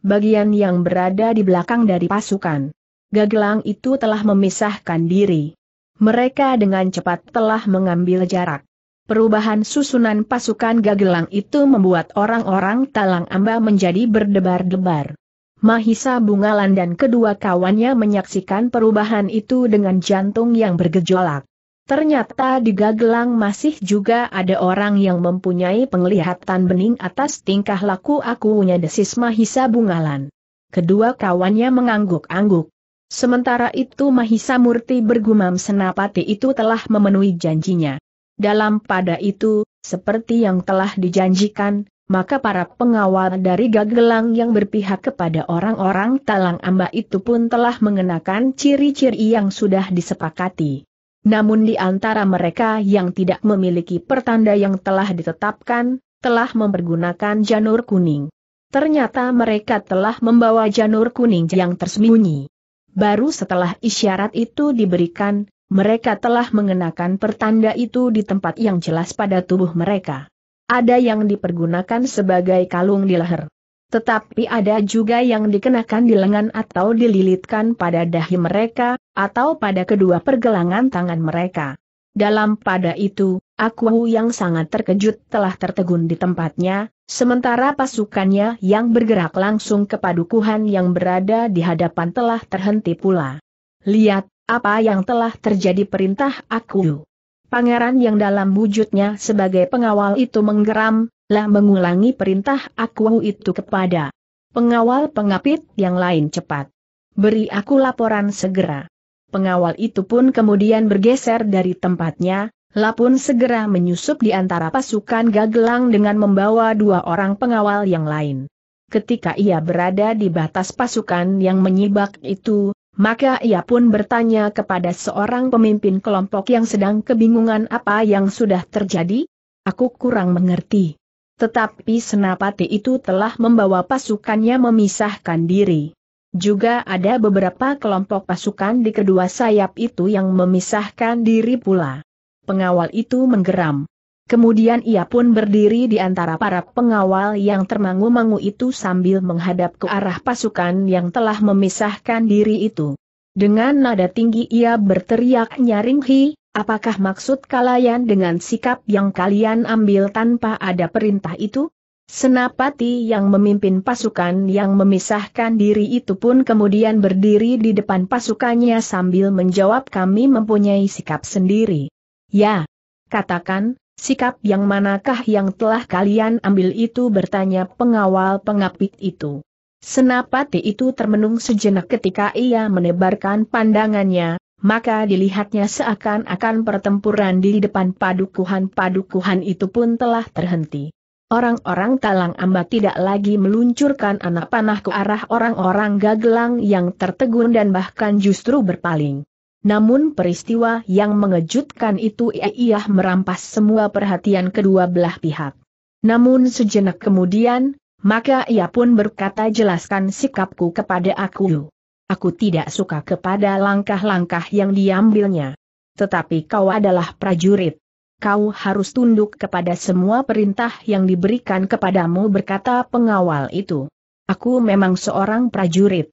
Bagian yang berada di belakang dari pasukan gagelang itu telah memisahkan diri. Mereka dengan cepat telah mengambil jarak. Perubahan susunan pasukan gagelang itu membuat orang-orang talang amba menjadi berdebar-debar. Mahisa Bungalan dan kedua kawannya menyaksikan perubahan itu dengan jantung yang bergejolak. Ternyata di Gagelang masih juga ada orang yang mempunyai penglihatan bening atas tingkah laku akunya desis Mahisa Bungalan. Kedua kawannya mengangguk-angguk. Sementara itu Mahisa Murti bergumam senapati itu telah memenuhi janjinya. Dalam pada itu, seperti yang telah dijanjikan, maka para pengawal dari Gagelang yang berpihak kepada orang-orang Talang Amba itu pun telah mengenakan ciri-ciri yang sudah disepakati. Namun di antara mereka yang tidak memiliki pertanda yang telah ditetapkan, telah mempergunakan janur kuning. Ternyata mereka telah membawa janur kuning yang tersembunyi. Baru setelah isyarat itu diberikan, mereka telah mengenakan pertanda itu di tempat yang jelas pada tubuh mereka. Ada yang dipergunakan sebagai kalung di leher. Tetapi ada juga yang dikenakan di lengan atau dililitkan pada dahi mereka, atau pada kedua pergelangan tangan mereka. Dalam pada itu, Aku yang sangat terkejut telah tertegun di tempatnya, sementara pasukannya yang bergerak langsung ke padukuhan yang berada di hadapan telah terhenti pula. Lihat, apa yang telah terjadi perintah aku. Pangeran yang dalam wujudnya sebagai pengawal itu menggeram, lah mengulangi perintah aku itu kepada pengawal pengapit yang lain cepat. Beri aku laporan segera. Pengawal itu pun kemudian bergeser dari tempatnya, pun segera menyusup di antara pasukan Gagelang dengan membawa dua orang pengawal yang lain. Ketika ia berada di batas pasukan yang menyibak itu, maka ia pun bertanya kepada seorang pemimpin kelompok yang sedang kebingungan apa yang sudah terjadi. Aku kurang mengerti. Tetapi Senapati itu telah membawa pasukannya memisahkan diri. Juga ada beberapa kelompok pasukan di kedua sayap itu yang memisahkan diri pula. Pengawal itu menggeram. Kemudian ia pun berdiri di antara para pengawal yang termangu-mangu itu sambil menghadap ke arah pasukan yang telah memisahkan diri itu. Dengan nada tinggi ia berteriak nyaring hi, apakah maksud kalian dengan sikap yang kalian ambil tanpa ada perintah itu? Senapati yang memimpin pasukan yang memisahkan diri itu pun kemudian berdiri di depan pasukannya sambil menjawab kami mempunyai sikap sendiri. Ya, katakan, Sikap yang manakah yang telah kalian ambil itu bertanya pengawal pengapit itu. Senapati itu termenung sejenak ketika ia menebarkan pandangannya, maka dilihatnya seakan-akan pertempuran di depan padukuhan-padukuhan itu pun telah terhenti. Orang-orang Talang Amba tidak lagi meluncurkan anak panah ke arah orang-orang Gagelang yang tertegun dan bahkan justru berpaling. Namun peristiwa yang mengejutkan itu ia merampas semua perhatian kedua belah pihak. Namun sejenak kemudian, maka ia pun berkata jelaskan sikapku kepada aku. Aku tidak suka kepada langkah-langkah yang diambilnya. Tetapi kau adalah prajurit. Kau harus tunduk kepada semua perintah yang diberikan kepadamu berkata pengawal itu. Aku memang seorang prajurit.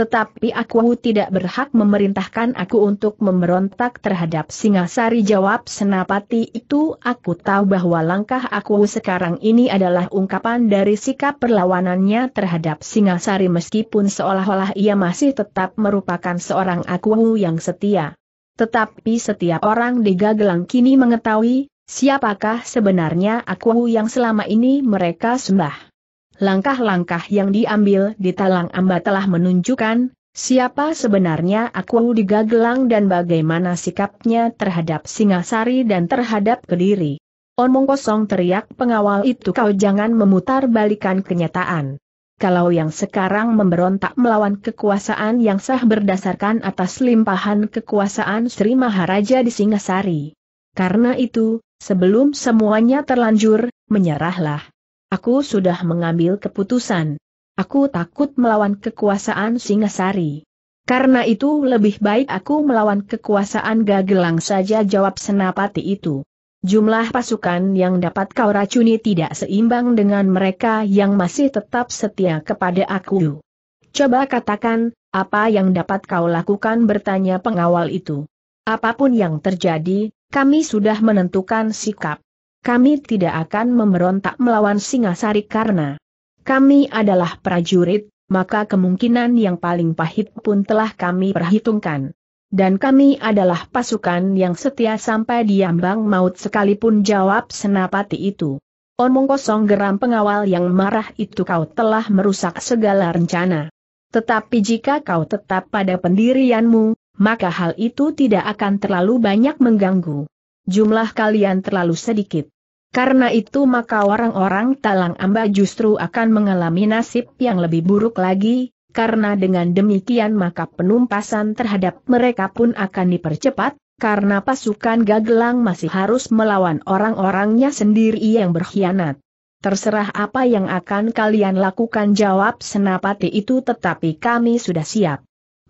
Tetapi aku tidak berhak memerintahkan aku untuk memberontak terhadap Singasari jawab senapati itu aku tahu bahwa langkah aku sekarang ini adalah ungkapan dari sikap perlawanannya terhadap Singasari meskipun seolah-olah ia masih tetap merupakan seorang aku yang setia. Tetapi setiap orang di Gagelang kini mengetahui, siapakah sebenarnya aku yang selama ini mereka sembah. Langkah-langkah yang diambil di Talang Amba telah menunjukkan siapa sebenarnya aku di Gagelang dan bagaimana sikapnya terhadap Singasari dan terhadap Kediri. Omong kosong teriak pengawal itu kau jangan memutar balikan kenyataan. Kalau yang sekarang memberontak melawan kekuasaan yang sah berdasarkan atas limpahan kekuasaan Sri Maharaja di Singasari. Karena itu, sebelum semuanya terlanjur, menyerahlah. Aku sudah mengambil keputusan. Aku takut melawan kekuasaan Singasari. Karena itu lebih baik aku melawan kekuasaan Gagelang saja jawab senapati itu. Jumlah pasukan yang dapat kau racuni tidak seimbang dengan mereka yang masih tetap setia kepada aku. Coba katakan, apa yang dapat kau lakukan bertanya pengawal itu. Apapun yang terjadi, kami sudah menentukan sikap kami tidak akan memberontak melawan Singasari karena kami adalah prajurit, maka kemungkinan yang paling pahit pun telah kami perhitungkan. Dan kami adalah pasukan yang setia sampai diambang maut sekalipun jawab senapati itu. Omong kosong geram pengawal yang marah itu kau telah merusak segala rencana. Tetapi jika kau tetap pada pendirianmu, maka hal itu tidak akan terlalu banyak mengganggu jumlah kalian terlalu sedikit. Karena itu maka orang-orang Talang Amba justru akan mengalami nasib yang lebih buruk lagi, karena dengan demikian maka penumpasan terhadap mereka pun akan dipercepat, karena pasukan Gagelang masih harus melawan orang-orangnya sendiri yang berkhianat. Terserah apa yang akan kalian lakukan jawab senapati itu tetapi kami sudah siap.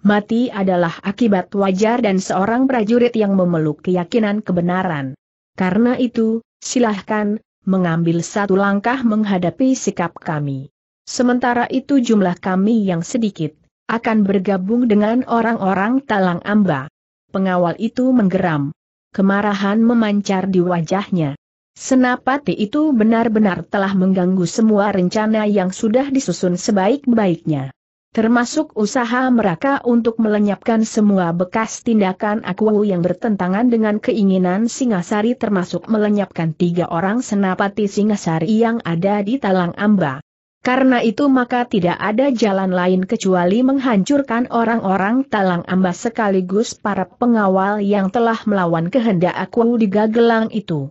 Mati adalah akibat wajar dan seorang prajurit yang memeluk keyakinan kebenaran. Karena itu, silahkan, mengambil satu langkah menghadapi sikap kami. Sementara itu jumlah kami yang sedikit, akan bergabung dengan orang-orang talang amba. Pengawal itu menggeram. Kemarahan memancar di wajahnya. Senapati itu benar-benar telah mengganggu semua rencana yang sudah disusun sebaik-baiknya termasuk usaha mereka untuk melenyapkan semua bekas tindakan Akuwu yang bertentangan dengan keinginan Singasari termasuk melenyapkan tiga orang senapati Singasari yang ada di Talang Amba. Karena itu maka tidak ada jalan lain kecuali menghancurkan orang-orang Talang Amba sekaligus para pengawal yang telah melawan kehendak Akuwu di Gagelang itu.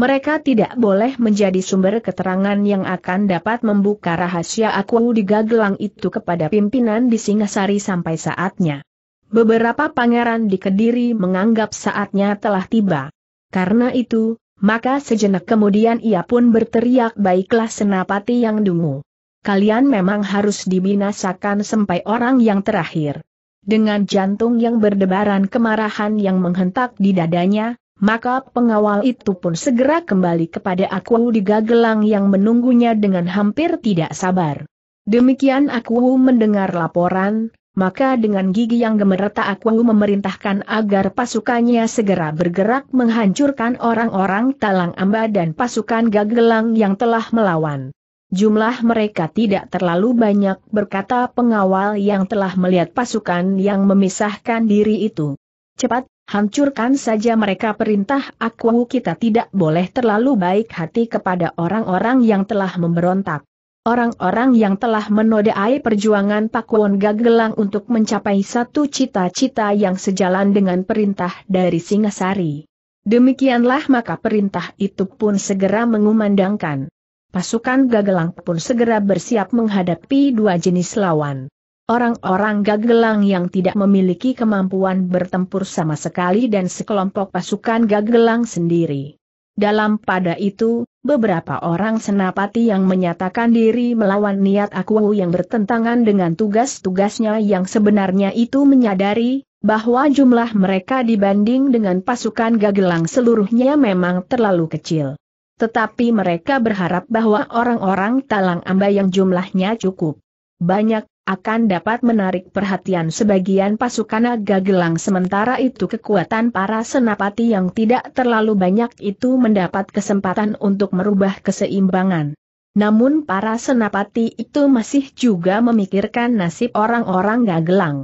Mereka tidak boleh menjadi sumber keterangan yang akan dapat membuka rahasia aku di Gagelang itu kepada pimpinan di Singasari sampai saatnya. Beberapa pangeran di Kediri menganggap saatnya telah tiba. Karena itu, maka sejenak kemudian ia pun berteriak baiklah senapati yang dungu. Kalian memang harus dibinasakan sampai orang yang terakhir. Dengan jantung yang berdebaran kemarahan yang menghentak di dadanya, maka pengawal itu pun segera kembali kepada aku di gagelang yang menunggunya dengan hampir tidak sabar. Demikian aku mendengar laporan, maka dengan gigi yang gemereta aku memerintahkan agar pasukannya segera bergerak menghancurkan orang-orang Talang Amba dan pasukan Gagelang yang telah melawan. Jumlah mereka tidak terlalu banyak berkata pengawal yang telah melihat pasukan yang memisahkan diri itu. Cepat, hancurkan saja mereka perintah aku kita tidak boleh terlalu baik hati kepada orang-orang yang telah memberontak. Orang-orang yang telah menodai perjuangan Pakuan Gagelang untuk mencapai satu cita-cita yang sejalan dengan perintah dari Singasari. Demikianlah maka perintah itu pun segera mengumandangkan. Pasukan Gagelang pun segera bersiap menghadapi dua jenis lawan orang-orang gagelang yang tidak memiliki kemampuan bertempur sama sekali dan sekelompok pasukan gagelang sendiri. Dalam pada itu, beberapa orang senapati yang menyatakan diri melawan niat aku yang bertentangan dengan tugas-tugasnya yang sebenarnya itu menyadari, bahwa jumlah mereka dibanding dengan pasukan gagelang seluruhnya memang terlalu kecil. Tetapi mereka berharap bahwa orang-orang talang amba yang jumlahnya cukup banyak, akan dapat menarik perhatian sebagian pasukan naga gelang sementara itu kekuatan para senapati yang tidak terlalu banyak itu mendapat kesempatan untuk merubah keseimbangan. Namun para senapati itu masih juga memikirkan nasib orang-orang gagelang.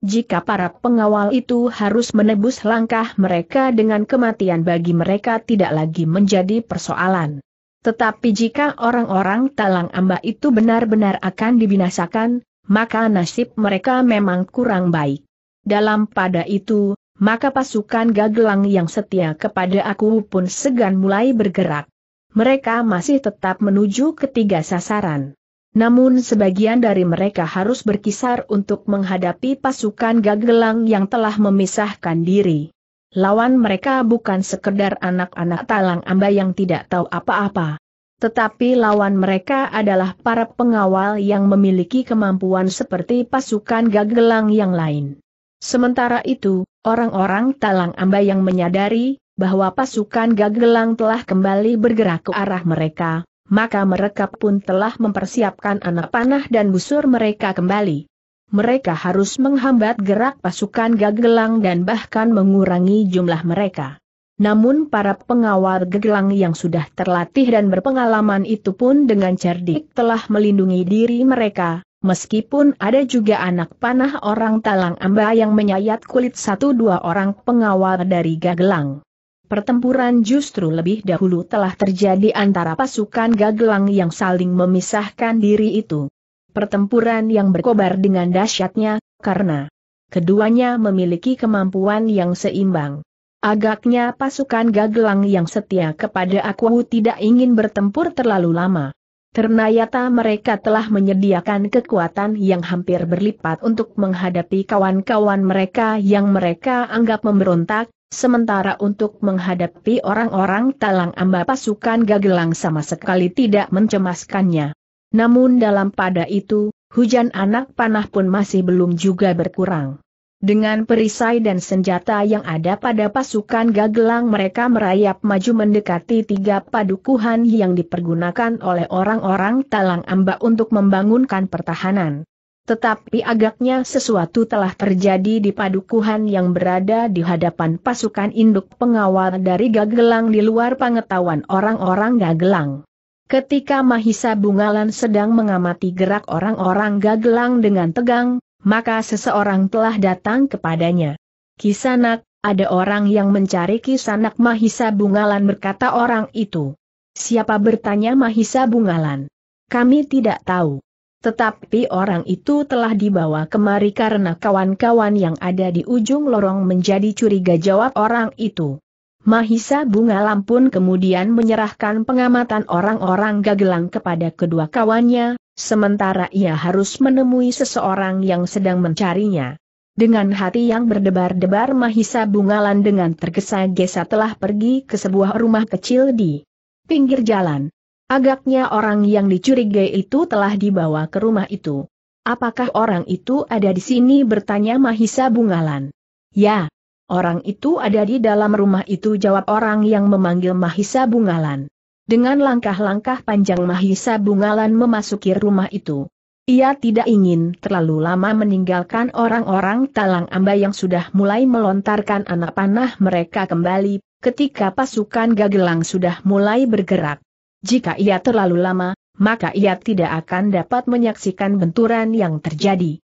Jika para pengawal itu harus menebus langkah mereka dengan kematian bagi mereka tidak lagi menjadi persoalan. Tetapi jika orang-orang talang amba itu benar-benar akan dibinasakan, maka nasib mereka memang kurang baik. Dalam pada itu, maka pasukan Gagelang yang setia kepada aku pun segan mulai bergerak. Mereka masih tetap menuju ketiga sasaran. Namun sebagian dari mereka harus berkisar untuk menghadapi pasukan Gagelang yang telah memisahkan diri. Lawan mereka bukan sekedar anak-anak talang amba yang tidak tahu apa-apa. Tetapi lawan mereka adalah para pengawal yang memiliki kemampuan seperti pasukan gagelang yang lain. Sementara itu, orang-orang Talang Amba yang menyadari bahwa pasukan gagelang telah kembali bergerak ke arah mereka, maka mereka pun telah mempersiapkan anak panah dan busur mereka kembali. Mereka harus menghambat gerak pasukan gagelang dan bahkan mengurangi jumlah mereka. Namun para pengawal gegelang yang sudah terlatih dan berpengalaman itu pun dengan cerdik telah melindungi diri mereka, meskipun ada juga anak panah orang talang amba yang menyayat kulit satu dua orang pengawal dari Gegelang. Pertempuran justru lebih dahulu telah terjadi antara pasukan Gegelang yang saling memisahkan diri itu. Pertempuran yang berkobar dengan dahsyatnya, karena keduanya memiliki kemampuan yang seimbang. Agaknya pasukan Gagelang yang setia kepada aku tidak ingin bertempur terlalu lama. Ternayata mereka telah menyediakan kekuatan yang hampir berlipat untuk menghadapi kawan-kawan mereka yang mereka anggap memberontak, sementara untuk menghadapi orang-orang talang amba pasukan Gagelang sama sekali tidak mencemaskannya. Namun dalam pada itu, hujan anak panah pun masih belum juga berkurang. Dengan perisai dan senjata yang ada pada pasukan gagelang mereka merayap maju mendekati tiga padukuhan yang dipergunakan oleh orang-orang talang amba untuk membangunkan pertahanan. Tetapi agaknya sesuatu telah terjadi di padukuhan yang berada di hadapan pasukan induk pengawal dari gagelang di luar pengetahuan orang-orang gagelang. Ketika Mahisa Bungalan sedang mengamati gerak orang-orang gagelang dengan tegang, maka seseorang telah datang kepadanya. Kisanak, ada orang yang mencari Kisanak Mahisa Bungalan berkata orang itu. Siapa bertanya Mahisa Bungalan? Kami tidak tahu. Tetapi orang itu telah dibawa kemari karena kawan-kawan yang ada di ujung lorong menjadi curiga jawab orang itu. Mahisa Bunga pun kemudian menyerahkan pengamatan orang-orang gagelang kepada kedua kawannya, sementara ia harus menemui seseorang yang sedang mencarinya. Dengan hati yang berdebar-debar Mahisa Bungalan dengan tergesa-gesa telah pergi ke sebuah rumah kecil di pinggir jalan. Agaknya orang yang dicurigai itu telah dibawa ke rumah itu. Apakah orang itu ada di sini bertanya Mahisa Bungalan. Ya, orang itu ada di dalam rumah itu jawab orang yang memanggil Mahisa Bungalan. Dengan langkah-langkah panjang Mahisa Bungalan memasuki rumah itu. Ia tidak ingin terlalu lama meninggalkan orang-orang talang amba yang sudah mulai melontarkan anak panah mereka kembali, ketika pasukan gagelang sudah mulai bergerak. Jika ia terlalu lama, maka ia tidak akan dapat menyaksikan benturan yang terjadi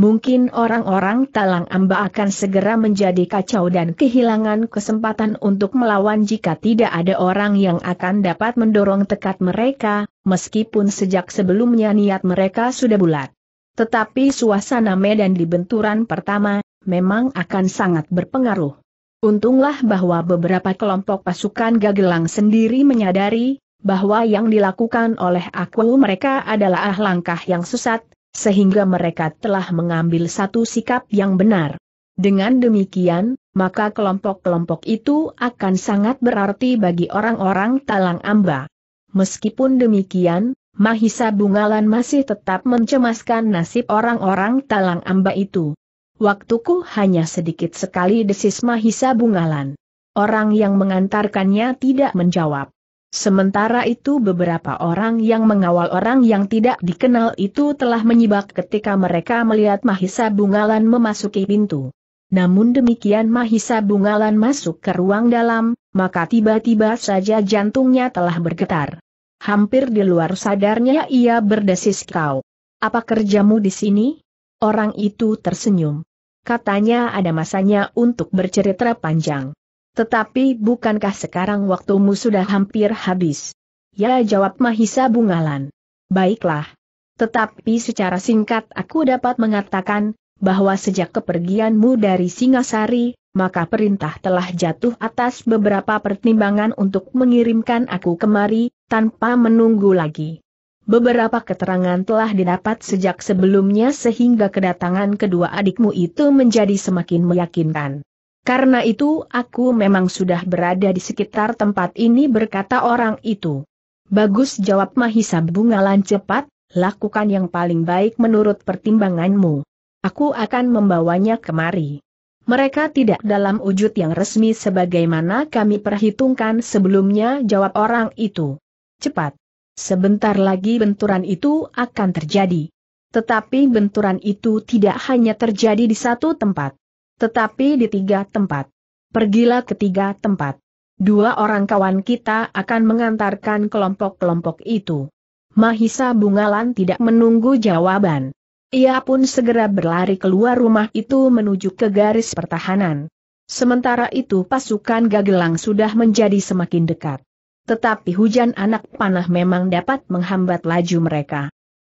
mungkin orang-orang Talang Amba akan segera menjadi kacau dan kehilangan kesempatan untuk melawan jika tidak ada orang yang akan dapat mendorong tekad mereka, meskipun sejak sebelumnya niat mereka sudah bulat. Tetapi suasana medan di benturan pertama, memang akan sangat berpengaruh. Untunglah bahwa beberapa kelompok pasukan Gagelang sendiri menyadari, bahwa yang dilakukan oleh aku mereka adalah langkah yang sesat, sehingga mereka telah mengambil satu sikap yang benar. Dengan demikian, maka kelompok-kelompok itu akan sangat berarti bagi orang-orang Talang Amba. Meskipun demikian, Mahisa Bungalan masih tetap mencemaskan nasib orang-orang Talang Amba itu. Waktuku hanya sedikit sekali desis Mahisa Bungalan. Orang yang mengantarkannya tidak menjawab. Sementara itu beberapa orang yang mengawal orang yang tidak dikenal itu telah menyibak ketika mereka melihat Mahisa Bungalan memasuki pintu. Namun demikian Mahisa Bungalan masuk ke ruang dalam, maka tiba-tiba saja jantungnya telah bergetar. Hampir di luar sadarnya ia berdesis kau. Apa kerjamu di sini? Orang itu tersenyum. Katanya ada masanya untuk bercerita panjang. Tetapi bukankah sekarang waktumu sudah hampir habis? Ya jawab Mahisa Bungalan. Baiklah. Tetapi secara singkat aku dapat mengatakan, bahwa sejak kepergianmu dari Singasari, maka perintah telah jatuh atas beberapa pertimbangan untuk mengirimkan aku kemari, tanpa menunggu lagi. Beberapa keterangan telah didapat sejak sebelumnya sehingga kedatangan kedua adikmu itu menjadi semakin meyakinkan. Karena itu aku memang sudah berada di sekitar tempat ini berkata orang itu. Bagus jawab Mahisa Bungalan cepat, lakukan yang paling baik menurut pertimbanganmu. Aku akan membawanya kemari. Mereka tidak dalam wujud yang resmi sebagaimana kami perhitungkan sebelumnya jawab orang itu. Cepat. Sebentar lagi benturan itu akan terjadi. Tetapi benturan itu tidak hanya terjadi di satu tempat. Tetapi di tiga tempat. Pergilah ke tiga tempat. Dua orang kawan kita akan mengantarkan kelompok-kelompok itu. Mahisa Bungalan tidak menunggu jawaban. Ia pun segera berlari keluar rumah itu menuju ke garis pertahanan. Sementara itu pasukan Gagelang sudah menjadi semakin dekat. Tetapi hujan anak panah memang dapat menghambat laju mereka.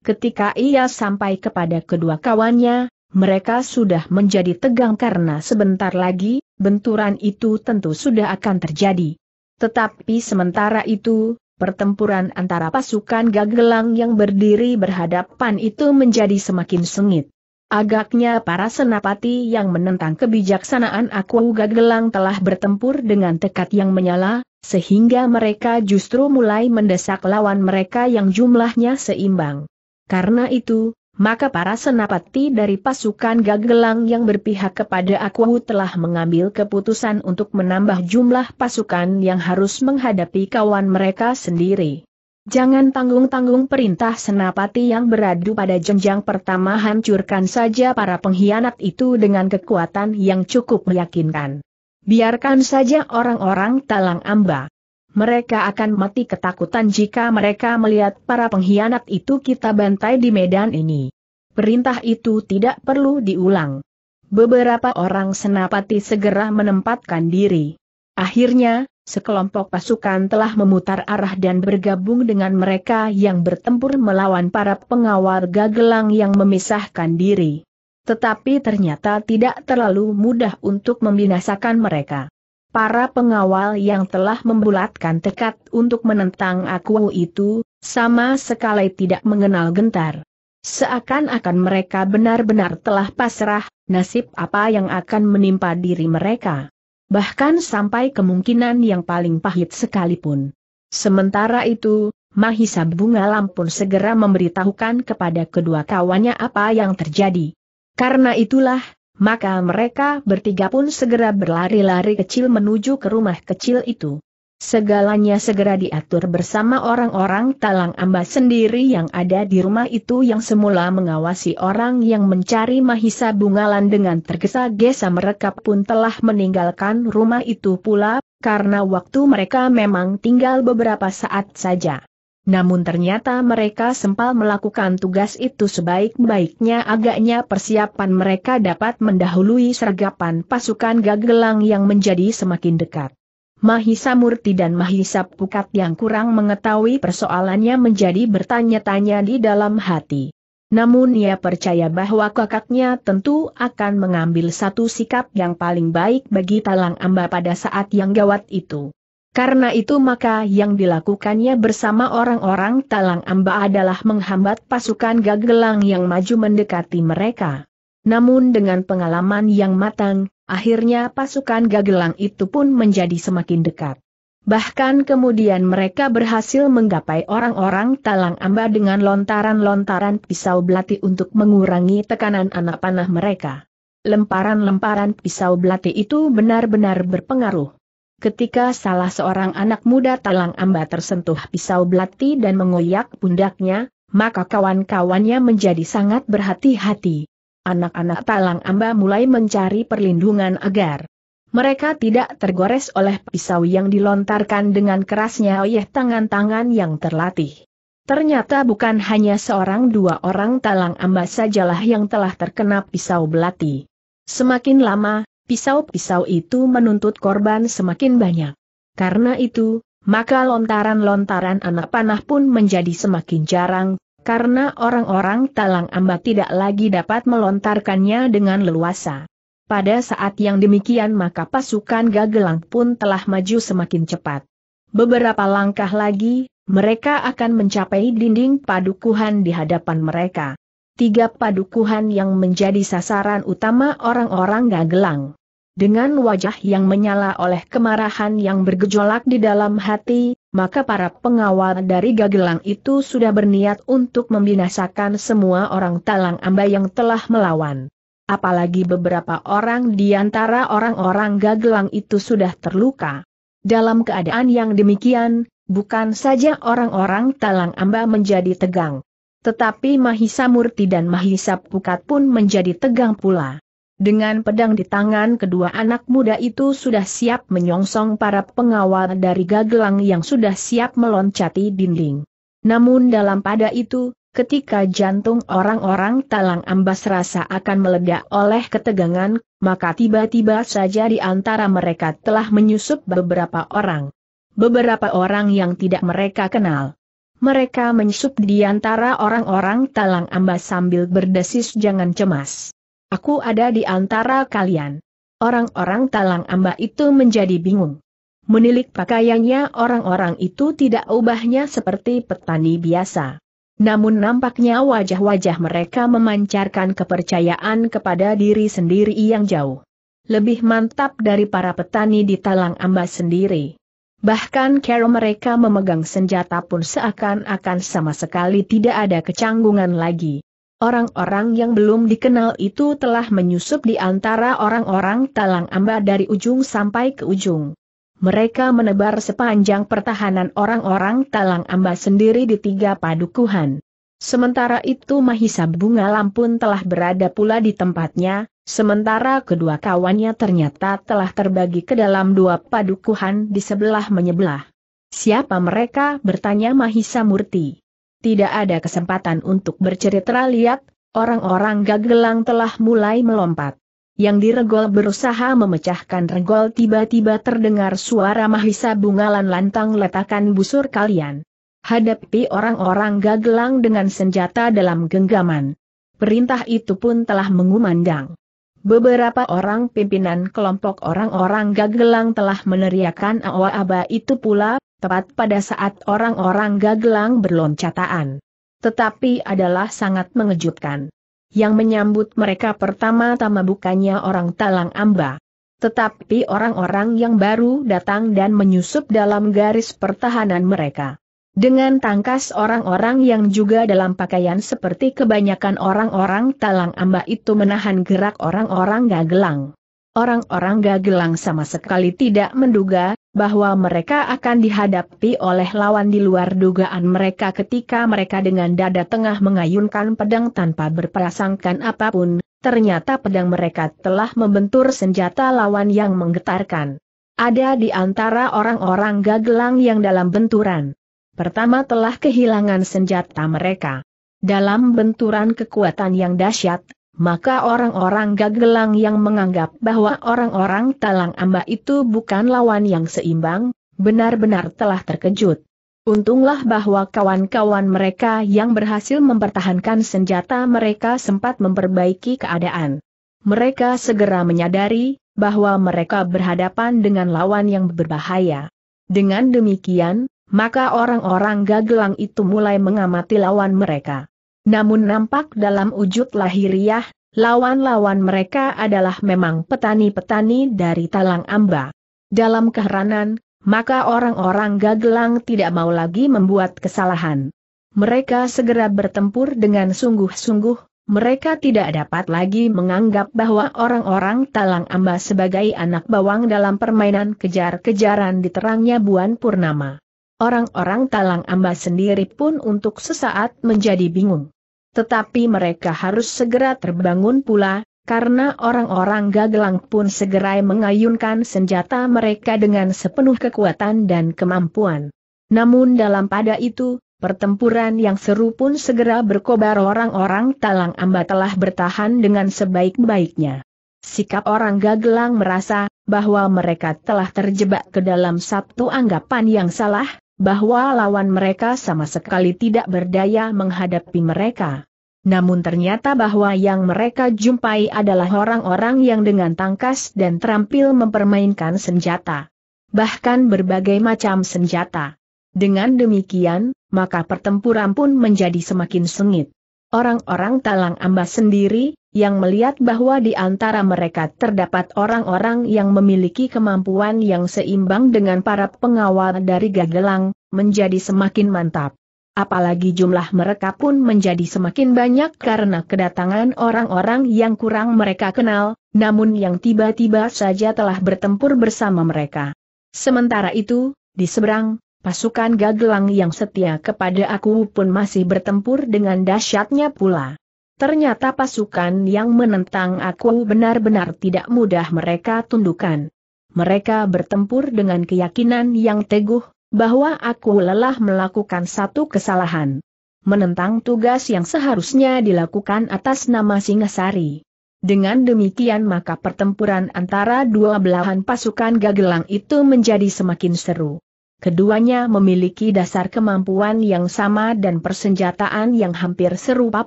Ketika ia sampai kepada kedua kawannya, mereka sudah menjadi tegang karena sebentar lagi, benturan itu tentu sudah akan terjadi. Tetapi sementara itu, pertempuran antara pasukan Gagelang yang berdiri berhadapan itu menjadi semakin sengit. Agaknya para senapati yang menentang kebijaksanaan aku Gagelang telah bertempur dengan tekad yang menyala, sehingga mereka justru mulai mendesak lawan mereka yang jumlahnya seimbang. Karena itu, maka para senapati dari pasukan Gagelang yang berpihak kepada aku telah mengambil keputusan untuk menambah jumlah pasukan yang harus menghadapi kawan mereka sendiri. Jangan tanggung-tanggung perintah senapati yang beradu pada jenjang pertama hancurkan saja para pengkhianat itu dengan kekuatan yang cukup meyakinkan. Biarkan saja orang-orang talang amba. Mereka akan mati ketakutan jika mereka melihat para pengkhianat itu kita bantai di medan ini. Perintah itu tidak perlu diulang. Beberapa orang senapati segera menempatkan diri. Akhirnya, sekelompok pasukan telah memutar arah dan bergabung dengan mereka yang bertempur melawan para pengawal gagelang yang memisahkan diri. Tetapi ternyata tidak terlalu mudah untuk membinasakan mereka para pengawal yang telah membulatkan tekad untuk menentang aku itu, sama sekali tidak mengenal gentar. Seakan-akan mereka benar-benar telah pasrah, nasib apa yang akan menimpa diri mereka. Bahkan sampai kemungkinan yang paling pahit sekalipun. Sementara itu, Mahisa Bunga Lampun segera memberitahukan kepada kedua kawannya apa yang terjadi. Karena itulah, maka mereka bertiga pun segera berlari-lari kecil menuju ke rumah kecil itu. Segalanya segera diatur bersama orang-orang talang Amba sendiri yang ada di rumah itu yang semula mengawasi orang yang mencari Mahisa Bungalan dengan tergesa-gesa mereka pun telah meninggalkan rumah itu pula, karena waktu mereka memang tinggal beberapa saat saja. Namun ternyata mereka sempal melakukan tugas itu sebaik-baiknya agaknya persiapan mereka dapat mendahului sergapan pasukan gagelang yang menjadi semakin dekat. Mahisa Murti dan Mahisa Pukat yang kurang mengetahui persoalannya menjadi bertanya-tanya di dalam hati. Namun ia percaya bahwa kakaknya tentu akan mengambil satu sikap yang paling baik bagi Talang Amba pada saat yang gawat itu. Karena itu maka yang dilakukannya bersama orang-orang Talang Amba adalah menghambat pasukan Gagelang yang maju mendekati mereka. Namun dengan pengalaman yang matang, akhirnya pasukan Gagelang itu pun menjadi semakin dekat. Bahkan kemudian mereka berhasil menggapai orang-orang Talang Amba dengan lontaran-lontaran pisau belati untuk mengurangi tekanan anak panah mereka. Lemparan-lemparan pisau belati itu benar-benar berpengaruh ketika salah seorang anak muda talang amba tersentuh pisau belati dan mengoyak pundaknya, maka kawan-kawannya menjadi sangat berhati-hati. Anak-anak talang amba mulai mencari perlindungan agar mereka tidak tergores oleh pisau yang dilontarkan dengan kerasnya oleh tangan-tangan yang terlatih. Ternyata bukan hanya seorang dua orang talang amba sajalah yang telah terkena pisau belati. Semakin lama, pisau-pisau itu menuntut korban semakin banyak. Karena itu, maka lontaran-lontaran anak panah pun menjadi semakin jarang, karena orang-orang talang ambat tidak lagi dapat melontarkannya dengan leluasa. Pada saat yang demikian maka pasukan Gagelang pun telah maju semakin cepat. Beberapa langkah lagi, mereka akan mencapai dinding padukuhan di hadapan mereka tiga padukuhan yang menjadi sasaran utama orang-orang gagelang, Dengan wajah yang menyala oleh kemarahan yang bergejolak di dalam hati, maka para pengawal dari Gagelang itu sudah berniat untuk membinasakan semua orang Talang Amba yang telah melawan. Apalagi beberapa orang di antara orang-orang Gagelang itu sudah terluka. Dalam keadaan yang demikian, bukan saja orang-orang Talang Amba menjadi tegang, tetapi Mahisa Murti dan Mahisa Pukat pun menjadi tegang pula. Dengan pedang di tangan kedua anak muda itu sudah siap menyongsong para pengawal dari Gagelang yang sudah siap meloncati dinding. Namun dalam pada itu, ketika jantung orang-orang talang ambas rasa akan meledak oleh ketegangan, maka tiba-tiba saja di antara mereka telah menyusup beberapa orang. Beberapa orang yang tidak mereka kenal mereka menyusup di antara orang-orang talang ambas sambil berdesis jangan cemas. Aku ada di antara kalian. Orang-orang talang amba itu menjadi bingung. Menilik pakaiannya orang-orang itu tidak ubahnya seperti petani biasa. Namun nampaknya wajah-wajah mereka memancarkan kepercayaan kepada diri sendiri yang jauh. Lebih mantap dari para petani di talang amba sendiri. Bahkan cara mereka memegang senjata pun seakan-akan sama sekali tidak ada kecanggungan lagi. Orang-orang yang belum dikenal itu telah menyusup di antara orang-orang talang amba dari ujung sampai ke ujung. Mereka menebar sepanjang pertahanan orang-orang talang amba sendiri di tiga padukuhan. Sementara itu Mahisa Bunga Lampun telah berada pula di tempatnya, Sementara kedua kawannya ternyata telah terbagi ke dalam dua padukuhan di sebelah menyebelah. Siapa mereka? bertanya Mahisa Murti. Tidak ada kesempatan untuk bercerita lihat, orang-orang gagelang telah mulai melompat. Yang diregol berusaha memecahkan regol tiba-tiba terdengar suara Mahisa bungalan lantang letakkan busur kalian. Hadapi orang-orang gagelang dengan senjata dalam genggaman. Perintah itu pun telah mengumandang. Beberapa orang pimpinan kelompok orang-orang gagelang telah meneriakan awa aba itu pula, tepat pada saat orang-orang gagelang berloncataan. Tetapi adalah sangat mengejutkan. Yang menyambut mereka pertama-tama bukannya orang talang amba. Tetapi orang-orang yang baru datang dan menyusup dalam garis pertahanan mereka. Dengan tangkas orang-orang yang juga dalam pakaian seperti kebanyakan orang-orang talang amba itu menahan gerak orang-orang gagelang. Orang-orang gagelang sama sekali tidak menduga bahwa mereka akan dihadapi oleh lawan di luar dugaan mereka ketika mereka dengan dada tengah mengayunkan pedang tanpa berprasangkan apapun, ternyata pedang mereka telah membentur senjata lawan yang menggetarkan. Ada di antara orang-orang gagelang yang dalam benturan pertama telah kehilangan senjata mereka. Dalam benturan kekuatan yang dahsyat, maka orang-orang gagelang yang menganggap bahwa orang-orang talang amba itu bukan lawan yang seimbang, benar-benar telah terkejut. Untunglah bahwa kawan-kawan mereka yang berhasil mempertahankan senjata mereka sempat memperbaiki keadaan. Mereka segera menyadari bahwa mereka berhadapan dengan lawan yang berbahaya. Dengan demikian, maka orang-orang gagelang itu mulai mengamati lawan mereka. Namun nampak dalam wujud lahiriah, lawan-lawan mereka adalah memang petani-petani dari Talang Amba. Dalam keheranan, maka orang-orang gagelang tidak mau lagi membuat kesalahan. Mereka segera bertempur dengan sungguh-sungguh, mereka tidak dapat lagi menganggap bahwa orang-orang Talang Amba sebagai anak bawang dalam permainan kejar-kejaran di terangnya Buan purnama orang-orang Talang amba sendiri pun untuk sesaat menjadi bingung. Tetapi mereka harus segera terbangun pula, karena orang-orang gagelang pun segera mengayunkan senjata mereka dengan sepenuh kekuatan dan kemampuan. Namun dalam pada itu, pertempuran yang seru pun segera berkobar orang-orang talang amba telah bertahan dengan sebaik-baiknya. Sikap orang gagelang merasa bahwa mereka telah terjebak ke dalam satu anggapan yang salah, bahwa lawan mereka sama sekali tidak berdaya menghadapi mereka. Namun ternyata bahwa yang mereka jumpai adalah orang-orang yang dengan tangkas dan terampil mempermainkan senjata. Bahkan berbagai macam senjata. Dengan demikian, maka pertempuran pun menjadi semakin sengit. Orang-orang Talang Ambas sendiri, yang melihat bahwa di antara mereka terdapat orang-orang yang memiliki kemampuan yang seimbang dengan para pengawal dari Gagelang, menjadi semakin mantap. Apalagi jumlah mereka pun menjadi semakin banyak karena kedatangan orang-orang yang kurang mereka kenal, namun yang tiba-tiba saja telah bertempur bersama mereka. Sementara itu, di seberang, Pasukan Gagelang yang setia kepada aku pun masih bertempur dengan dahsyatnya pula. Ternyata pasukan yang menentang aku benar-benar tidak mudah mereka tundukkan. Mereka bertempur dengan keyakinan yang teguh, bahwa aku lelah melakukan satu kesalahan. Menentang tugas yang seharusnya dilakukan atas nama Singasari. Dengan demikian maka pertempuran antara dua belahan pasukan Gagelang itu menjadi semakin seru. Keduanya memiliki dasar kemampuan yang sama dan persenjataan yang hampir serupa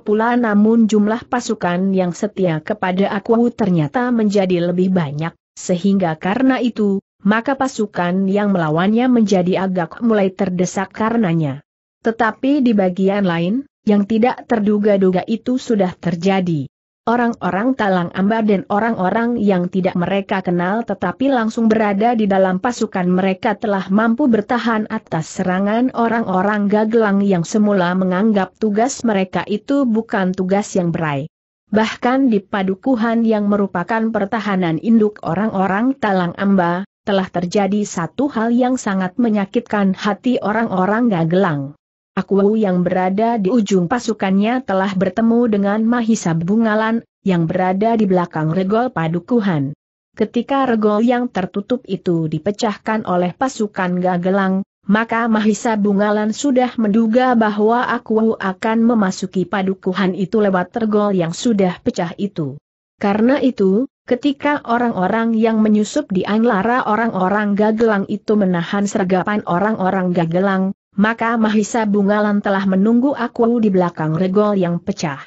pula namun jumlah pasukan yang setia kepada Aku ternyata menjadi lebih banyak, sehingga karena itu, maka pasukan yang melawannya menjadi agak mulai terdesak karenanya. Tetapi di bagian lain, yang tidak terduga-duga itu sudah terjadi. Orang-orang Talang Amba dan orang-orang yang tidak mereka kenal tetapi langsung berada di dalam pasukan mereka telah mampu bertahan atas serangan orang-orang gagelang yang semula menganggap tugas mereka itu bukan tugas yang berai. Bahkan di padukuhan yang merupakan pertahanan induk orang-orang Talang Amba, telah terjadi satu hal yang sangat menyakitkan hati orang-orang gagelang. Aku yang berada di ujung pasukannya telah bertemu dengan Mahisa Bungalan, yang berada di belakang regol padukuhan. Ketika regol yang tertutup itu dipecahkan oleh pasukan Gagelang, maka Mahisa Bungalan sudah menduga bahwa aku akan memasuki padukuhan itu lewat regol yang sudah pecah itu. Karena itu, ketika orang-orang yang menyusup di Anglara orang-orang Gagelang itu menahan sergapan orang-orang Gagelang, maka Mahisa Bungalan telah menunggu aku di belakang regol yang pecah.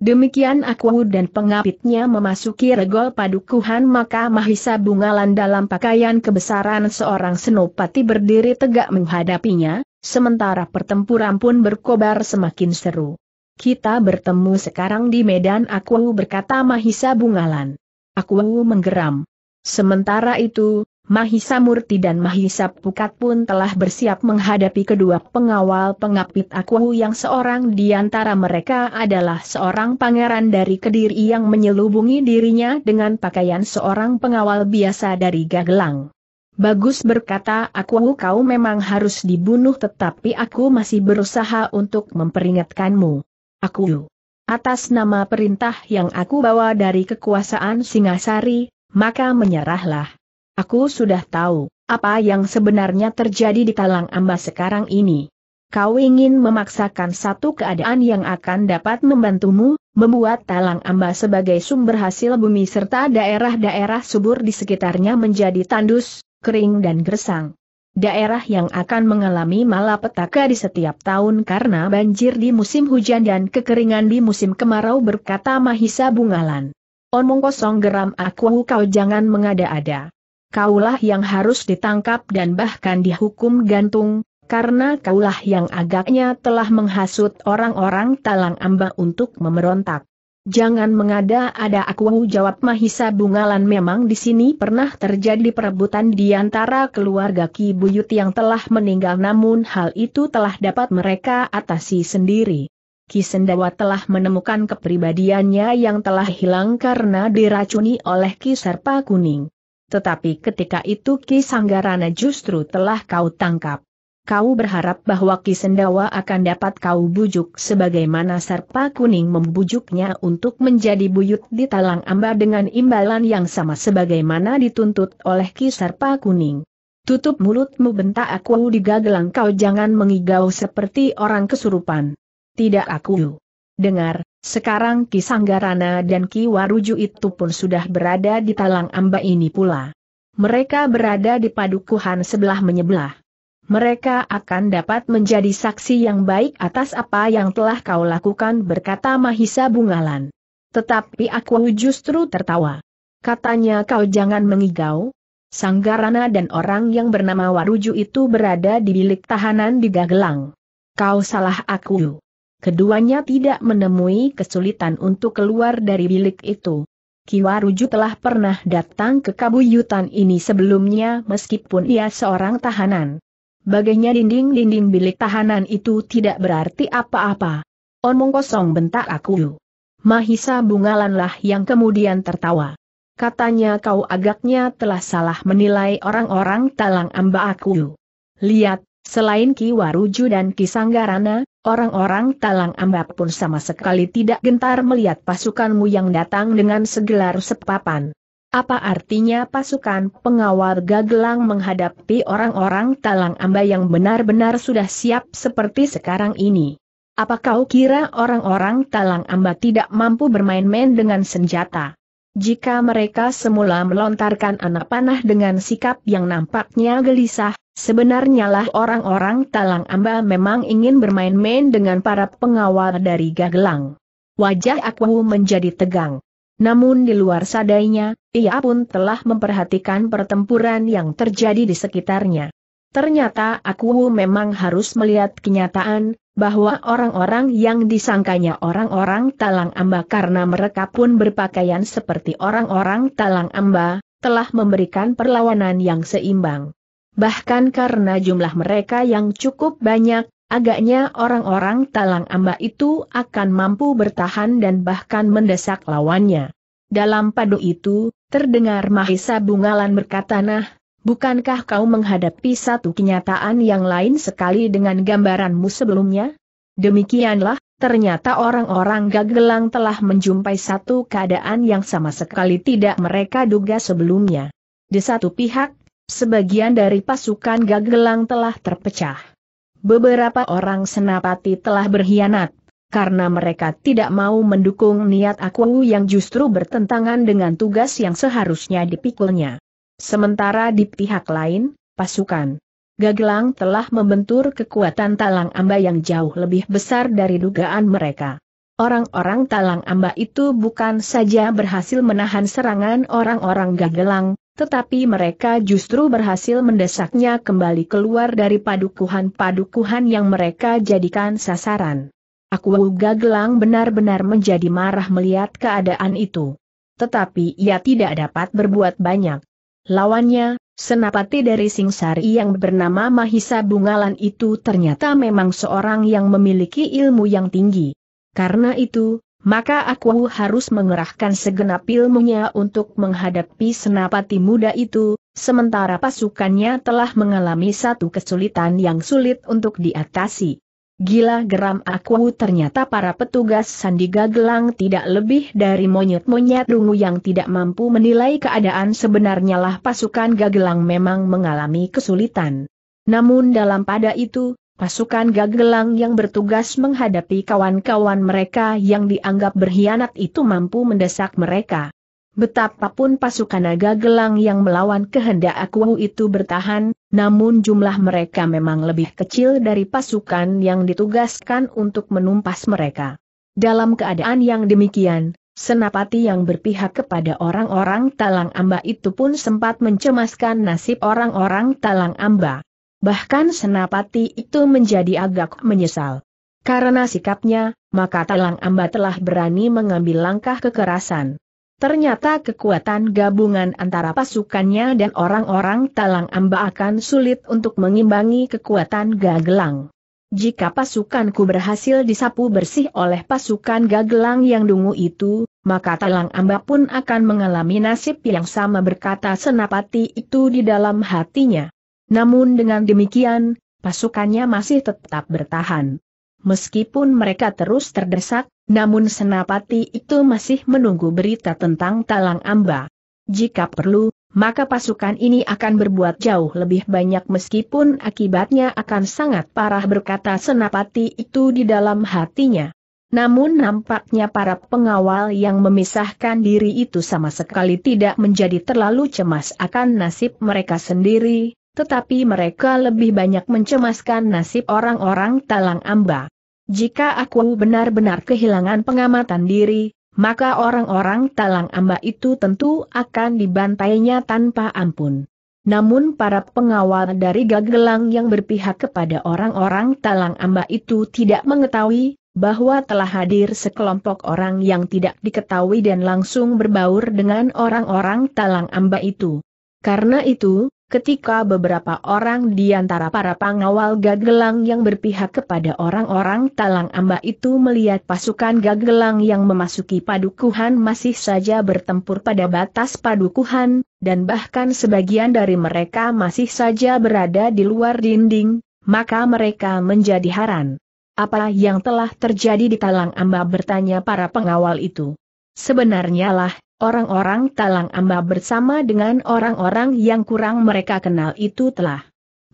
Demikian aku dan pengapitnya memasuki regol padukuhan maka Mahisa Bungalan dalam pakaian kebesaran seorang senopati berdiri tegak menghadapinya, sementara pertempuran pun berkobar semakin seru. Kita bertemu sekarang di medan aku berkata Mahisa Bungalan. Aku menggeram. Sementara itu, Mahisa Murti dan Mahisa Pukat pun telah bersiap menghadapi kedua pengawal pengapit aku yang seorang di antara mereka adalah seorang pangeran dari Kediri yang menyelubungi dirinya dengan pakaian seorang pengawal biasa dari Gagelang. Bagus berkata aku kau memang harus dibunuh tetapi aku masih berusaha untuk memperingatkanmu. Aku atas nama perintah yang aku bawa dari kekuasaan Singasari, maka menyerahlah. Aku sudah tahu, apa yang sebenarnya terjadi di Talang Amba sekarang ini. Kau ingin memaksakan satu keadaan yang akan dapat membantumu, membuat Talang Amba sebagai sumber hasil bumi serta daerah-daerah subur di sekitarnya menjadi tandus, kering dan gersang. Daerah yang akan mengalami malapetaka di setiap tahun karena banjir di musim hujan dan kekeringan di musim kemarau berkata Mahisa Bungalan. Omong kosong geram aku kau jangan mengada-ada kaulah yang harus ditangkap dan bahkan dihukum gantung, karena kaulah yang agaknya telah menghasut orang-orang talang amba untuk memberontak. Jangan mengada-ada aku jawab Mahisa Bungalan memang di sini pernah terjadi perebutan di antara keluarga Ki Buyut yang telah meninggal namun hal itu telah dapat mereka atasi sendiri. Ki Sendawa telah menemukan kepribadiannya yang telah hilang karena diracuni oleh Ki Serpa Kuning. Tetapi ketika itu Ki Sanggarana justru telah kau tangkap. Kau berharap bahwa Ki Sendawa akan dapat kau bujuk sebagaimana Serpa Kuning membujuknya untuk menjadi buyut di Talang Amba dengan imbalan yang sama sebagaimana dituntut oleh Ki Serpa Kuning. Tutup mulutmu bentak aku digagelang kau jangan mengigau seperti orang kesurupan. Tidak aku. Dengar, sekarang Ki Sanggarana dan Ki Waruju itu pun sudah berada di Talang Amba ini pula. Mereka berada di padukuhan sebelah menyebelah. Mereka akan dapat menjadi saksi yang baik atas apa yang telah kau lakukan berkata Mahisa Bungalan. Tetapi aku justru tertawa. Katanya kau jangan mengigau. Sanggarana dan orang yang bernama Waruju itu berada di bilik tahanan di Gagelang. Kau salah aku keduanya tidak menemui kesulitan untuk keluar dari bilik itu. Kiwaruju telah pernah datang ke kabuyutan ini sebelumnya meskipun ia seorang tahanan. Bagainya dinding-dinding bilik tahanan itu tidak berarti apa-apa. Omong oh, kosong bentak aku. Mahisa bungalanlah yang kemudian tertawa. Katanya kau agaknya telah salah menilai orang-orang talang amba aku. Lihat, Selain Ki Waruju dan Ki Sanggarana, orang-orang Talang Ambak pun sama sekali tidak gentar melihat pasukanmu yang datang dengan segelar sepapan. Apa artinya pasukan pengawal gagelang menghadapi orang-orang Talang Amba yang benar-benar sudah siap seperti sekarang ini? Apa kau kira orang-orang Talang Amba tidak mampu bermain-main dengan senjata? Jika mereka semula melontarkan anak panah dengan sikap yang nampaknya gelisah, Sebenarnya lah orang-orang Talang Amba memang ingin bermain-main dengan para pengawal dari Gagelang. Wajah Akwu menjadi tegang. Namun di luar sadainya, ia pun telah memperhatikan pertempuran yang terjadi di sekitarnya. Ternyata Akwu memang harus melihat kenyataan, bahwa orang-orang yang disangkanya orang-orang Talang Amba karena mereka pun berpakaian seperti orang-orang Talang Amba, telah memberikan perlawanan yang seimbang. Bahkan karena jumlah mereka yang cukup banyak, agaknya orang-orang talang amba itu akan mampu bertahan dan bahkan mendesak lawannya. Dalam padu itu, terdengar Mahisa Bungalan berkata nah, bukankah kau menghadapi satu kenyataan yang lain sekali dengan gambaranmu sebelumnya? Demikianlah, ternyata orang-orang gagelang telah menjumpai satu keadaan yang sama sekali tidak mereka duga sebelumnya. Di satu pihak, sebagian dari pasukan Gagelang telah terpecah. Beberapa orang senapati telah berkhianat, karena mereka tidak mau mendukung niat aku yang justru bertentangan dengan tugas yang seharusnya dipikulnya. Sementara di pihak lain, pasukan Gagelang telah membentur kekuatan Talang Amba yang jauh lebih besar dari dugaan mereka. Orang-orang Talang Amba itu bukan saja berhasil menahan serangan orang-orang Gagelang, tetapi mereka justru berhasil mendesaknya kembali keluar dari padukuhan-padukuhan yang mereka jadikan sasaran. Aku Gagelang benar-benar menjadi marah melihat keadaan itu. Tetapi ia tidak dapat berbuat banyak. Lawannya, senapati dari Singsari yang bernama Mahisa Bungalan itu ternyata memang seorang yang memiliki ilmu yang tinggi. Karena itu, maka aku harus mengerahkan segenap ilmunya untuk menghadapi senapati muda itu, sementara pasukannya telah mengalami satu kesulitan yang sulit untuk diatasi. Gila geram aku ternyata para petugas Sandiga Gelang tidak lebih dari monyet-monyet dungu yang tidak mampu menilai keadaan sebenarnya lah pasukan Gagelang memang mengalami kesulitan. Namun dalam pada itu, pasukan Gagelang yang bertugas menghadapi kawan-kawan mereka yang dianggap berkhianat itu mampu mendesak mereka. Betapapun pasukan naga gelang yang melawan kehendak aku itu bertahan, namun jumlah mereka memang lebih kecil dari pasukan yang ditugaskan untuk menumpas mereka. Dalam keadaan yang demikian, senapati yang berpihak kepada orang-orang Talang Amba itu pun sempat mencemaskan nasib orang-orang Talang Amba. Bahkan Senapati itu menjadi agak menyesal. Karena sikapnya, maka Talang Amba telah berani mengambil langkah kekerasan. Ternyata kekuatan gabungan antara pasukannya dan orang-orang Talang Amba akan sulit untuk mengimbangi kekuatan Gagelang. Jika pasukanku berhasil disapu bersih oleh pasukan Gagelang yang dungu itu, maka Talang Amba pun akan mengalami nasib yang sama berkata Senapati itu di dalam hatinya. Namun dengan demikian, pasukannya masih tetap bertahan. Meskipun mereka terus terdesak, namun Senapati itu masih menunggu berita tentang Talang Amba. Jika perlu, maka pasukan ini akan berbuat jauh lebih banyak meskipun akibatnya akan sangat parah berkata Senapati itu di dalam hatinya. Namun nampaknya para pengawal yang memisahkan diri itu sama sekali tidak menjadi terlalu cemas akan nasib mereka sendiri, tetapi mereka lebih banyak mencemaskan nasib orang-orang talang amba. Jika aku benar-benar kehilangan pengamatan diri, maka orang-orang talang amba itu tentu akan dibantainya tanpa ampun. Namun para pengawal dari Gagelang yang berpihak kepada orang-orang talang amba itu tidak mengetahui bahwa telah hadir sekelompok orang yang tidak diketahui dan langsung berbaur dengan orang-orang talang amba itu. Karena itu, ketika beberapa orang di antara para pengawal gagelang yang berpihak kepada orang-orang talang amba itu melihat pasukan gagelang yang memasuki padukuhan masih saja bertempur pada batas padukuhan, dan bahkan sebagian dari mereka masih saja berada di luar dinding, maka mereka menjadi haran. Apa yang telah terjadi di talang amba bertanya para pengawal itu. Sebenarnya lah, orang-orang Talang Amba bersama dengan orang-orang yang kurang mereka kenal itu telah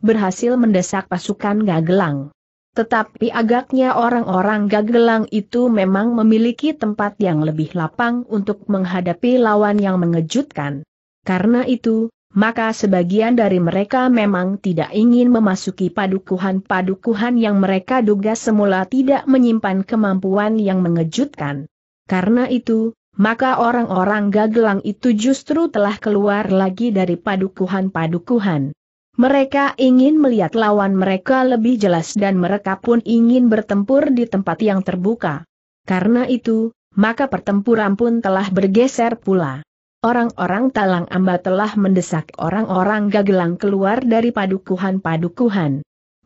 berhasil mendesak pasukan Gagelang. Tetapi agaknya orang-orang Gagelang itu memang memiliki tempat yang lebih lapang untuk menghadapi lawan yang mengejutkan. Karena itu, maka sebagian dari mereka memang tidak ingin memasuki padukuhan-padukuhan yang mereka duga semula tidak menyimpan kemampuan yang mengejutkan. Karena itu, maka orang-orang gagelang itu justru telah keluar lagi dari padukuhan-padukuhan. Mereka ingin melihat lawan mereka lebih jelas dan mereka pun ingin bertempur di tempat yang terbuka. Karena itu, maka pertempuran pun telah bergeser pula. Orang-orang talang amba telah mendesak orang-orang gagelang keluar dari padukuhan-padukuhan.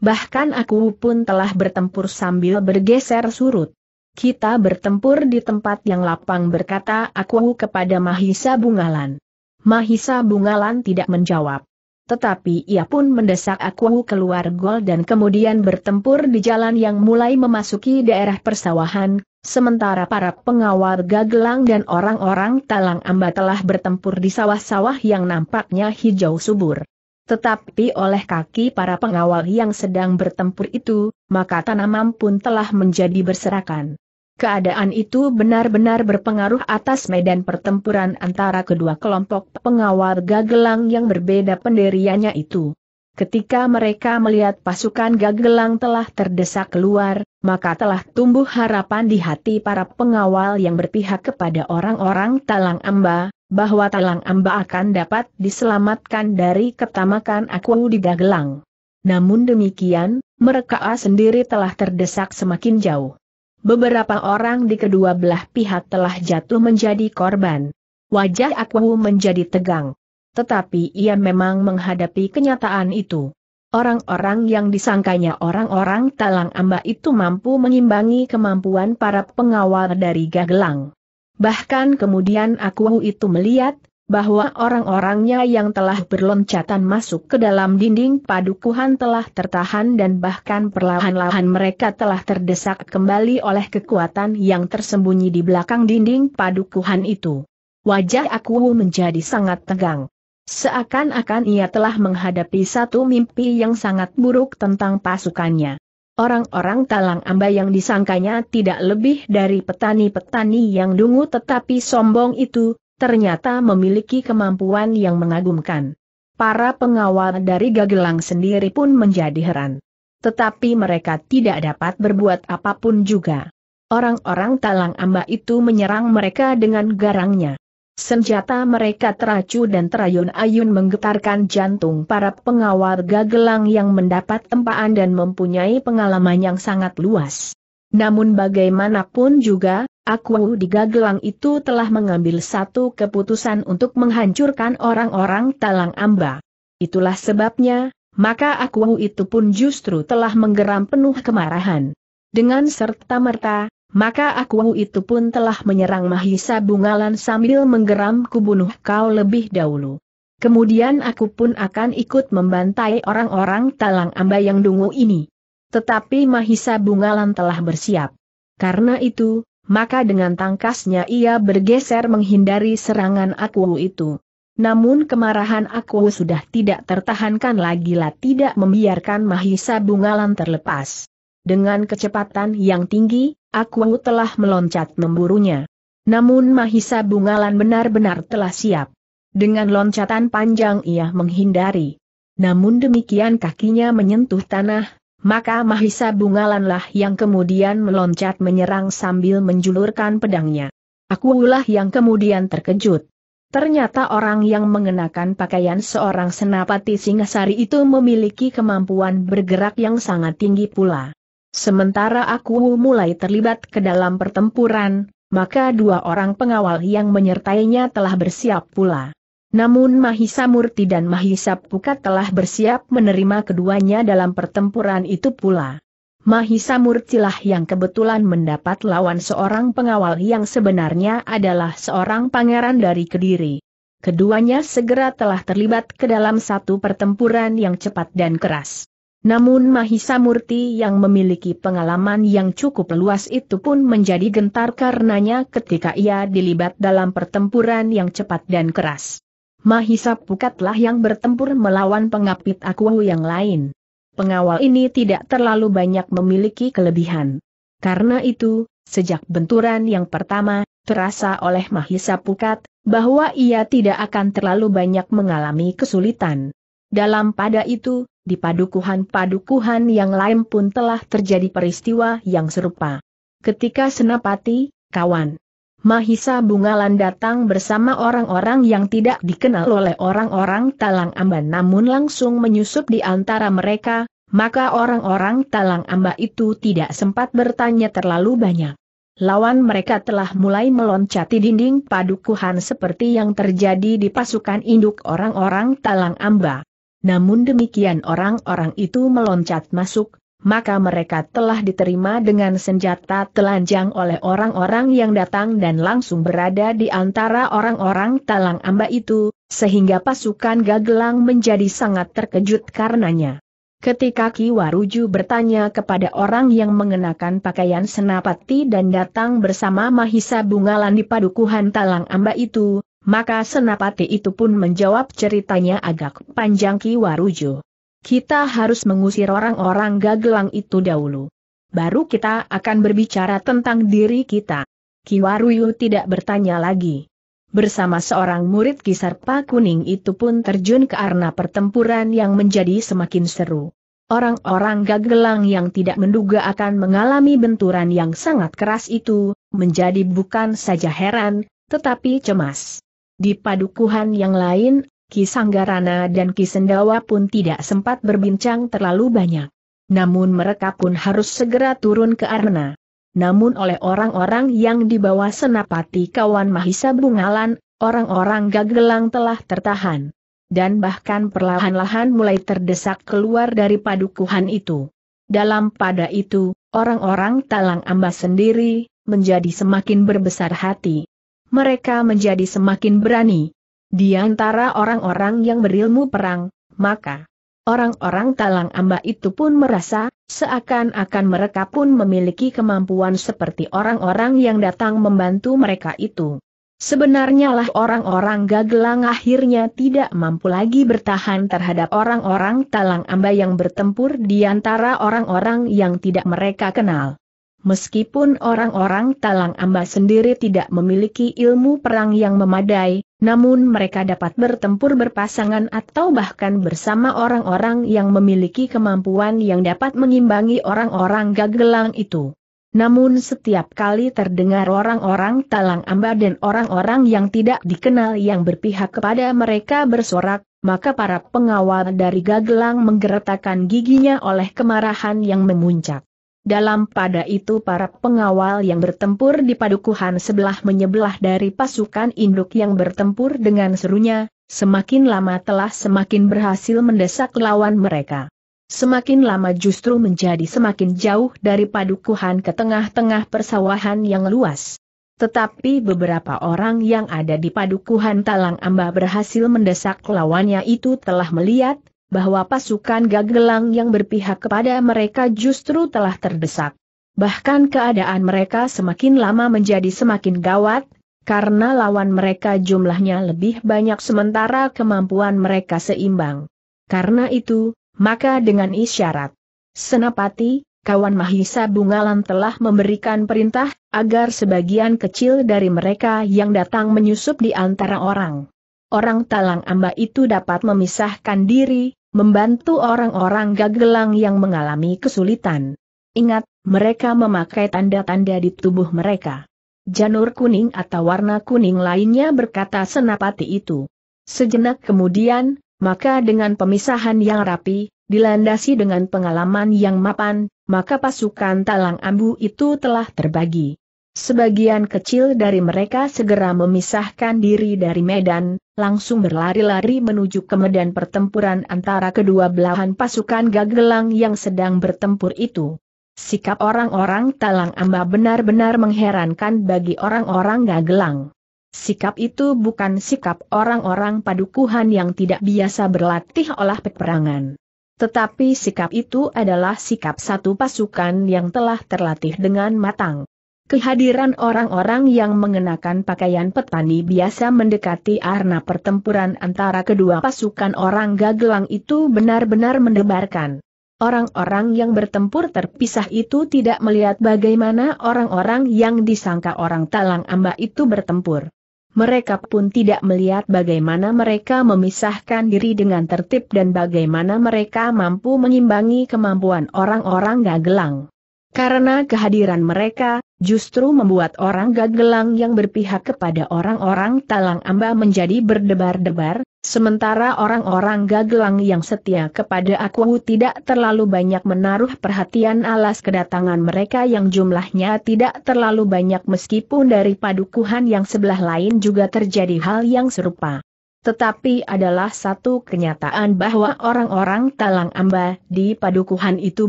Bahkan aku pun telah bertempur sambil bergeser surut. Kita bertempur di tempat yang lapang berkata aku kepada Mahisa Bungalan. Mahisa Bungalan tidak menjawab. Tetapi ia pun mendesak aku keluar gol dan kemudian bertempur di jalan yang mulai memasuki daerah persawahan, sementara para pengawal gagelang dan orang-orang talang amba telah bertempur di sawah-sawah yang nampaknya hijau subur. Tetapi oleh kaki para pengawal yang sedang bertempur itu, maka tanaman pun telah menjadi berserakan. Keadaan itu benar-benar berpengaruh atas medan pertempuran antara kedua kelompok pengawal gagelang yang berbeda pendiriannya itu. Ketika mereka melihat pasukan gagelang telah terdesak keluar, maka telah tumbuh harapan di hati para pengawal yang berpihak kepada orang-orang Talang Amba, bahwa Talang Amba akan dapat diselamatkan dari ketamakan aku di Gagelang. Namun demikian, mereka sendiri telah terdesak semakin jauh. Beberapa orang di kedua belah pihak telah jatuh menjadi korban. Wajah Akwahu menjadi tegang. Tetapi ia memang menghadapi kenyataan itu. Orang-orang yang disangkanya orang-orang talang amba itu mampu mengimbangi kemampuan para pengawal dari Gagelang. Bahkan kemudian aku itu melihat, bahwa orang-orangnya yang telah berloncatan masuk ke dalam dinding padukuhan telah tertahan dan bahkan perlahan-lahan mereka telah terdesak kembali oleh kekuatan yang tersembunyi di belakang dinding padukuhan itu. Wajah aku menjadi sangat tegang. Seakan-akan ia telah menghadapi satu mimpi yang sangat buruk tentang pasukannya. Orang-orang talang amba yang disangkanya tidak lebih dari petani-petani yang dungu tetapi sombong itu, ternyata memiliki kemampuan yang mengagumkan. Para pengawal dari Gagelang sendiri pun menjadi heran. Tetapi mereka tidak dapat berbuat apapun juga. Orang-orang talang amba itu menyerang mereka dengan garangnya. Senjata mereka teracu dan terayun-ayun menggetarkan jantung para pengawal gagelang yang mendapat tempaan dan mempunyai pengalaman yang sangat luas. Namun bagaimanapun juga, aku di gagelang itu telah mengambil satu keputusan untuk menghancurkan orang-orang Talang Amba. Itulah sebabnya, maka aku itu pun justru telah menggeram penuh kemarahan. Dengan serta-merta, maka aku itu pun telah menyerang Mahisa Bungalan sambil menggeram kubunuh kau lebih dahulu. Kemudian aku pun akan ikut membantai orang-orang talang amba yang dungu ini. Tetapi Mahisa Bungalan telah bersiap. Karena itu, maka dengan tangkasnya ia bergeser menghindari serangan aku itu. Namun kemarahan aku sudah tidak tertahankan lagi lah tidak membiarkan Mahisa Bungalan terlepas. Dengan kecepatan yang tinggi, Aku telah meloncat memburunya. Namun Mahisa Bungalan benar-benar telah siap. Dengan loncatan panjang ia menghindari. Namun demikian kakinya menyentuh tanah, maka Mahisa Bungalanlah yang kemudian meloncat menyerang sambil menjulurkan pedangnya. Akulah yang kemudian terkejut. Ternyata orang yang mengenakan pakaian seorang senapati Singasari itu memiliki kemampuan bergerak yang sangat tinggi pula. Sementara aku mulai terlibat ke dalam pertempuran, maka dua orang pengawal yang menyertainya telah bersiap pula. Namun Mahisa Murti dan Mahisa Pukat telah bersiap menerima keduanya dalam pertempuran itu pula. Mahisa lah yang kebetulan mendapat lawan seorang pengawal yang sebenarnya adalah seorang pangeran dari Kediri. Keduanya segera telah terlibat ke dalam satu pertempuran yang cepat dan keras. Namun Mahisa Murti yang memiliki pengalaman yang cukup luas itu pun menjadi gentar karenanya ketika ia dilibat dalam pertempuran yang cepat dan keras. Mahisa Pukatlah yang bertempur melawan pengapit Akuahu yang lain. Pengawal ini tidak terlalu banyak memiliki kelebihan. Karena itu, sejak benturan yang pertama, terasa oleh Mahisa Pukat, bahwa ia tidak akan terlalu banyak mengalami kesulitan. Dalam pada itu, di padukuhan-padukuhan yang lain pun telah terjadi peristiwa yang serupa. Ketika Senapati, kawan Mahisa Bungalan datang bersama orang-orang yang tidak dikenal oleh orang-orang Talang Amba namun langsung menyusup di antara mereka, maka orang-orang Talang Amba itu tidak sempat bertanya terlalu banyak. Lawan mereka telah mulai meloncati dinding padukuhan seperti yang terjadi di pasukan induk orang-orang Talang Amba. Namun demikian orang-orang itu meloncat masuk, maka mereka telah diterima dengan senjata telanjang oleh orang-orang yang datang dan langsung berada di antara orang-orang talang amba itu, sehingga pasukan Gagelang menjadi sangat terkejut karenanya. Ketika Kiwaruju bertanya kepada orang yang mengenakan pakaian senapati dan datang bersama Mahisa Bungalan di padukuhan Talang Amba itu, maka Senapati itu pun menjawab ceritanya agak panjang Ki Warujo. Kita harus mengusir orang-orang gagelang itu dahulu. Baru kita akan berbicara tentang diri kita. Ki Kiwaruyo tidak bertanya lagi. Bersama seorang murid kisar Kisarpa Kuning itu pun terjun ke arena pertempuran yang menjadi semakin seru. Orang-orang gagelang yang tidak menduga akan mengalami benturan yang sangat keras itu, menjadi bukan saja heran, tetapi cemas. Di padukuhan yang lain, Ki Sanggarana dan Ki Sendawa pun tidak sempat berbincang terlalu banyak. Namun mereka pun harus segera turun ke arena. Namun oleh orang-orang yang dibawa senapati kawan Mahisa Bungalan, orang-orang gagelang telah tertahan. Dan bahkan perlahan-lahan mulai terdesak keluar dari padukuhan itu. Dalam pada itu, orang-orang talang ambas sendiri, menjadi semakin berbesar hati mereka menjadi semakin berani. Di antara orang-orang yang berilmu perang, maka orang-orang talang amba itu pun merasa, seakan-akan mereka pun memiliki kemampuan seperti orang-orang yang datang membantu mereka itu. Sebenarnya lah orang-orang gagelang akhirnya tidak mampu lagi bertahan terhadap orang-orang talang amba yang bertempur di antara orang-orang yang tidak mereka kenal. Meskipun orang-orang Talang Amba sendiri tidak memiliki ilmu perang yang memadai, namun mereka dapat bertempur berpasangan atau bahkan bersama orang-orang yang memiliki kemampuan yang dapat mengimbangi orang-orang gagelang itu. Namun setiap kali terdengar orang-orang Talang Amba dan orang-orang yang tidak dikenal yang berpihak kepada mereka bersorak, maka para pengawal dari gagelang menggeretakan giginya oleh kemarahan yang memuncak. Dalam pada itu para pengawal yang bertempur di padukuhan sebelah menyebelah dari pasukan induk yang bertempur dengan serunya, semakin lama telah semakin berhasil mendesak lawan mereka. Semakin lama justru menjadi semakin jauh dari padukuhan ke tengah-tengah persawahan yang luas. Tetapi beberapa orang yang ada di padukuhan Talang Amba berhasil mendesak lawannya itu telah melihat, bahwa pasukan Gagelang yang berpihak kepada mereka justru telah terdesak. Bahkan keadaan mereka semakin lama menjadi semakin gawat, karena lawan mereka jumlahnya lebih banyak sementara kemampuan mereka seimbang. Karena itu, maka dengan isyarat, Senapati, kawan Mahisa Bungalan telah memberikan perintah, agar sebagian kecil dari mereka yang datang menyusup di antara orang. Orang talang amba itu dapat memisahkan diri, membantu orang-orang gagelang yang mengalami kesulitan. Ingat, mereka memakai tanda-tanda di tubuh mereka. Janur kuning atau warna kuning lainnya berkata senapati itu. Sejenak kemudian, maka dengan pemisahan yang rapi, dilandasi dengan pengalaman yang mapan, maka pasukan talang ambu itu telah terbagi. Sebagian kecil dari mereka segera memisahkan diri dari medan, langsung berlari-lari menuju ke medan pertempuran antara kedua belahan pasukan gagelang yang sedang bertempur itu. Sikap orang-orang Talang Amba benar-benar mengherankan bagi orang-orang gagelang. Sikap itu bukan sikap orang-orang padukuhan yang tidak biasa berlatih olah peperangan. Tetapi sikap itu adalah sikap satu pasukan yang telah terlatih dengan matang. Kehadiran orang-orang yang mengenakan pakaian petani biasa mendekati arena pertempuran antara kedua pasukan orang gagelang itu benar-benar mendebarkan. Orang-orang yang bertempur terpisah itu tidak melihat bagaimana orang-orang yang disangka orang talang amba itu bertempur. Mereka pun tidak melihat bagaimana mereka memisahkan diri dengan tertib dan bagaimana mereka mampu mengimbangi kemampuan orang-orang gagelang. Karena kehadiran mereka, justru membuat orang gagelang yang berpihak kepada orang-orang talang amba menjadi berdebar-debar, sementara orang-orang gagelang yang setia kepada aku tidak terlalu banyak menaruh perhatian alas kedatangan mereka yang jumlahnya tidak terlalu banyak meskipun dari padukuhan yang sebelah lain juga terjadi hal yang serupa. Tetapi adalah satu kenyataan bahwa orang-orang Talang Amba di padukuhan itu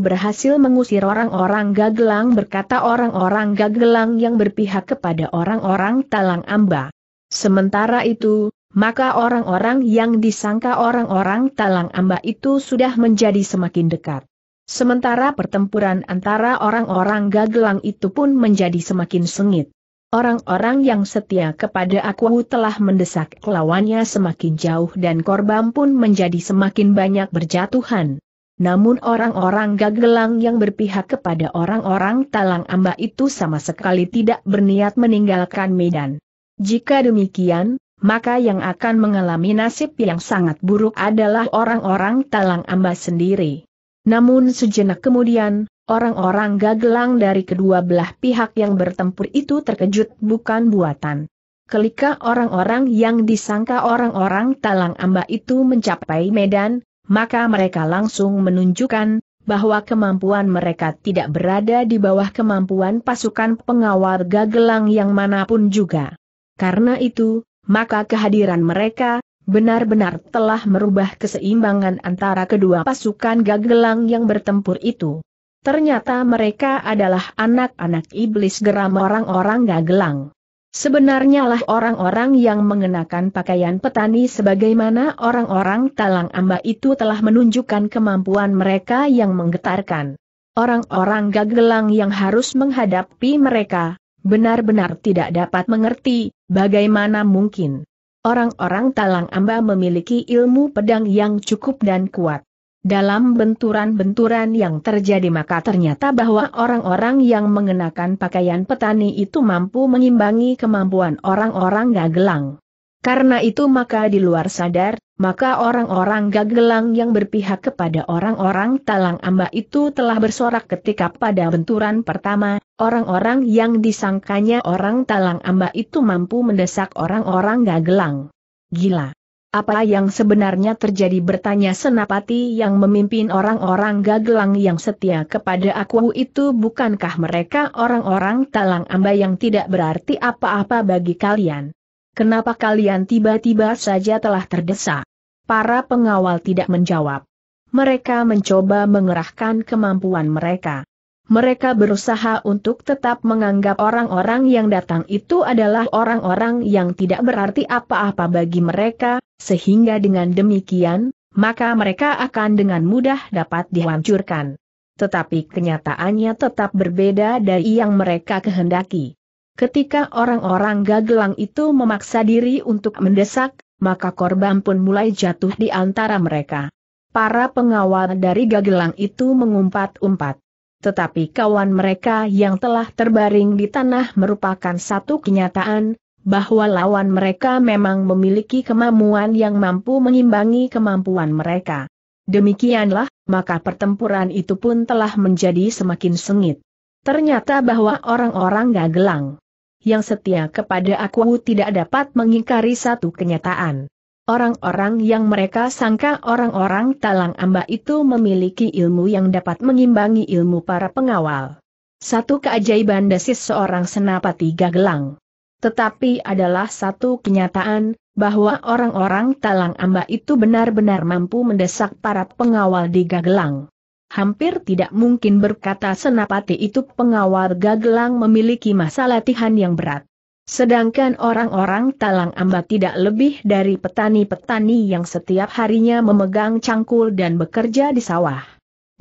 berhasil mengusir orang-orang gagelang berkata orang-orang gagelang yang berpihak kepada orang-orang Talang Amba. Sementara itu, maka orang-orang yang disangka orang-orang Talang Amba itu sudah menjadi semakin dekat. Sementara pertempuran antara orang-orang gagelang itu pun menjadi semakin sengit. Orang-orang yang setia kepada aku telah mendesak lawannya semakin jauh dan korban pun menjadi semakin banyak berjatuhan. Namun orang-orang gagelang yang berpihak kepada orang-orang talang amba itu sama sekali tidak berniat meninggalkan medan. Jika demikian, maka yang akan mengalami nasib yang sangat buruk adalah orang-orang talang amba sendiri. Namun sejenak kemudian, Orang-orang gagelang dari kedua belah pihak yang bertempur itu terkejut bukan buatan. Kelika orang-orang yang disangka orang-orang talang amba itu mencapai medan, maka mereka langsung menunjukkan bahwa kemampuan mereka tidak berada di bawah kemampuan pasukan pengawal gagelang yang manapun juga. Karena itu, maka kehadiran mereka benar-benar telah merubah keseimbangan antara kedua pasukan gagelang yang bertempur itu. Ternyata mereka adalah anak-anak iblis geram orang-orang gagelang. Sebenarnya lah orang-orang yang mengenakan pakaian petani sebagaimana orang-orang talang amba itu telah menunjukkan kemampuan mereka yang menggetarkan. Orang-orang gagelang yang harus menghadapi mereka, benar-benar tidak dapat mengerti, bagaimana mungkin. Orang-orang talang amba memiliki ilmu pedang yang cukup dan kuat. Dalam benturan-benturan yang terjadi maka ternyata bahwa orang-orang yang mengenakan pakaian petani itu mampu mengimbangi kemampuan orang-orang gagelang. Karena itu maka di luar sadar, maka orang-orang gagelang yang berpihak kepada orang-orang talang amba itu telah bersorak ketika pada benturan pertama, orang-orang yang disangkanya orang talang amba itu mampu mendesak orang-orang gagelang. Gila! Apa yang sebenarnya terjadi bertanya Senapati yang memimpin orang-orang gagelang yang setia kepada aku itu bukankah mereka orang-orang talang amba yang tidak berarti apa-apa bagi kalian? Kenapa kalian tiba-tiba saja telah terdesak? Para pengawal tidak menjawab. Mereka mencoba mengerahkan kemampuan mereka. Mereka berusaha untuk tetap menganggap orang-orang yang datang itu adalah orang-orang yang tidak berarti apa-apa bagi mereka, sehingga dengan demikian, maka mereka akan dengan mudah dapat dihancurkan. Tetapi kenyataannya tetap berbeda dari yang mereka kehendaki. Ketika orang-orang gagelang itu memaksa diri untuk mendesak, maka korban pun mulai jatuh di antara mereka. Para pengawal dari gagelang itu mengumpat-umpat. Tetapi kawan mereka yang telah terbaring di tanah merupakan satu kenyataan, bahwa lawan mereka memang memiliki kemampuan yang mampu mengimbangi kemampuan mereka. Demikianlah, maka pertempuran itu pun telah menjadi semakin sengit. Ternyata bahwa orang-orang gagelang yang setia kepada aku tidak dapat mengingkari satu kenyataan. Orang-orang yang mereka sangka orang-orang talang amba itu memiliki ilmu yang dapat mengimbangi ilmu para pengawal. Satu keajaiban desis seorang senapati gagelang. Tetapi adalah satu kenyataan, bahwa orang-orang Talang Amba itu benar-benar mampu mendesak para pengawal di Gagelang. Hampir tidak mungkin berkata Senapati itu pengawal Gagelang memiliki masa latihan yang berat. Sedangkan orang-orang Talang Amba tidak lebih dari petani-petani yang setiap harinya memegang cangkul dan bekerja di sawah.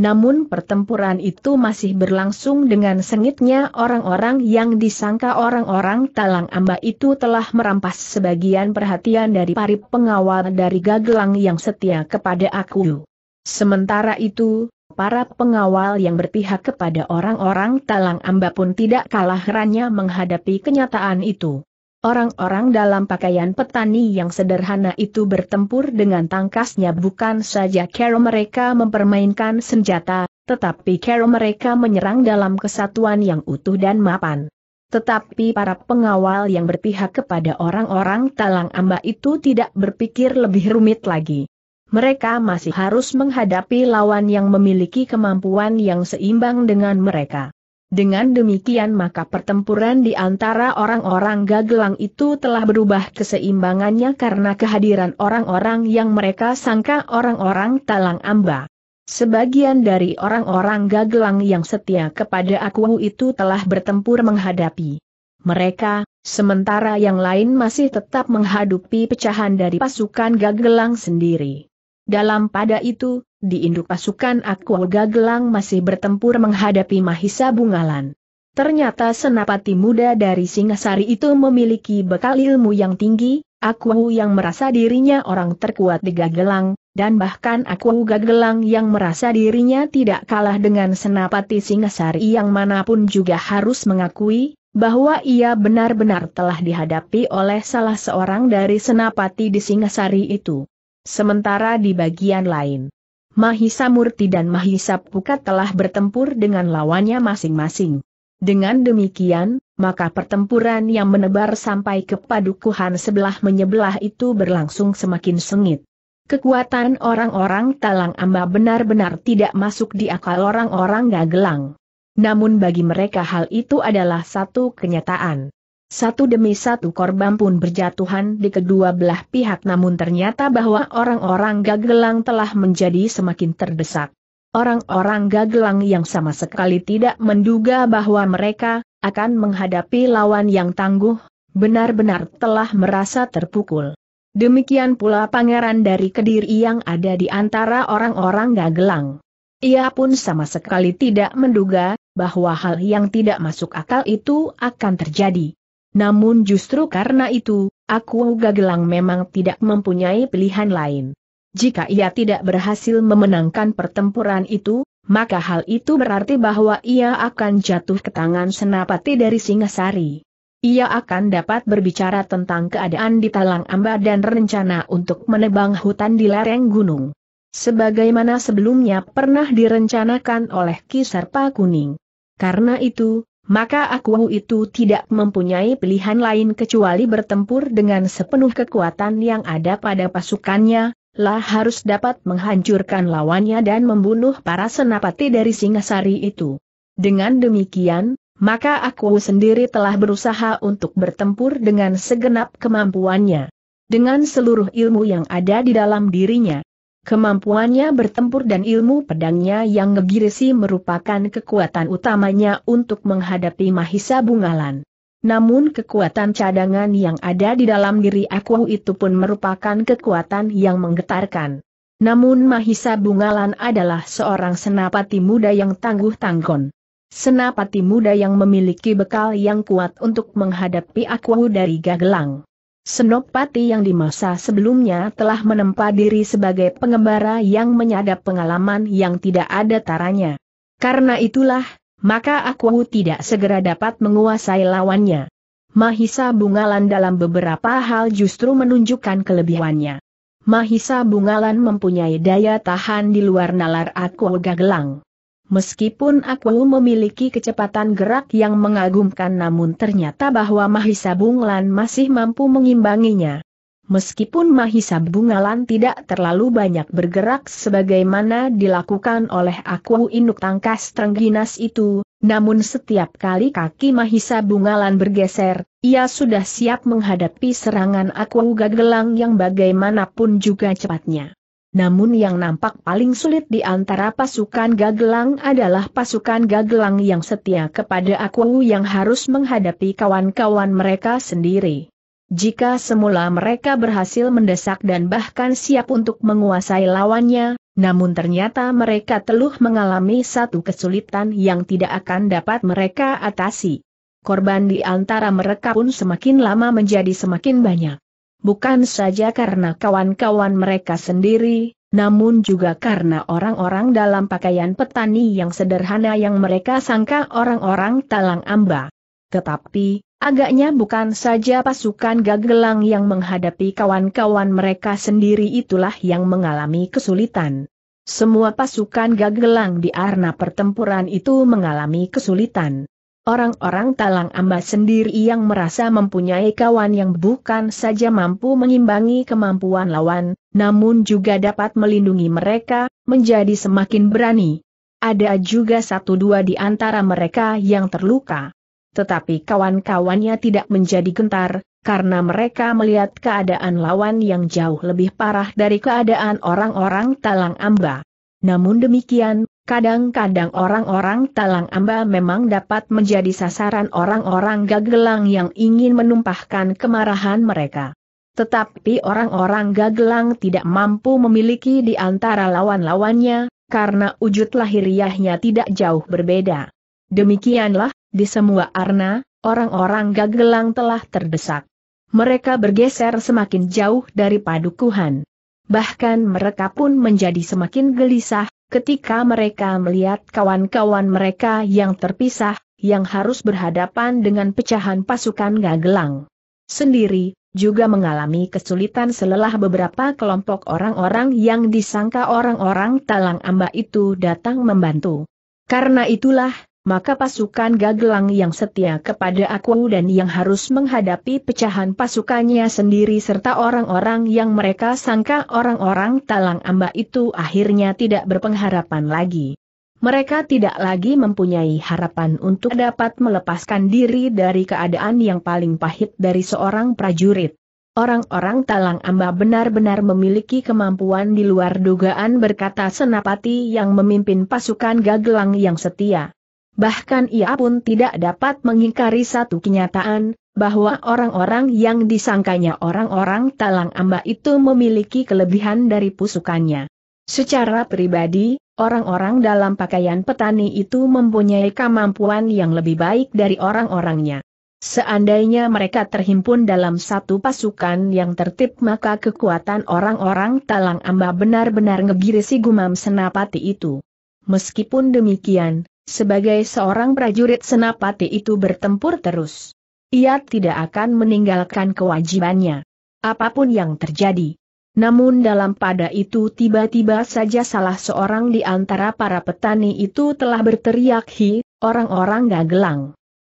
Namun pertempuran itu masih berlangsung dengan sengitnya orang-orang yang disangka orang-orang Talang Amba itu telah merampas sebagian perhatian dari para pengawal dari Gagelang yang setia kepada aku. Sementara itu, para pengawal yang berpihak kepada orang-orang Talang Amba pun tidak kalah herannya menghadapi kenyataan itu. Orang-orang dalam pakaian petani yang sederhana itu bertempur dengan tangkasnya bukan saja kero mereka mempermainkan senjata, tetapi kero mereka menyerang dalam kesatuan yang utuh dan mapan. Tetapi para pengawal yang berpihak kepada orang-orang talang amba itu tidak berpikir lebih rumit lagi. Mereka masih harus menghadapi lawan yang memiliki kemampuan yang seimbang dengan mereka. Dengan demikian maka pertempuran di antara orang-orang gagelang itu telah berubah keseimbangannya karena kehadiran orang-orang yang mereka sangka orang-orang talang amba. Sebagian dari orang-orang gagelang yang setia kepada aku itu telah bertempur menghadapi mereka, sementara yang lain masih tetap menghadapi pecahan dari pasukan gagelang sendiri. Dalam pada itu, di induk pasukan Akuoga Gelang masih bertempur menghadapi Mahisa Bungalan. Ternyata senapati muda dari Singasari itu memiliki bekal ilmu yang tinggi, Aku yang merasa dirinya orang terkuat di Gagelang, dan bahkan Aku Gagelang yang merasa dirinya tidak kalah dengan senapati Singasari yang manapun juga harus mengakui, bahwa ia benar-benar telah dihadapi oleh salah seorang dari senapati di Singasari itu. Sementara di bagian lain, Mahisa Murti dan Mahisa Pukat telah bertempur dengan lawannya masing-masing. Dengan demikian, maka pertempuran yang menebar sampai ke padukuhan sebelah menyebelah itu berlangsung semakin sengit. Kekuatan orang-orang Talang Amba benar-benar tidak masuk di akal orang-orang Gagelang. Namun bagi mereka hal itu adalah satu kenyataan. Satu demi satu korban pun berjatuhan di kedua belah pihak namun ternyata bahwa orang-orang gagelang telah menjadi semakin terdesak. Orang-orang gagelang yang sama sekali tidak menduga bahwa mereka akan menghadapi lawan yang tangguh, benar-benar telah merasa terpukul. Demikian pula pangeran dari Kediri yang ada di antara orang-orang gagelang. Ia pun sama sekali tidak menduga bahwa hal yang tidak masuk akal itu akan terjadi. Namun justru karena itu, aku Gagelang memang tidak mempunyai pilihan lain. Jika ia tidak berhasil memenangkan pertempuran itu, maka hal itu berarti bahwa ia akan jatuh ke tangan senapati dari Singasari. Ia akan dapat berbicara tentang keadaan di Talang Amba dan rencana untuk menebang hutan di lereng gunung. Sebagaimana sebelumnya pernah direncanakan oleh Kisarpa Kuning. Karena itu, maka aku itu tidak mempunyai pilihan lain kecuali bertempur dengan sepenuh kekuatan yang ada pada pasukannya, lah harus dapat menghancurkan lawannya dan membunuh para senapati dari Singasari itu. Dengan demikian, maka aku sendiri telah berusaha untuk bertempur dengan segenap kemampuannya. Dengan seluruh ilmu yang ada di dalam dirinya, Kemampuannya bertempur dan ilmu pedangnya yang ngegirisi merupakan kekuatan utamanya untuk menghadapi Mahisa Bungalan. Namun kekuatan cadangan yang ada di dalam diri aku itu pun merupakan kekuatan yang menggetarkan. Namun Mahisa Bungalan adalah seorang senapati muda yang tangguh tanggon. Senapati muda yang memiliki bekal yang kuat untuk menghadapi aku dari Gagelang. Senopati yang di masa sebelumnya telah menempa diri sebagai pengembara yang menyadap pengalaman yang tidak ada taranya. Karena itulah, maka aku tidak segera dapat menguasai lawannya. Mahisa Bungalan dalam beberapa hal justru menunjukkan kelebihannya. Mahisa Bungalan mempunyai daya tahan di luar nalar aku gagelang. Meskipun aku memiliki kecepatan gerak yang mengagumkan namun ternyata bahwa Mahisa Bungalan masih mampu mengimbanginya. Meskipun Mahisa Bungalan tidak terlalu banyak bergerak sebagaimana dilakukan oleh aku induk tangkas Trengginas itu, namun setiap kali kaki Mahisa Bungalan bergeser, ia sudah siap menghadapi serangan aku gagelang yang bagaimanapun juga cepatnya. Namun yang nampak paling sulit di antara pasukan Gagelang adalah pasukan Gagelang yang setia kepada aku yang harus menghadapi kawan-kawan mereka sendiri. Jika semula mereka berhasil mendesak dan bahkan siap untuk menguasai lawannya, namun ternyata mereka teluh mengalami satu kesulitan yang tidak akan dapat mereka atasi. Korban di antara mereka pun semakin lama menjadi semakin banyak bukan saja karena kawan-kawan mereka sendiri, namun juga karena orang-orang dalam pakaian petani yang sederhana yang mereka sangka orang-orang talang amba. Tetapi, agaknya bukan saja pasukan gagelang yang menghadapi kawan-kawan mereka sendiri itulah yang mengalami kesulitan. Semua pasukan gagelang di arena pertempuran itu mengalami kesulitan. Orang-orang Talang Amba sendiri yang merasa mempunyai kawan yang bukan saja mampu mengimbangi kemampuan lawan, namun juga dapat melindungi mereka, menjadi semakin berani. Ada juga satu dua di antara mereka yang terluka. Tetapi kawan-kawannya tidak menjadi gentar, karena mereka melihat keadaan lawan yang jauh lebih parah dari keadaan orang-orang Talang Amba. Namun demikian, Kadang-kadang orang-orang talang amba memang dapat menjadi sasaran orang-orang gagelang yang ingin menumpahkan kemarahan mereka. Tetapi orang-orang gagelang tidak mampu memiliki di antara lawan-lawannya, karena wujud lahiriahnya tidak jauh berbeda. Demikianlah, di semua arna, orang-orang gagelang telah terdesak. Mereka bergeser semakin jauh dari padukuhan. Bahkan mereka pun menjadi semakin gelisah, Ketika mereka melihat kawan-kawan mereka yang terpisah, yang harus berhadapan dengan pecahan pasukan Gagelang sendiri, juga mengalami kesulitan selelah beberapa kelompok orang-orang yang disangka orang-orang Talang Amba itu datang membantu. Karena itulah, maka pasukan Gagelang yang setia kepada aku dan yang harus menghadapi pecahan pasukannya sendiri serta orang-orang yang mereka sangka orang-orang talang amba itu akhirnya tidak berpengharapan lagi. Mereka tidak lagi mempunyai harapan untuk dapat melepaskan diri dari keadaan yang paling pahit dari seorang prajurit. Orang-orang Talang Amba benar-benar memiliki kemampuan di luar dugaan berkata Senapati yang memimpin pasukan Gagelang yang setia. Bahkan ia pun tidak dapat mengingkari satu kenyataan, bahwa orang-orang yang disangkanya orang-orang talang amba itu memiliki kelebihan dari pusukannya. Secara pribadi, orang-orang dalam pakaian petani itu mempunyai kemampuan yang lebih baik dari orang-orangnya. Seandainya mereka terhimpun dalam satu pasukan yang tertib maka kekuatan orang-orang talang amba benar-benar ngegirisi gumam senapati itu. Meskipun demikian, sebagai seorang prajurit senapati itu bertempur terus. Ia tidak akan meninggalkan kewajibannya. Apapun yang terjadi. Namun dalam pada itu tiba-tiba saja salah seorang di antara para petani itu telah berteriak hi, orang-orang gagelang.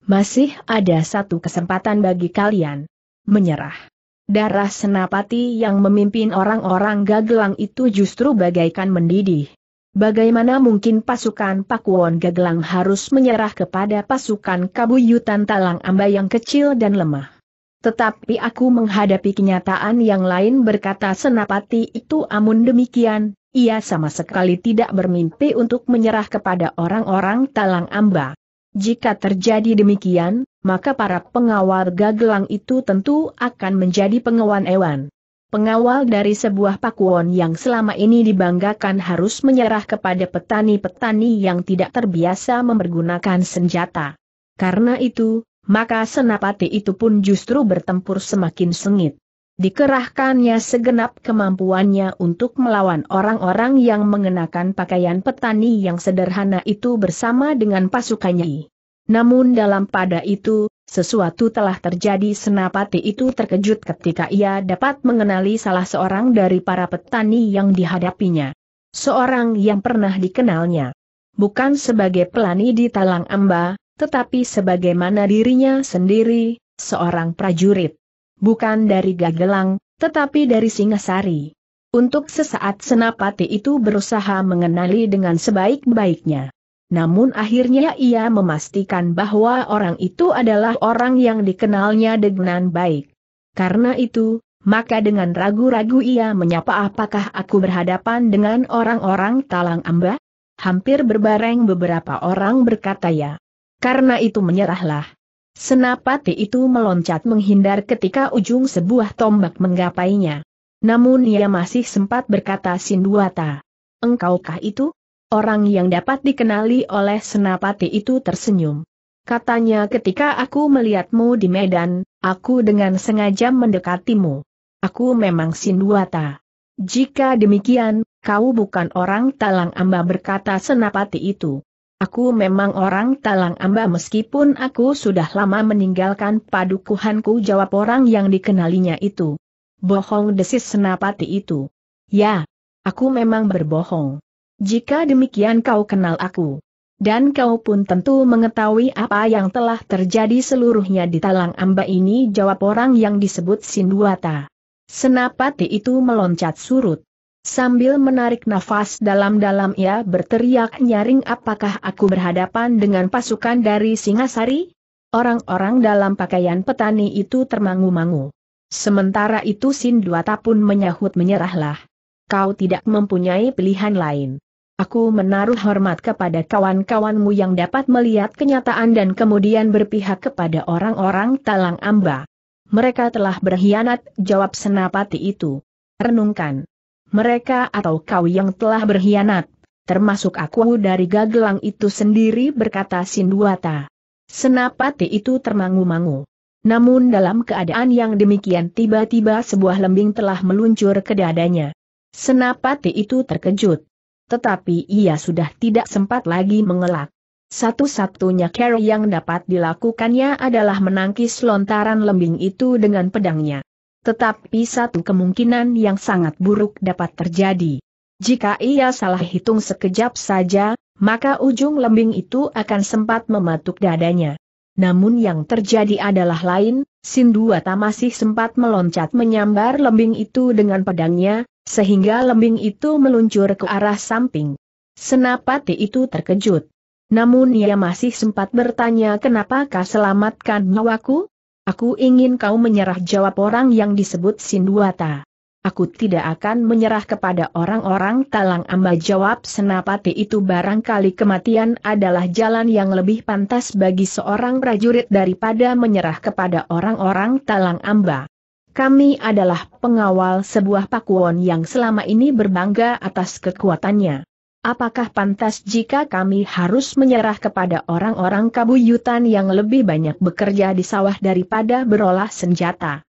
Masih ada satu kesempatan bagi kalian. Menyerah. Darah senapati yang memimpin orang-orang gagelang itu justru bagaikan mendidih. Bagaimana mungkin pasukan Pakuan Gagelang harus menyerah kepada pasukan Kabuyutan Talang Amba yang kecil dan lemah? Tetapi aku menghadapi kenyataan yang lain berkata Senapati itu amun demikian, ia sama sekali tidak bermimpi untuk menyerah kepada orang-orang Talang Amba. Jika terjadi demikian, maka para pengawal Gagelang itu tentu akan menjadi pengawan Ewan. Pengawal dari sebuah pakuan yang selama ini dibanggakan harus menyerah kepada petani-petani yang tidak terbiasa mempergunakan senjata. Karena itu, maka senapati itu pun justru bertempur semakin sengit. Dikerahkannya segenap kemampuannya untuk melawan orang-orang yang mengenakan pakaian petani yang sederhana itu bersama dengan pasukannya. Namun dalam pada itu, sesuatu telah terjadi senapati itu terkejut ketika ia dapat mengenali salah seorang dari para petani yang dihadapinya. Seorang yang pernah dikenalnya. Bukan sebagai pelani di Talang Amba, tetapi sebagaimana dirinya sendiri, seorang prajurit. Bukan dari Gagelang, tetapi dari Singasari. Untuk sesaat senapati itu berusaha mengenali dengan sebaik-baiknya. Namun akhirnya ia memastikan bahwa orang itu adalah orang yang dikenalnya dengan baik. Karena itu, maka dengan ragu-ragu ia menyapa apakah aku berhadapan dengan orang-orang talang amba? Hampir berbareng beberapa orang berkata ya. Karena itu menyerahlah. Senapati itu meloncat menghindar ketika ujung sebuah tombak menggapainya. Namun ia masih sempat berkata Sinduata. Engkaukah itu? Orang yang dapat dikenali oleh senapati itu tersenyum. Katanya ketika aku melihatmu di Medan, aku dengan sengaja mendekatimu. Aku memang Sinduata. Jika demikian, kau bukan orang talang amba berkata senapati itu. Aku memang orang talang amba meskipun aku sudah lama meninggalkan padukuhanku jawab orang yang dikenalinya itu. Bohong desis senapati itu. Ya, aku memang berbohong. Jika demikian kau kenal aku. Dan kau pun tentu mengetahui apa yang telah terjadi seluruhnya di Talang Amba ini jawab orang yang disebut Sinduata. Senapati itu meloncat surut. Sambil menarik nafas dalam-dalam ia berteriak nyaring apakah aku berhadapan dengan pasukan dari Singasari? Orang-orang dalam pakaian petani itu termangu-mangu. Sementara itu Sinduata pun menyahut menyerahlah. Kau tidak mempunyai pilihan lain. Aku menaruh hormat kepada kawan-kawanmu yang dapat melihat kenyataan dan kemudian berpihak kepada orang-orang talang amba. Mereka telah berkhianat, jawab senapati itu. Renungkan. Mereka atau kau yang telah berkhianat, termasuk aku dari gagelang itu sendiri berkata Sinduata. Senapati itu termangu-mangu. Namun dalam keadaan yang demikian tiba-tiba sebuah lembing telah meluncur ke dadanya. Senapati itu terkejut tetapi ia sudah tidak sempat lagi mengelak. Satu-satunya cara yang dapat dilakukannya adalah menangkis lontaran lembing itu dengan pedangnya. Tetapi satu kemungkinan yang sangat buruk dapat terjadi. Jika ia salah hitung sekejap saja, maka ujung lembing itu akan sempat mematuk dadanya. Namun yang terjadi adalah lain, Sinduata masih sempat meloncat menyambar lembing itu dengan pedangnya, sehingga lembing itu meluncur ke arah samping. Senapati itu terkejut. Namun ia masih sempat bertanya kenapa kau selamatkan nyawaku? Aku ingin kau menyerah jawab orang yang disebut Sinduata. Aku tidak akan menyerah kepada orang-orang talang amba jawab senapati itu barangkali kematian adalah jalan yang lebih pantas bagi seorang prajurit daripada menyerah kepada orang-orang talang amba. Kami adalah pengawal sebuah pakuan yang selama ini berbangga atas kekuatannya. Apakah pantas jika kami harus menyerah kepada orang-orang kabuyutan yang lebih banyak bekerja di sawah daripada berolah senjata?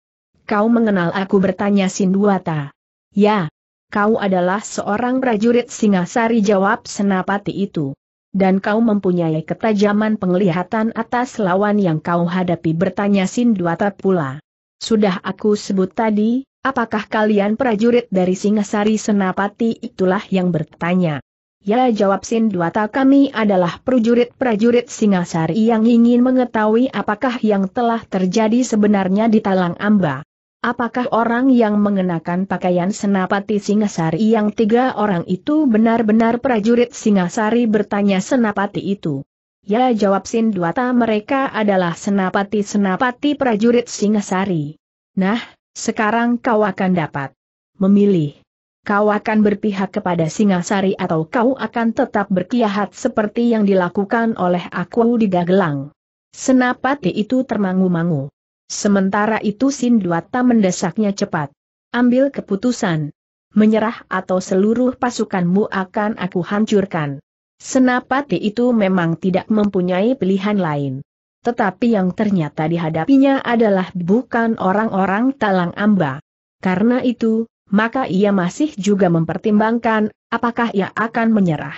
Kau mengenal aku bertanya Sinduata. Ya, kau adalah seorang prajurit Singasari jawab Senapati itu. Dan kau mempunyai ketajaman penglihatan atas lawan yang kau hadapi bertanya Sinduata pula. Sudah aku sebut tadi, apakah kalian prajurit dari Singasari Senapati itulah yang bertanya. Ya jawab Sindwata kami adalah prajurit-prajurit Singasari yang ingin mengetahui apakah yang telah terjadi sebenarnya di Talang Amba. Apakah orang yang mengenakan pakaian Senapati Singasari yang tiga orang itu benar-benar prajurit Singasari bertanya Senapati itu. Ya jawab Sinduata mereka adalah senapati-senapati prajurit Singasari. Nah, sekarang kau akan dapat memilih. Kau akan berpihak kepada Singasari atau kau akan tetap berkiahat seperti yang dilakukan oleh aku di Gagelang. Senapati itu termangu-mangu. Sementara itu Sinduata mendesaknya cepat. Ambil keputusan. Menyerah atau seluruh pasukanmu akan aku hancurkan. Senapati itu memang tidak mempunyai pilihan lain. Tetapi yang ternyata dihadapinya adalah bukan orang-orang talang amba. Karena itu, maka ia masih juga mempertimbangkan, apakah ia akan menyerah.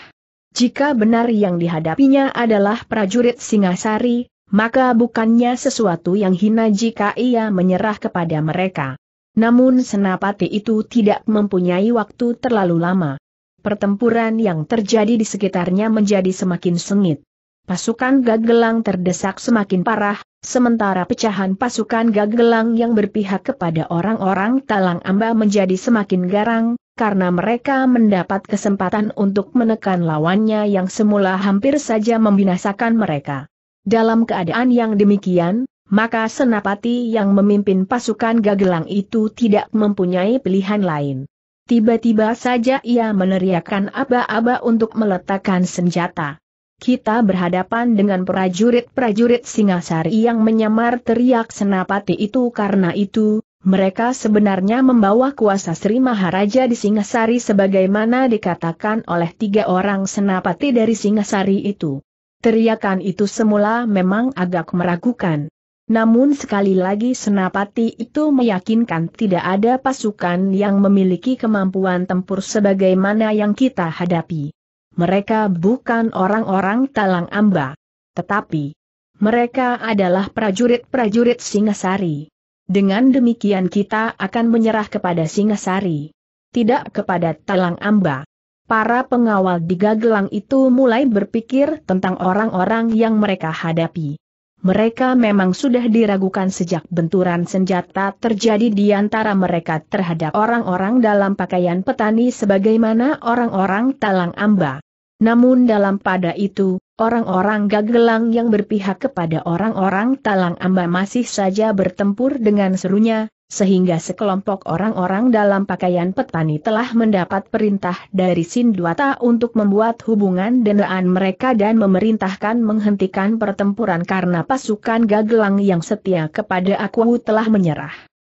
Jika benar yang dihadapinya adalah prajurit Singasari, maka bukannya sesuatu yang hina jika ia menyerah kepada mereka. Namun senapati itu tidak mempunyai waktu terlalu lama pertempuran yang terjadi di sekitarnya menjadi semakin sengit. Pasukan Gagelang terdesak semakin parah, sementara pecahan pasukan Gagelang yang berpihak kepada orang-orang Talang Amba menjadi semakin garang, karena mereka mendapat kesempatan untuk menekan lawannya yang semula hampir saja membinasakan mereka. Dalam keadaan yang demikian, maka Senapati yang memimpin pasukan Gagelang itu tidak mempunyai pilihan lain. Tiba-tiba saja ia meneriakkan aba-aba untuk meletakkan senjata. Kita berhadapan dengan prajurit-prajurit Singasari yang menyamar teriak senapati itu karena itu, mereka sebenarnya membawa kuasa Sri Maharaja di Singasari sebagaimana dikatakan oleh tiga orang senapati dari Singasari itu. Teriakan itu semula memang agak meragukan. Namun sekali lagi senapati itu meyakinkan tidak ada pasukan yang memiliki kemampuan tempur sebagaimana yang kita hadapi. Mereka bukan orang-orang talang amba. Tetapi, mereka adalah prajurit-prajurit Singasari. Dengan demikian kita akan menyerah kepada Singasari. Tidak kepada talang amba. Para pengawal di Gagelang itu mulai berpikir tentang orang-orang yang mereka hadapi mereka memang sudah diragukan sejak benturan senjata terjadi di antara mereka terhadap orang-orang dalam pakaian petani sebagaimana orang-orang talang amba. Namun dalam pada itu, orang-orang gagelang yang berpihak kepada orang-orang talang amba masih saja bertempur dengan serunya, sehingga sekelompok orang-orang dalam pakaian petani telah mendapat perintah dari Sinduata untuk membuat hubungan danaan mereka dan memerintahkan menghentikan pertempuran karena pasukan Gagelang yang setia kepada aku telah menyerah.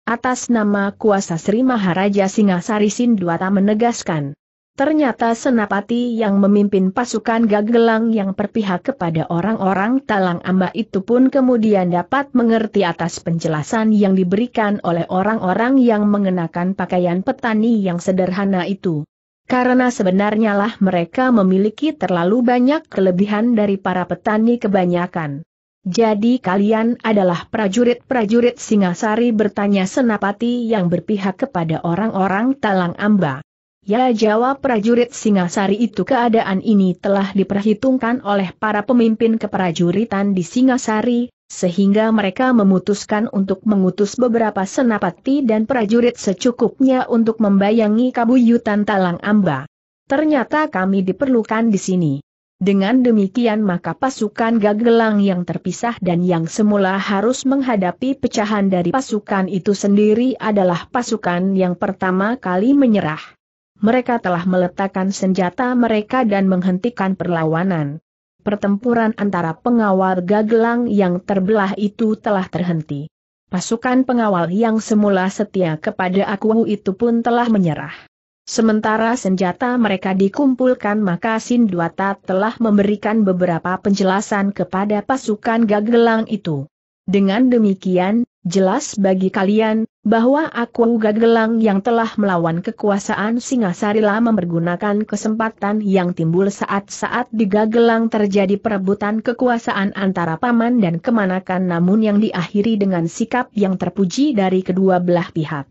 Atas nama kuasa Sri Maharaja Singasari Sinduata menegaskan, Ternyata Senapati yang memimpin pasukan Gagelang yang berpihak kepada orang-orang Talang Amba itu pun kemudian dapat mengerti atas penjelasan yang diberikan oleh orang-orang yang mengenakan pakaian petani yang sederhana itu. Karena sebenarnya lah mereka memiliki terlalu banyak kelebihan dari para petani kebanyakan. Jadi kalian adalah prajurit-prajurit Singasari bertanya Senapati yang berpihak kepada orang-orang Talang Amba. Ya jawab prajurit Singasari itu keadaan ini telah diperhitungkan oleh para pemimpin keprajuritan di Singasari, sehingga mereka memutuskan untuk mengutus beberapa senapati dan prajurit secukupnya untuk membayangi kabuyutan Talang Amba. Ternyata kami diperlukan di sini. Dengan demikian maka pasukan Gagelang yang terpisah dan yang semula harus menghadapi pecahan dari pasukan itu sendiri adalah pasukan yang pertama kali menyerah mereka telah meletakkan senjata mereka dan menghentikan perlawanan. Pertempuran antara pengawal Gagelang yang terbelah itu telah terhenti. Pasukan pengawal yang semula setia kepada aku itu pun telah menyerah. Sementara senjata mereka dikumpulkan maka Sinduata telah memberikan beberapa penjelasan kepada pasukan Gagelang itu. Dengan demikian, jelas bagi kalian, bahwa aku Gagelang yang telah melawan kekuasaan Singasarila mempergunakan kesempatan yang timbul saat-saat di Gagelang terjadi perebutan kekuasaan antara paman dan kemanakan namun yang diakhiri dengan sikap yang terpuji dari kedua belah pihak.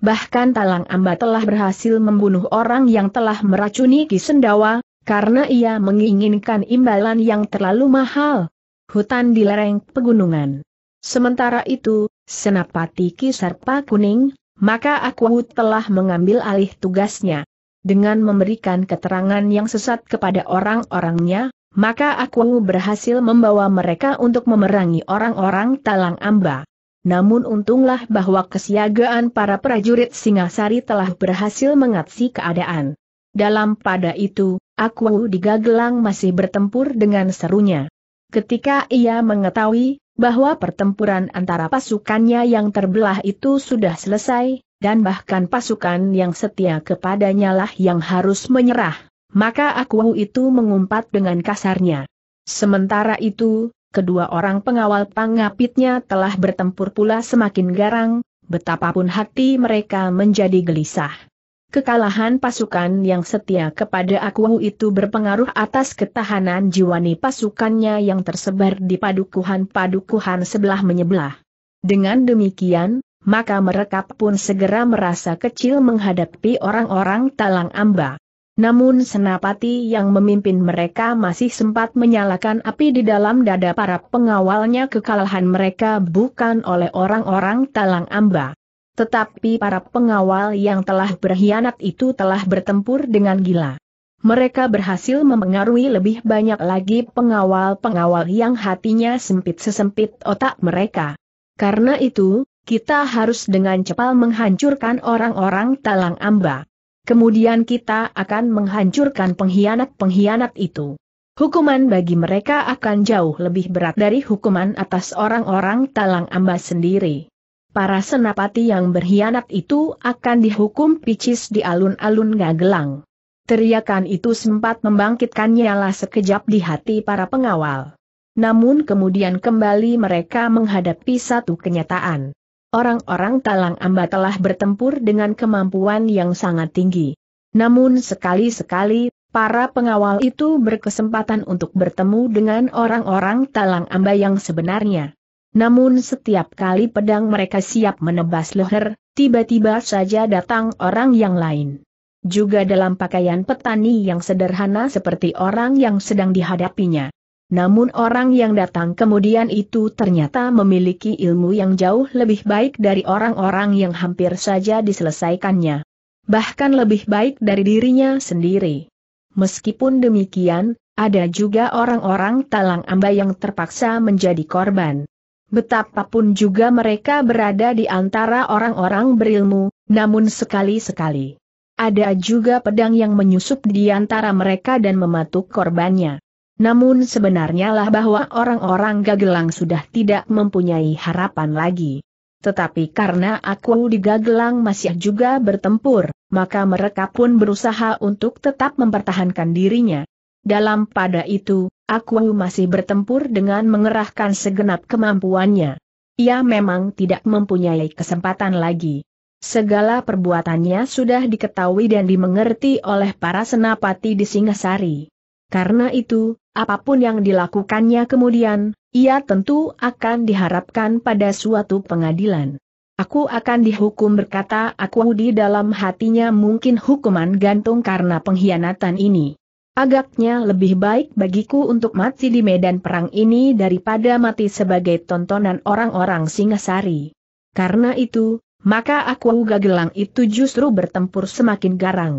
Bahkan Talang Amba telah berhasil membunuh orang yang telah meracuni Kisendawa, karena ia menginginkan imbalan yang terlalu mahal. Hutan di lereng pegunungan. Sementara itu, Senapati Kisarpa Kuning, maka aku telah mengambil alih tugasnya. Dengan memberikan keterangan yang sesat kepada orang-orangnya, maka aku berhasil membawa mereka untuk memerangi orang-orang Talang Amba. Namun untunglah bahwa kesiagaan para prajurit Singasari telah berhasil mengatasi keadaan. Dalam pada itu, aku digagelang masih bertempur dengan serunya. Ketika ia mengetahui bahwa pertempuran antara pasukannya yang terbelah itu sudah selesai, dan bahkan pasukan yang setia kepadanya lah yang harus menyerah, maka Akuahu itu mengumpat dengan kasarnya. Sementara itu, kedua orang pengawal pangapitnya telah bertempur pula semakin garang, betapapun hati mereka menjadi gelisah. Kekalahan pasukan yang setia kepada aku itu berpengaruh atas ketahanan jiwani pasukannya yang tersebar di padukuhan-padukuhan sebelah menyebelah. Dengan demikian, maka mereka pun segera merasa kecil menghadapi orang-orang talang amba. Namun Senapati yang memimpin mereka masih sempat menyalakan api di dalam dada para pengawalnya kekalahan mereka bukan oleh orang-orang talang amba tetapi para pengawal yang telah berkhianat itu telah bertempur dengan gila. Mereka berhasil memengaruhi lebih banyak lagi pengawal-pengawal yang hatinya sempit sesempit otak mereka. Karena itu, kita harus dengan cepat menghancurkan orang-orang talang amba. Kemudian kita akan menghancurkan pengkhianat-pengkhianat itu. Hukuman bagi mereka akan jauh lebih berat dari hukuman atas orang-orang talang amba sendiri para senapati yang berkhianat itu akan dihukum picis di alun-alun Gagelang. Teriakan itu sempat membangkitkan nyala sekejap di hati para pengawal. Namun kemudian kembali mereka menghadapi satu kenyataan. Orang-orang Talang Amba telah bertempur dengan kemampuan yang sangat tinggi. Namun sekali-sekali, para pengawal itu berkesempatan untuk bertemu dengan orang-orang Talang Amba yang sebenarnya. Namun setiap kali pedang mereka siap menebas leher, tiba-tiba saja datang orang yang lain. Juga dalam pakaian petani yang sederhana seperti orang yang sedang dihadapinya. Namun orang yang datang kemudian itu ternyata memiliki ilmu yang jauh lebih baik dari orang-orang yang hampir saja diselesaikannya. Bahkan lebih baik dari dirinya sendiri. Meskipun demikian, ada juga orang-orang talang amba yang terpaksa menjadi korban. Betapapun juga mereka berada di antara orang-orang berilmu, namun sekali-sekali. Ada juga pedang yang menyusup di antara mereka dan mematuk korbannya. Namun sebenarnya lah bahwa orang-orang gagelang sudah tidak mempunyai harapan lagi. Tetapi karena aku di gagelang masih juga bertempur, maka mereka pun berusaha untuk tetap mempertahankan dirinya. Dalam pada itu, aku masih bertempur dengan mengerahkan segenap kemampuannya. Ia memang tidak mempunyai kesempatan lagi. Segala perbuatannya sudah diketahui dan dimengerti oleh para senapati di Singasari. Karena itu, apapun yang dilakukannya kemudian, ia tentu akan diharapkan pada suatu pengadilan. Aku akan dihukum berkata aku di dalam hatinya mungkin hukuman gantung karena pengkhianatan ini. Agaknya lebih baik bagiku untuk mati di medan perang ini daripada mati sebagai tontonan orang-orang Singasari. Karena itu, maka aku Gagelang itu justru bertempur semakin garang.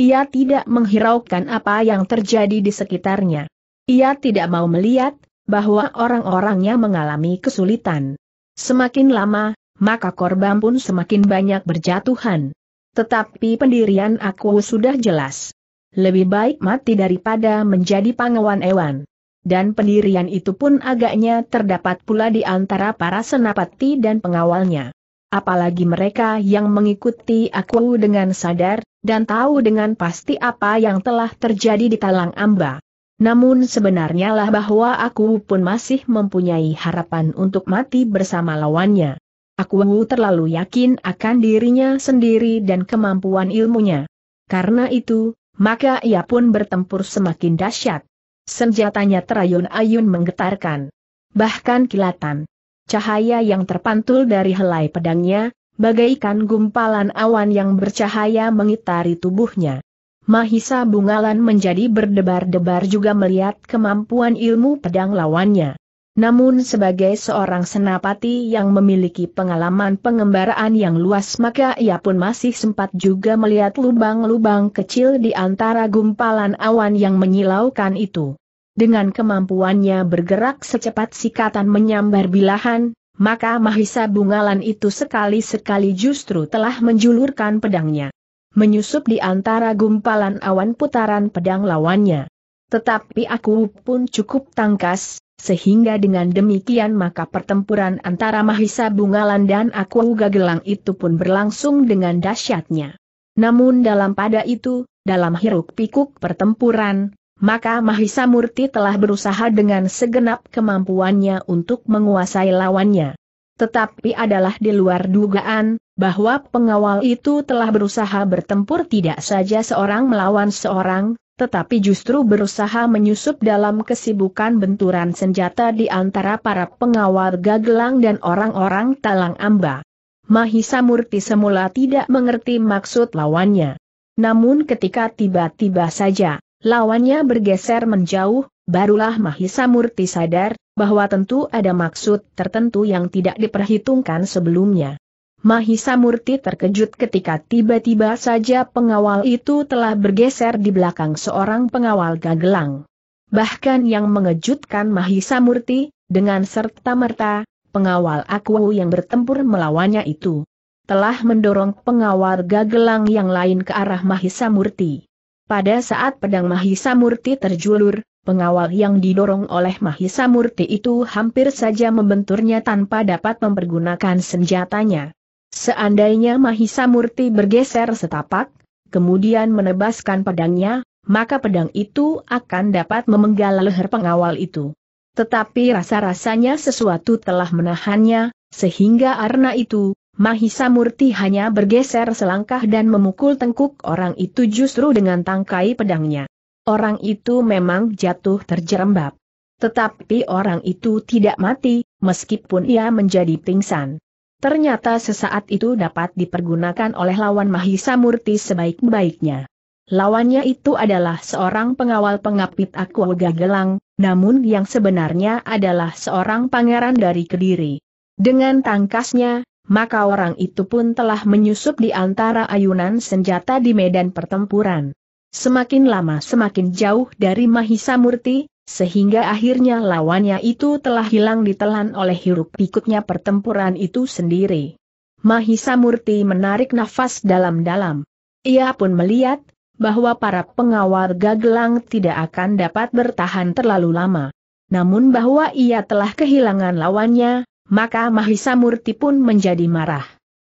Ia tidak menghiraukan apa yang terjadi di sekitarnya. Ia tidak mau melihat bahwa orang-orangnya mengalami kesulitan. Semakin lama, maka korban pun semakin banyak berjatuhan. Tetapi pendirian aku sudah jelas lebih baik mati daripada menjadi pangawan Ewan. Dan pendirian itu pun agaknya terdapat pula di antara para senapati dan pengawalnya. Apalagi mereka yang mengikuti aku dengan sadar, dan tahu dengan pasti apa yang telah terjadi di Talang Amba. Namun sebenarnya lah bahwa aku pun masih mempunyai harapan untuk mati bersama lawannya. Aku terlalu yakin akan dirinya sendiri dan kemampuan ilmunya. Karena itu, maka ia pun bertempur semakin dahsyat. Senjatanya terayun-ayun menggetarkan. Bahkan kilatan. Cahaya yang terpantul dari helai pedangnya, bagaikan gumpalan awan yang bercahaya mengitari tubuhnya. Mahisa Bungalan menjadi berdebar-debar juga melihat kemampuan ilmu pedang lawannya. Namun sebagai seorang senapati yang memiliki pengalaman pengembaraan yang luas maka ia pun masih sempat juga melihat lubang-lubang kecil di antara gumpalan awan yang menyilaukan itu. Dengan kemampuannya bergerak secepat sikatan menyambar bilahan, maka Mahisa Bungalan itu sekali-sekali justru telah menjulurkan pedangnya. Menyusup di antara gumpalan awan putaran pedang lawannya. Tetapi aku pun cukup tangkas, sehingga dengan demikian maka pertempuran antara Mahisa Bungalan dan Akuaga Gelang itu pun berlangsung dengan dahsyatnya. Namun dalam pada itu, dalam hiruk pikuk pertempuran, maka Mahisa Murti telah berusaha dengan segenap kemampuannya untuk menguasai lawannya. Tetapi adalah di luar dugaan, bahwa pengawal itu telah berusaha bertempur tidak saja seorang melawan seorang, tetapi justru berusaha menyusup dalam kesibukan benturan senjata di antara para pengawal gagelang dan orang-orang talang amba. Mahisa Murti semula tidak mengerti maksud lawannya. Namun ketika tiba-tiba saja, lawannya bergeser menjauh, barulah Mahisa Murti sadar, bahwa tentu ada maksud tertentu yang tidak diperhitungkan sebelumnya. Mahisa Murti terkejut ketika tiba-tiba saja pengawal itu telah bergeser di belakang seorang pengawal gagelang. Bahkan yang mengejutkan Mahisa Murti, dengan serta-merta, pengawal aku yang bertempur melawannya itu telah mendorong pengawal gagelang yang lain ke arah Mahisa Murti. Pada saat pedang Mahisa Murti terjulur, pengawal yang didorong oleh Mahisa Murti itu hampir saja membenturnya tanpa dapat mempergunakan senjatanya. Seandainya Mahisa Murti bergeser setapak, kemudian menebaskan pedangnya, maka pedang itu akan dapat memenggal leher pengawal itu. Tetapi rasa-rasanya sesuatu telah menahannya, sehingga arna itu, Mahisa Murti hanya bergeser selangkah dan memukul tengkuk orang itu justru dengan tangkai pedangnya. Orang itu memang jatuh terjerembab. Tetapi orang itu tidak mati, meskipun ia menjadi pingsan. Ternyata sesaat itu dapat dipergunakan oleh lawan Mahisa Murti sebaik-baiknya. Lawannya itu adalah seorang pengawal pengapit aku Gagelang, namun yang sebenarnya adalah seorang pangeran dari Kediri. Dengan tangkasnya, maka orang itu pun telah menyusup di antara ayunan senjata di medan pertempuran. Semakin lama semakin jauh dari Mahisa Murti, sehingga akhirnya lawannya itu telah hilang ditelan oleh hiruk pikuknya pertempuran itu sendiri. Mahisa Murti menarik nafas dalam-dalam. Ia pun melihat, bahwa para pengawal Gagelang tidak akan dapat bertahan terlalu lama. Namun bahwa ia telah kehilangan lawannya, maka Mahisa Murti pun menjadi marah.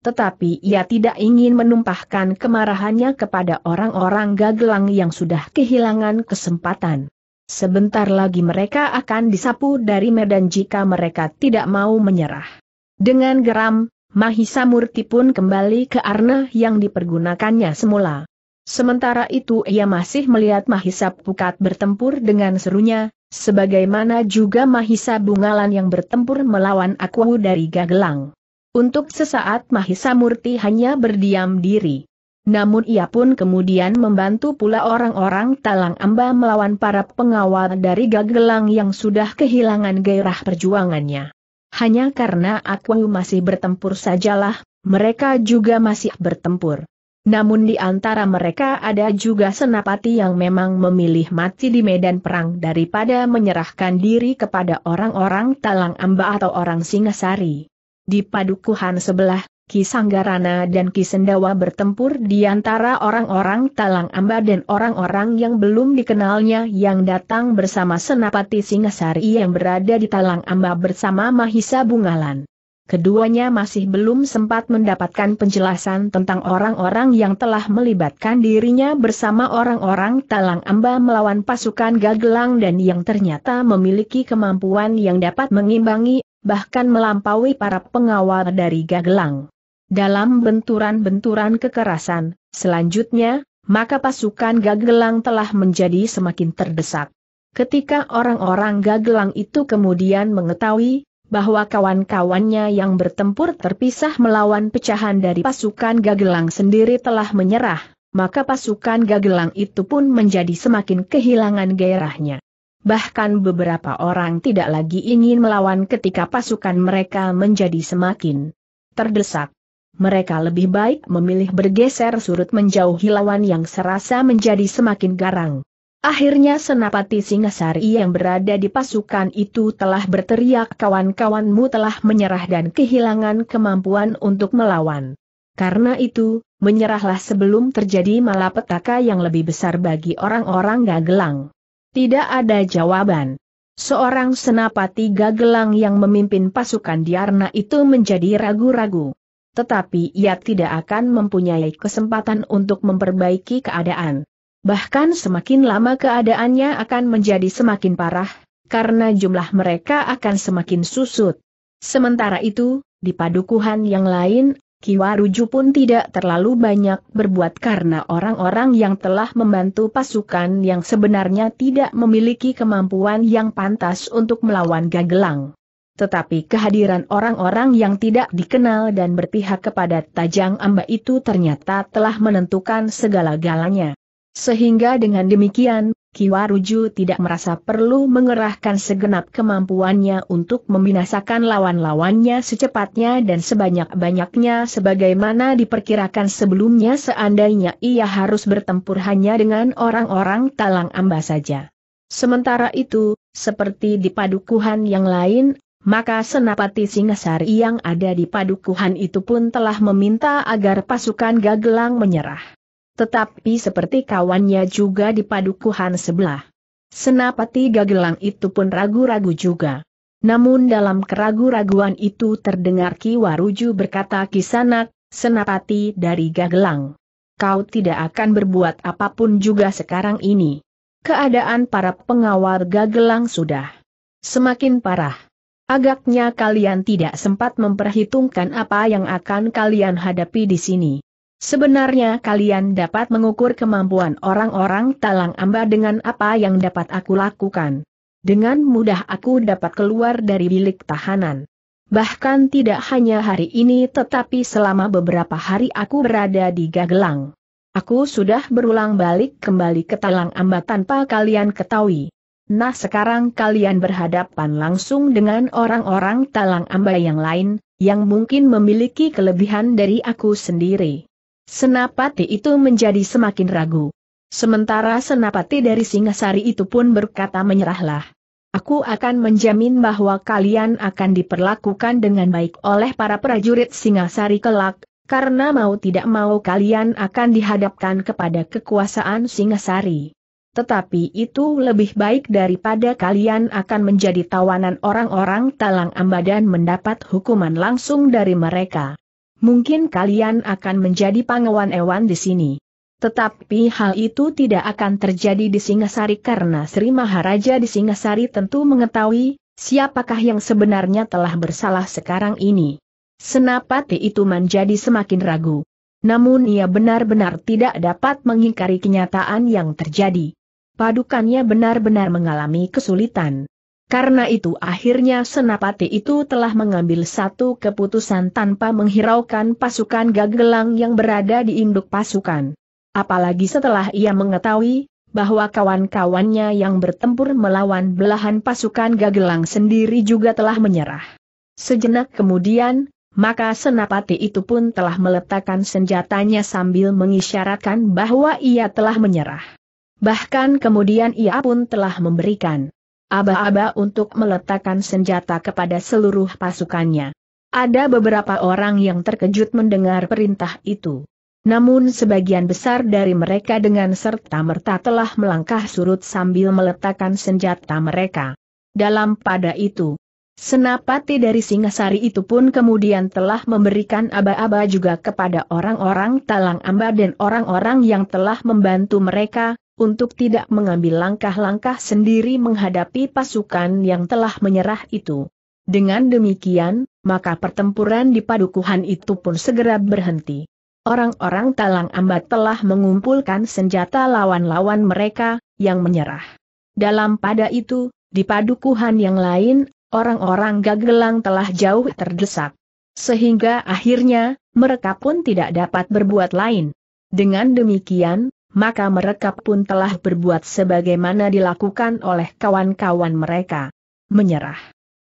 Tetapi ia tidak ingin menumpahkan kemarahannya kepada orang-orang Gagelang yang sudah kehilangan kesempatan. Sebentar lagi mereka akan disapu dari medan jika mereka tidak mau menyerah. Dengan geram, Mahisa Murti pun kembali ke arna yang dipergunakannya semula. Sementara itu ia masih melihat Mahisa Pukat bertempur dengan serunya, sebagaimana juga Mahisa Bungalan yang bertempur melawan Akwu dari Gagelang. Untuk sesaat Mahisa Murti hanya berdiam diri. Namun ia pun kemudian membantu pula orang-orang Talang Amba melawan para pengawal dari Gagelang yang sudah kehilangan gairah perjuangannya. Hanya karena aku masih bertempur sajalah, mereka juga masih bertempur. Namun di antara mereka ada juga senapati yang memang memilih mati di medan perang daripada menyerahkan diri kepada orang-orang Talang Amba atau orang Singasari. Di padukuhan sebelah, Ki Sanggarana dan Ki Sendawa bertempur di antara orang-orang Talang Amba dan orang-orang yang belum dikenalnya yang datang bersama Senapati Singasari yang berada di Talang Amba bersama Mahisa Bungalan. Keduanya masih belum sempat mendapatkan penjelasan tentang orang-orang yang telah melibatkan dirinya bersama orang-orang Talang Amba melawan pasukan Gagelang dan yang ternyata memiliki kemampuan yang dapat mengimbangi bahkan melampaui para pengawal dari Gagelang. Dalam benturan-benturan kekerasan, selanjutnya, maka pasukan Gagelang telah menjadi semakin terdesak. Ketika orang-orang Gagelang itu kemudian mengetahui bahwa kawan-kawannya yang bertempur terpisah melawan pecahan dari pasukan Gagelang sendiri telah menyerah, maka pasukan Gagelang itu pun menjadi semakin kehilangan gairahnya. Bahkan beberapa orang tidak lagi ingin melawan ketika pasukan mereka menjadi semakin terdesak mereka lebih baik memilih bergeser surut menjauhi lawan yang serasa menjadi semakin garang. Akhirnya Senapati Singasari yang berada di pasukan itu telah berteriak kawan-kawanmu telah menyerah dan kehilangan kemampuan untuk melawan. Karena itu, menyerahlah sebelum terjadi malapetaka yang lebih besar bagi orang-orang gagelang. Tidak ada jawaban. Seorang senapati gagelang yang memimpin pasukan Diarna itu menjadi ragu-ragu tetapi ia tidak akan mempunyai kesempatan untuk memperbaiki keadaan. Bahkan semakin lama keadaannya akan menjadi semakin parah, karena jumlah mereka akan semakin susut. Sementara itu, di padukuhan yang lain, Kiwaruju pun tidak terlalu banyak berbuat karena orang-orang yang telah membantu pasukan yang sebenarnya tidak memiliki kemampuan yang pantas untuk melawan Gagelang. Tetapi kehadiran orang-orang yang tidak dikenal dan berpihak kepada Tajang Amba itu ternyata telah menentukan segala-galanya. Sehingga dengan demikian, Kiwaruju tidak merasa perlu mengerahkan segenap kemampuannya untuk membinasakan lawan-lawannya secepatnya dan sebanyak-banyaknya sebagaimana diperkirakan sebelumnya seandainya ia harus bertempur hanya dengan orang-orang talang amba saja. Sementara itu, seperti di padukuhan yang lain, maka Senapati Singasari yang ada di padukuhan itu pun telah meminta agar pasukan Gagelang menyerah. Tetapi seperti kawannya juga di padukuhan sebelah. Senapati Gagelang itu pun ragu-ragu juga. Namun dalam keragu-raguan itu terdengar Ki Waruju berkata Kisanak, Senapati dari Gagelang. Kau tidak akan berbuat apapun juga sekarang ini. Keadaan para pengawal Gagelang sudah semakin parah. Agaknya kalian tidak sempat memperhitungkan apa yang akan kalian hadapi di sini. Sebenarnya kalian dapat mengukur kemampuan orang-orang talang amba dengan apa yang dapat aku lakukan. Dengan mudah aku dapat keluar dari bilik tahanan. Bahkan tidak hanya hari ini tetapi selama beberapa hari aku berada di Gagelang. Aku sudah berulang balik kembali ke talang amba tanpa kalian ketahui. Nah sekarang kalian berhadapan langsung dengan orang-orang talang amba yang lain, yang mungkin memiliki kelebihan dari aku sendiri. Senapati itu menjadi semakin ragu. Sementara senapati dari Singasari itu pun berkata menyerahlah. Aku akan menjamin bahwa kalian akan diperlakukan dengan baik oleh para prajurit Singasari kelak, karena mau tidak mau kalian akan dihadapkan kepada kekuasaan Singasari. Tetapi itu lebih baik daripada kalian akan menjadi tawanan orang-orang talang amba dan mendapat hukuman langsung dari mereka. Mungkin kalian akan menjadi pangawan ewan di sini. Tetapi hal itu tidak akan terjadi di Singasari karena Sri Maharaja di Singasari tentu mengetahui siapakah yang sebenarnya telah bersalah sekarang ini. Senapati itu menjadi semakin ragu. Namun ia benar-benar tidak dapat mengingkari kenyataan yang terjadi padukannya benar-benar mengalami kesulitan. Karena itu akhirnya Senapati itu telah mengambil satu keputusan tanpa menghiraukan pasukan Gagelang yang berada di induk pasukan. Apalagi setelah ia mengetahui, bahwa kawan-kawannya yang bertempur melawan belahan pasukan Gagelang sendiri juga telah menyerah. Sejenak kemudian, maka Senapati itu pun telah meletakkan senjatanya sambil mengisyaratkan bahwa ia telah menyerah. Bahkan kemudian ia pun telah memberikan aba-aba untuk meletakkan senjata kepada seluruh pasukannya. Ada beberapa orang yang terkejut mendengar perintah itu. Namun sebagian besar dari mereka dengan serta-merta telah melangkah surut sambil meletakkan senjata mereka. Dalam pada itu, senapati dari Singasari itu pun kemudian telah memberikan aba-aba juga kepada orang-orang Talang Amba dan orang-orang yang telah membantu mereka, untuk tidak mengambil langkah-langkah sendiri menghadapi pasukan yang telah menyerah itu. Dengan demikian, maka pertempuran di padukuhan itu pun segera berhenti. Orang-orang Talang Ambat telah mengumpulkan senjata lawan-lawan mereka, yang menyerah. Dalam pada itu, di padukuhan yang lain, orang-orang Gagelang telah jauh terdesak. Sehingga akhirnya, mereka pun tidak dapat berbuat lain. Dengan demikian, maka mereka pun telah berbuat sebagaimana dilakukan oleh kawan-kawan mereka. Menyerah.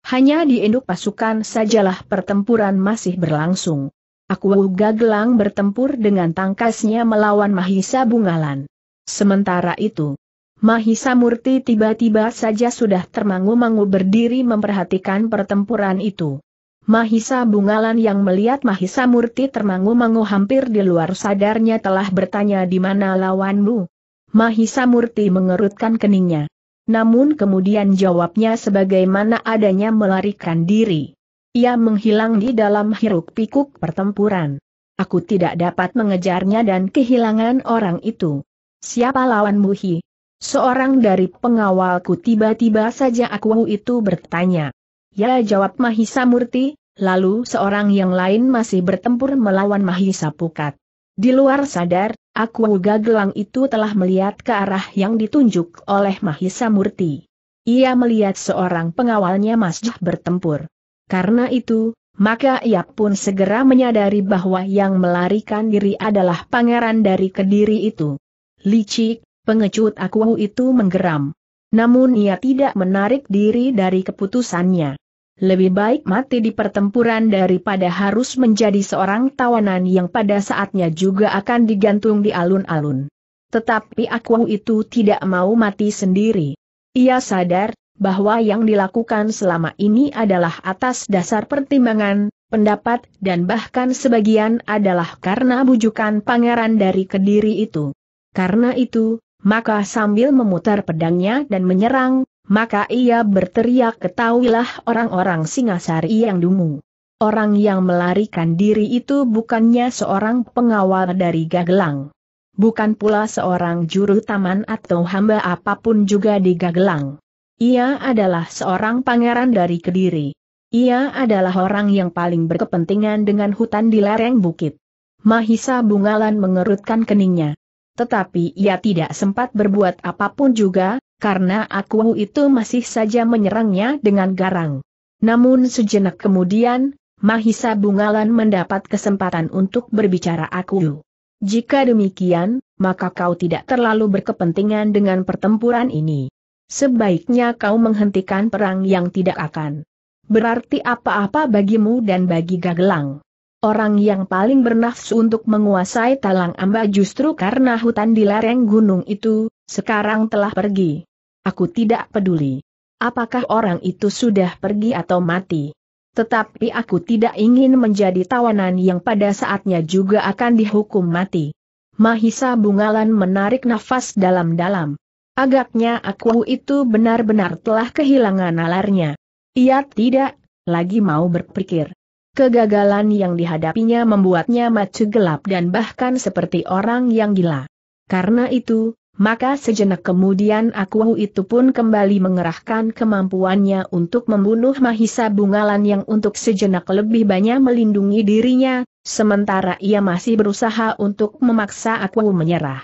Hanya di induk pasukan sajalah pertempuran masih berlangsung. Aku gagelang bertempur dengan tangkasnya melawan Mahisa Bungalan. Sementara itu, Mahisa Murti tiba-tiba saja sudah termangu-mangu berdiri memperhatikan pertempuran itu. Mahisa Bungalan yang melihat Mahisa Murti termangu-mangu hampir di luar sadarnya telah bertanya di mana lawanmu. Mahisa Murti mengerutkan keningnya. Namun kemudian jawabnya sebagaimana adanya melarikan diri. Ia menghilang di dalam hiruk-pikuk pertempuran. Aku tidak dapat mengejarnya dan kehilangan orang itu. Siapa lawanmu Muhi? Seorang dari pengawalku tiba-tiba saja aku itu bertanya. Ya jawab Mahisa Murti, lalu seorang yang lain masih bertempur melawan Mahisa Pukat. Di luar sadar, aku Gelang itu telah melihat ke arah yang ditunjuk oleh Mahisa Murti. Ia melihat seorang pengawalnya Masjah bertempur. Karena itu, maka ia pun segera menyadari bahwa yang melarikan diri adalah pangeran dari kediri itu. Licik, pengecut aku itu menggeram. Namun ia tidak menarik diri dari keputusannya lebih baik mati di pertempuran daripada harus menjadi seorang tawanan yang pada saatnya juga akan digantung di alun-alun. Tetapi aku itu tidak mau mati sendiri. Ia sadar, bahwa yang dilakukan selama ini adalah atas dasar pertimbangan, pendapat dan bahkan sebagian adalah karena bujukan pangeran dari kediri itu. Karena itu, maka sambil memutar pedangnya dan menyerang, maka ia berteriak ketahuilah orang-orang Singasari yang dungu. Orang yang melarikan diri itu bukannya seorang pengawal dari Gagelang. Bukan pula seorang juru taman atau hamba apapun juga di Gagelang. Ia adalah seorang pangeran dari Kediri. Ia adalah orang yang paling berkepentingan dengan hutan di lereng bukit. Mahisa Bungalan mengerutkan keningnya. Tetapi ia tidak sempat berbuat apapun juga, karena aku itu masih saja menyerangnya dengan garang. Namun sejenak kemudian, Mahisa Bungalan mendapat kesempatan untuk berbicara aku. Jika demikian, maka kau tidak terlalu berkepentingan dengan pertempuran ini. Sebaiknya kau menghentikan perang yang tidak akan berarti apa-apa bagimu dan bagi Gagelang. Orang yang paling bernafsu untuk menguasai talang amba justru karena hutan di lereng gunung itu, sekarang telah pergi. Aku tidak peduli. Apakah orang itu sudah pergi atau mati? Tetapi aku tidak ingin menjadi tawanan yang pada saatnya juga akan dihukum mati. Mahisa Bungalan menarik nafas dalam-dalam. Agaknya aku itu benar-benar telah kehilangan nalarnya. Ia tidak lagi mau berpikir. Kegagalan yang dihadapinya membuatnya macu gelap dan bahkan seperti orang yang gila. Karena itu, maka sejenak kemudian aku itu pun kembali mengerahkan kemampuannya untuk membunuh Mahisa Bungalan yang untuk sejenak lebih banyak melindungi dirinya, sementara ia masih berusaha untuk memaksa aku menyerah.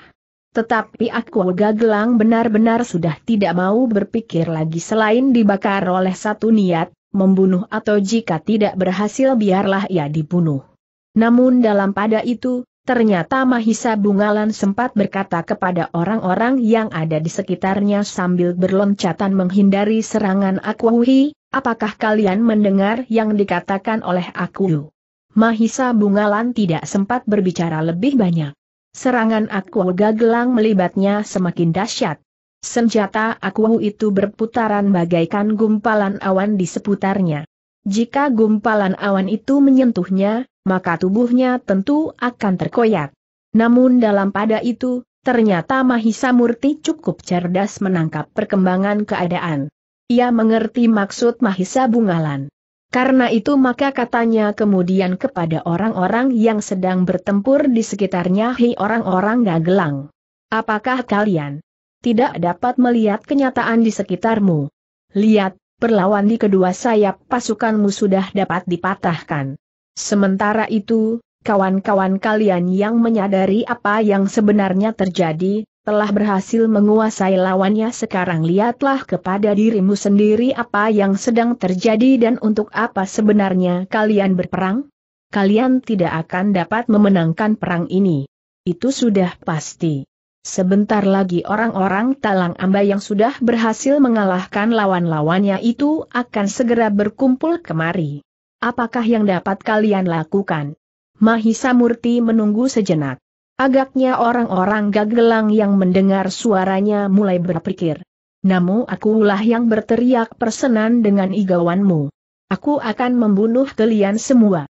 Tetapi aku gagelang benar-benar sudah tidak mau berpikir lagi selain dibakar oleh satu niat, membunuh atau jika tidak berhasil biarlah ia dibunuh. Namun dalam pada itu, Ternyata Mahisa Bungalan sempat berkata kepada orang-orang yang ada di sekitarnya sambil berloncatan menghindari serangan Akuhi, apakah kalian mendengar yang dikatakan oleh aku? Mahisa Bungalan tidak sempat berbicara lebih banyak. Serangan Aku Gagelang melibatnya semakin dahsyat. Senjata Aku itu berputaran bagaikan gumpalan awan di seputarnya. Jika gumpalan awan itu menyentuhnya, maka tubuhnya tentu akan terkoyak. Namun dalam pada itu, ternyata Mahisa Murti cukup cerdas menangkap perkembangan keadaan. Ia mengerti maksud Mahisa Bungalan. Karena itu maka katanya kemudian kepada orang-orang yang sedang bertempur di sekitarnya hei orang-orang gelang. Apakah kalian tidak dapat melihat kenyataan di sekitarmu? Lihat, perlawan di kedua sayap pasukanmu sudah dapat dipatahkan. Sementara itu, kawan-kawan kalian yang menyadari apa yang sebenarnya terjadi, telah berhasil menguasai lawannya sekarang lihatlah kepada dirimu sendiri apa yang sedang terjadi dan untuk apa sebenarnya kalian berperang? Kalian tidak akan dapat memenangkan perang ini. Itu sudah pasti. Sebentar lagi orang-orang talang amba yang sudah berhasil mengalahkan lawan-lawannya itu akan segera berkumpul kemari. Apakah yang dapat kalian lakukan? Mahisa Murti menunggu sejenak. Agaknya orang-orang gagelang yang mendengar suaranya mulai berpikir. Namun akulah yang berteriak persenan dengan igawanmu. Aku akan membunuh kalian semua.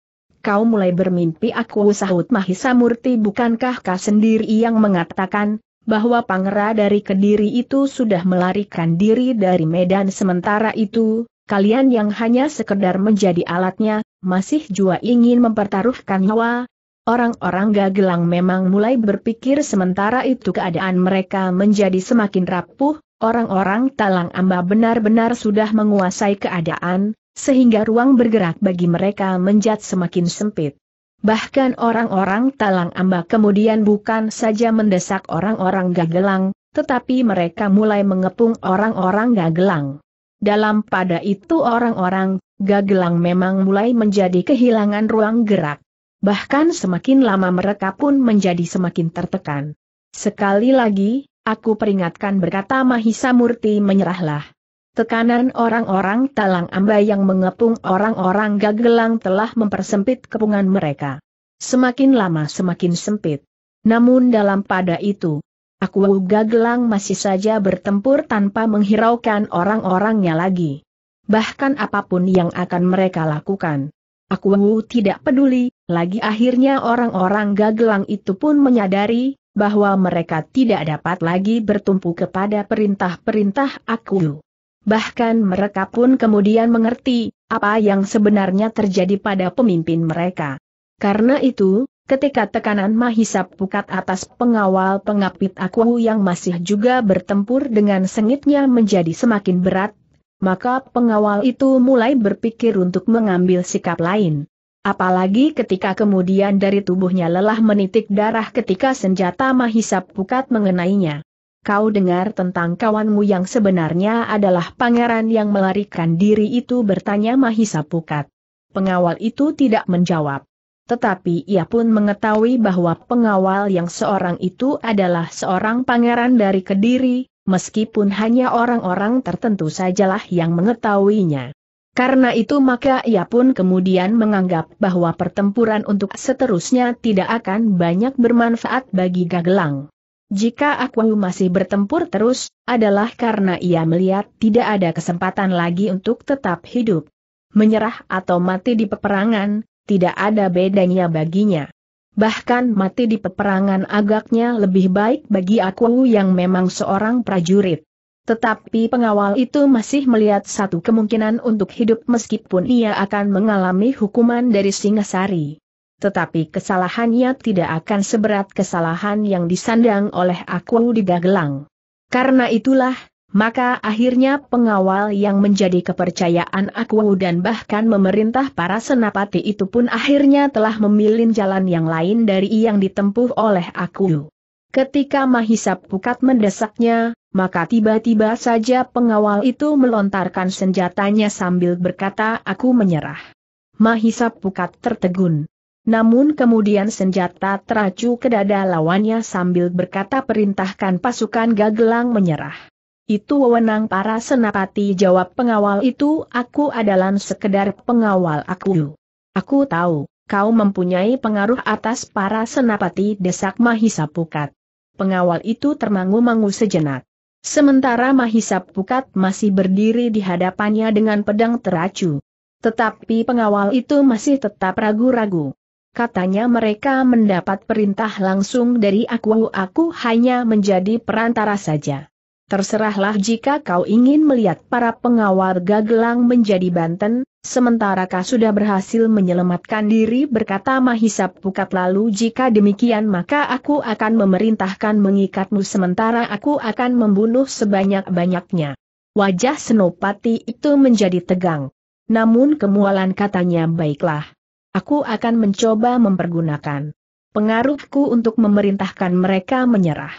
Kau mulai bermimpi aku sahut Mahisa Murti bukankah kau sendiri yang mengatakan, bahwa pangera dari Kediri itu sudah melarikan diri dari medan sementara itu, Kalian yang hanya sekedar menjadi alatnya, masih juga ingin mempertaruhkan nyawa. Orang-orang gagelang memang mulai berpikir sementara itu keadaan mereka menjadi semakin rapuh, orang-orang talang amba benar-benar sudah menguasai keadaan, sehingga ruang bergerak bagi mereka menjat semakin sempit. Bahkan orang-orang talang amba kemudian bukan saja mendesak orang-orang gagelang, tetapi mereka mulai mengepung orang-orang gagelang. Dalam pada itu orang-orang, Gagelang memang mulai menjadi kehilangan ruang gerak. Bahkan semakin lama mereka pun menjadi semakin tertekan. Sekali lagi, aku peringatkan berkata Mahisa Murti menyerahlah. Tekanan orang-orang talang amba yang mengepung orang-orang gagelang telah mempersempit kepungan mereka. Semakin lama semakin sempit. Namun dalam pada itu, Aku Gagelang masih saja bertempur tanpa menghiraukan orang-orangnya lagi. Bahkan apapun yang akan mereka lakukan. Aku tidak peduli, lagi akhirnya orang-orang Gagelang itu pun menyadari, bahwa mereka tidak dapat lagi bertumpu kepada perintah-perintah aku. Bahkan mereka pun kemudian mengerti, apa yang sebenarnya terjadi pada pemimpin mereka. Karena itu, Ketika tekanan mahisap pukat atas pengawal pengapit aku yang masih juga bertempur dengan sengitnya menjadi semakin berat, maka pengawal itu mulai berpikir untuk mengambil sikap lain. Apalagi ketika kemudian dari tubuhnya lelah menitik darah ketika senjata mahisap pukat mengenainya. Kau dengar tentang kawanmu yang sebenarnya adalah pangeran yang melarikan diri itu bertanya Mahisa pukat. Pengawal itu tidak menjawab. Tetapi ia pun mengetahui bahwa pengawal yang seorang itu adalah seorang pangeran dari Kediri, meskipun hanya orang-orang tertentu sajalah yang mengetahuinya. Karena itu maka ia pun kemudian menganggap bahwa pertempuran untuk seterusnya tidak akan banyak bermanfaat bagi Gagelang. Jika aku masih bertempur terus, adalah karena ia melihat tidak ada kesempatan lagi untuk tetap hidup. Menyerah atau mati di peperangan, tidak ada bedanya baginya. Bahkan mati di peperangan agaknya lebih baik bagi aku yang memang seorang prajurit. Tetapi pengawal itu masih melihat satu kemungkinan untuk hidup meskipun ia akan mengalami hukuman dari Singasari. Tetapi kesalahannya tidak akan seberat kesalahan yang disandang oleh aku di Gagelang. Karena itulah, maka akhirnya pengawal yang menjadi kepercayaan aku dan bahkan memerintah para senapati itu pun akhirnya telah memilih jalan yang lain dari yang ditempuh oleh aku. Ketika Mahisa Pukat mendesaknya, maka tiba-tiba saja pengawal itu melontarkan senjatanya sambil berkata aku menyerah. Mahisa Pukat tertegun. Namun kemudian senjata teracu ke dada lawannya sambil berkata perintahkan pasukan Gagelang menyerah. Itu wewenang para senapati jawab pengawal itu aku adalah sekedar pengawal aku. Aku tahu, kau mempunyai pengaruh atas para senapati desak Mahisa Pukat. Pengawal itu termangu-mangu sejenak. Sementara Mahisa Pukat masih berdiri di hadapannya dengan pedang teracu. Tetapi pengawal itu masih tetap ragu-ragu. Katanya mereka mendapat perintah langsung dari aku aku hanya menjadi perantara saja. Terserahlah jika kau ingin melihat para pengawal Gagelang menjadi Banten, sementara kau sudah berhasil menyelamatkan diri berkata Mahisap Pukat lalu jika demikian maka aku akan memerintahkan mengikatmu sementara aku akan membunuh sebanyak-banyaknya. Wajah Senopati itu menjadi tegang. Namun kemualan katanya baiklah. Aku akan mencoba mempergunakan pengaruhku untuk memerintahkan mereka menyerah.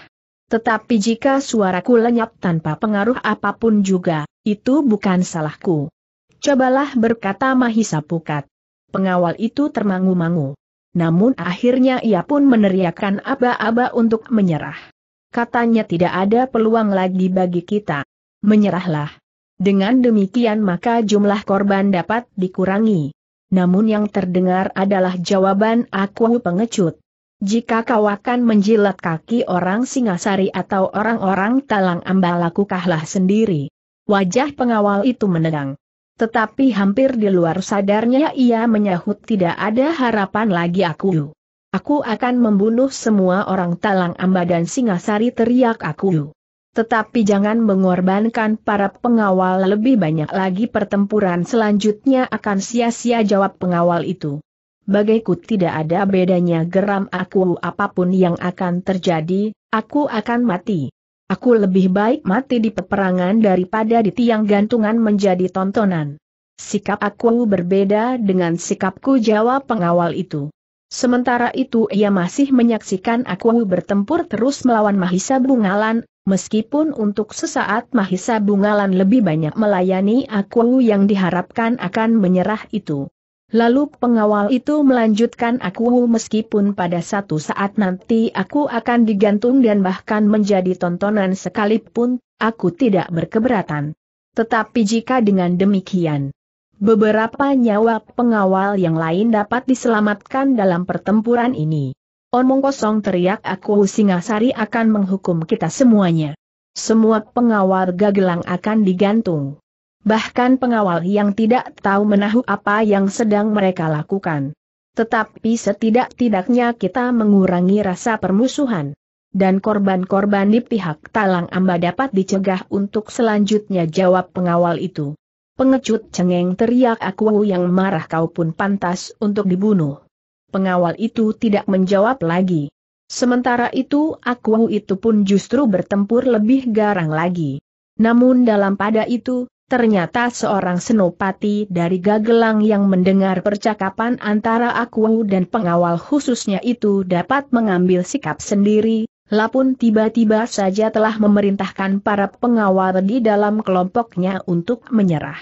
Tetapi jika suaraku lenyap tanpa pengaruh apapun juga, itu bukan salahku. Cobalah berkata Mahisa Pukat. Pengawal itu termangu-mangu. Namun akhirnya ia pun meneriakkan aba-aba untuk menyerah. Katanya tidak ada peluang lagi bagi kita. Menyerahlah. Dengan demikian maka jumlah korban dapat dikurangi. Namun yang terdengar adalah jawaban aku pengecut. Jika kau akan menjilat kaki orang Singasari atau orang-orang Talang Amba lakukanlah sendiri. Wajah pengawal itu menegang. Tetapi hampir di luar sadarnya ia menyahut tidak ada harapan lagi aku. Aku akan membunuh semua orang Talang Amba dan Singasari teriak aku. Tetapi jangan mengorbankan para pengawal lebih banyak lagi pertempuran selanjutnya akan sia-sia jawab pengawal itu bagaiku tidak ada bedanya geram aku apapun yang akan terjadi, aku akan mati. Aku lebih baik mati di peperangan daripada di tiang gantungan menjadi tontonan. Sikap aku berbeda dengan sikapku jawab pengawal itu. Sementara itu ia masih menyaksikan aku bertempur terus melawan Mahisa Bungalan, meskipun untuk sesaat Mahisa Bungalan lebih banyak melayani aku yang diharapkan akan menyerah itu. Lalu pengawal itu melanjutkan aku oh, meskipun pada satu saat nanti aku akan digantung dan bahkan menjadi tontonan sekalipun, aku tidak berkeberatan. Tetapi jika dengan demikian, beberapa nyawa pengawal yang lain dapat diselamatkan dalam pertempuran ini. Omong kosong teriak aku oh, Singasari akan menghukum kita semuanya. Semua pengawal gagelang akan digantung bahkan pengawal yang tidak tahu menahu apa yang sedang mereka lakukan. Tetapi setidak-tidaknya kita mengurangi rasa permusuhan. Dan korban-korban di pihak Talang Amba dapat dicegah untuk selanjutnya jawab pengawal itu. Pengecut cengeng teriak aku yang marah kau pun pantas untuk dibunuh. Pengawal itu tidak menjawab lagi. Sementara itu aku itu pun justru bertempur lebih garang lagi. Namun dalam pada itu, Ternyata seorang senopati dari Gagelang yang mendengar percakapan antara aku dan pengawal khususnya itu dapat mengambil sikap sendiri, Lapun tiba-tiba saja telah memerintahkan para pengawal di dalam kelompoknya untuk menyerah.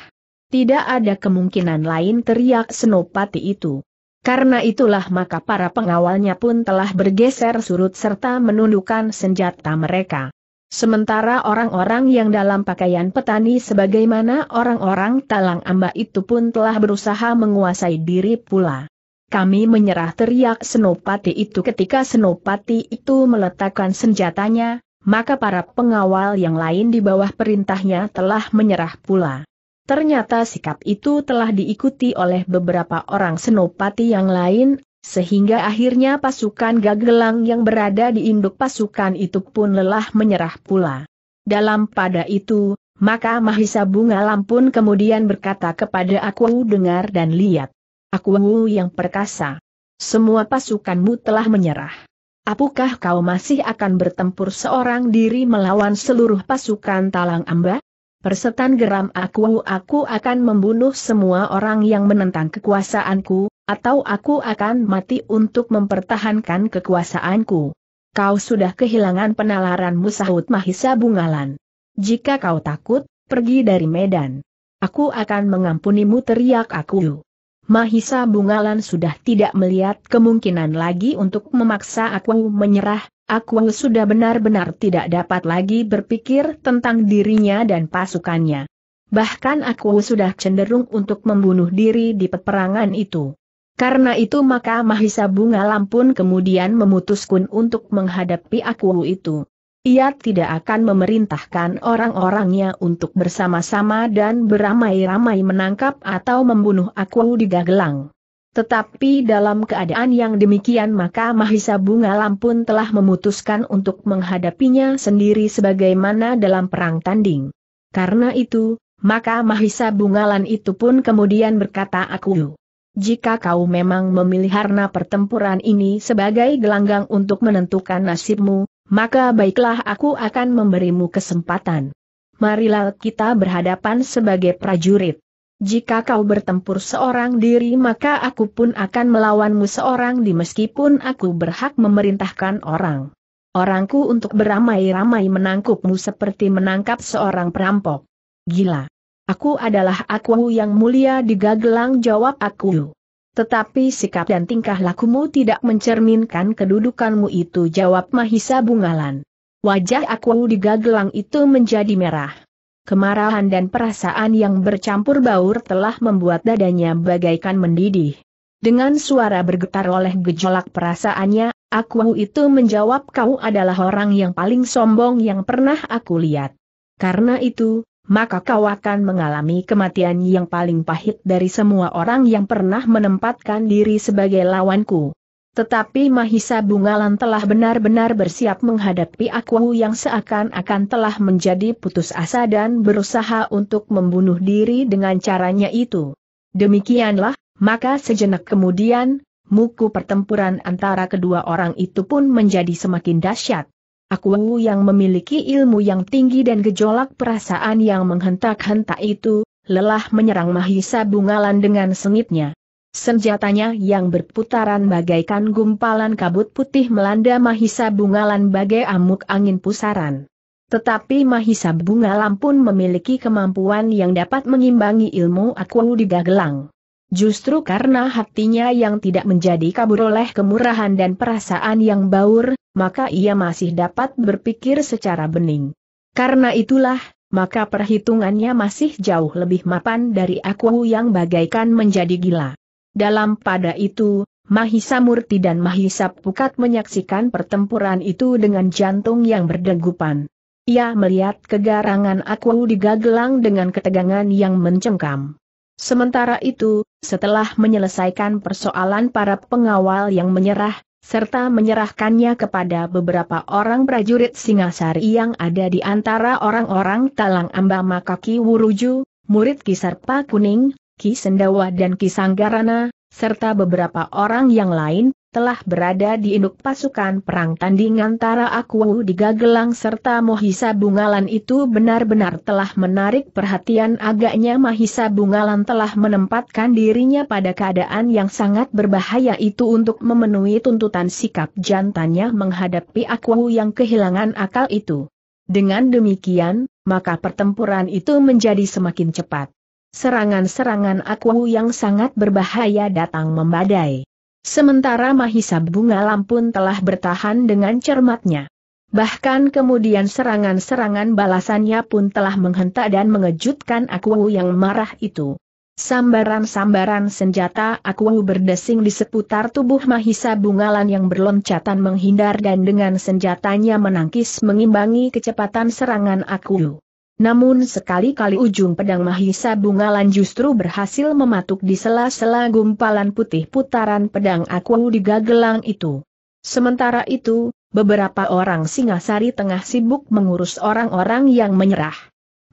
Tidak ada kemungkinan lain teriak senopati itu. Karena itulah maka para pengawalnya pun telah bergeser surut serta menundukkan senjata mereka. Sementara orang-orang yang dalam pakaian petani sebagaimana orang-orang talang amba itu pun telah berusaha menguasai diri pula. Kami menyerah teriak Senopati itu ketika Senopati itu meletakkan senjatanya, maka para pengawal yang lain di bawah perintahnya telah menyerah pula. Ternyata sikap itu telah diikuti oleh beberapa orang Senopati yang lain, sehingga akhirnya pasukan Gagelang yang berada di induk pasukan itu pun lelah menyerah pula. Dalam pada itu, maka Mahisa Bunga Lampun kemudian berkata kepada aku dengar dan lihat. Aku yang perkasa. Semua pasukanmu telah menyerah. Apakah kau masih akan bertempur seorang diri melawan seluruh pasukan Talang Amba? Persetan geram aku, aku akan membunuh semua orang yang menentang kekuasaanku, atau aku akan mati untuk mempertahankan kekuasaanku. Kau sudah kehilangan penalaranmu sahut Mahisa Bungalan. Jika kau takut, pergi dari Medan. Aku akan mengampunimu teriak aku. Mahisa Bungalan sudah tidak melihat kemungkinan lagi untuk memaksa aku menyerah, aku sudah benar-benar tidak dapat lagi berpikir tentang dirinya dan pasukannya. Bahkan aku sudah cenderung untuk membunuh diri di peperangan itu. Karena itu maka Mahisa Bunga Lampun kemudian memutuskan untuk menghadapi aku itu. Ia tidak akan memerintahkan orang-orangnya untuk bersama-sama dan beramai-ramai menangkap atau membunuh aku di Gagelang. Tetapi dalam keadaan yang demikian maka Mahisa Bunga Lampun telah memutuskan untuk menghadapinya sendiri sebagaimana dalam perang tanding. Karena itu, maka Mahisa Bungalan itu pun kemudian berkata aku jika kau memang memilih harna pertempuran ini sebagai gelanggang untuk menentukan nasibmu, maka baiklah aku akan memberimu kesempatan. Marilah kita berhadapan sebagai prajurit. Jika kau bertempur seorang diri maka aku pun akan melawanmu seorang di meskipun aku berhak memerintahkan orang. Orangku untuk beramai-ramai menangkupmu seperti menangkap seorang perampok. Gila. Aku adalah aku yang mulia di Gagelang jawab aku. Tetapi sikap dan tingkah lakumu tidak mencerminkan kedudukanmu itu jawab Mahisa Bungalan. Wajah aku di Gagelang itu menjadi merah. Kemarahan dan perasaan yang bercampur baur telah membuat dadanya bagaikan mendidih. Dengan suara bergetar oleh gejolak perasaannya, aku itu menjawab kau adalah orang yang paling sombong yang pernah aku lihat. Karena itu, maka kau akan mengalami kematian yang paling pahit dari semua orang yang pernah menempatkan diri sebagai lawanku. Tetapi Mahisa Bungalan telah benar-benar bersiap menghadapi aku yang seakan-akan telah menjadi putus asa dan berusaha untuk membunuh diri dengan caranya itu. Demikianlah, maka sejenak kemudian, muku pertempuran antara kedua orang itu pun menjadi semakin dahsyat. Aku yang memiliki ilmu yang tinggi dan gejolak perasaan yang menghentak-hentak itu, lelah menyerang Mahisa Bungalan dengan sengitnya. Senjatanya yang berputaran bagaikan gumpalan kabut putih melanda Mahisa Bungalan bagai amuk angin pusaran. Tetapi Mahisa Bungalan pun memiliki kemampuan yang dapat mengimbangi ilmu aku di Gagelang. Justru karena hatinya yang tidak menjadi kabur oleh kemurahan dan perasaan yang baur, maka ia masih dapat berpikir secara bening. Karena itulah, maka perhitungannya masih jauh lebih mapan dari aku yang bagaikan menjadi gila. Dalam pada itu, Mahisa Murti dan Mahisa Pukat menyaksikan pertempuran itu dengan jantung yang berdegupan. Ia melihat kegarangan aku digagelang dengan ketegangan yang mencengkam. Sementara itu, setelah menyelesaikan persoalan para pengawal yang menyerah, serta menyerahkannya kepada beberapa orang prajurit Singasari yang ada di antara orang-orang Talang Amba Makaki Wuruju, murid Kisarpa Kuning, Kisendawa dan Kisanggarana, serta beberapa orang yang lain, telah berada di induk pasukan perang tanding antara Aku di Gagelang serta Mohisa Bungalan itu benar-benar telah menarik perhatian agaknya Mahisa Bungalan telah menempatkan dirinya pada keadaan yang sangat berbahaya itu untuk memenuhi tuntutan sikap jantannya menghadapi Aku yang kehilangan akal itu. Dengan demikian, maka pertempuran itu menjadi semakin cepat. Serangan-serangan Aku yang sangat berbahaya datang membadai. Sementara Mahisa Bunga Lampun telah bertahan dengan cermatnya. Bahkan kemudian serangan-serangan balasannya pun telah menghentak dan mengejutkan aku yang marah itu. Sambaran-sambaran senjata aku berdesing di seputar tubuh Mahisa Bungalan yang berloncatan menghindar dan dengan senjatanya menangkis mengimbangi kecepatan serangan aku. Namun sekali-kali ujung pedang Mahisa Bungalan justru berhasil mematuk di sela-sela gumpalan putih putaran pedang aku di gagelang itu. Sementara itu, beberapa orang Singasari tengah sibuk mengurus orang-orang yang menyerah.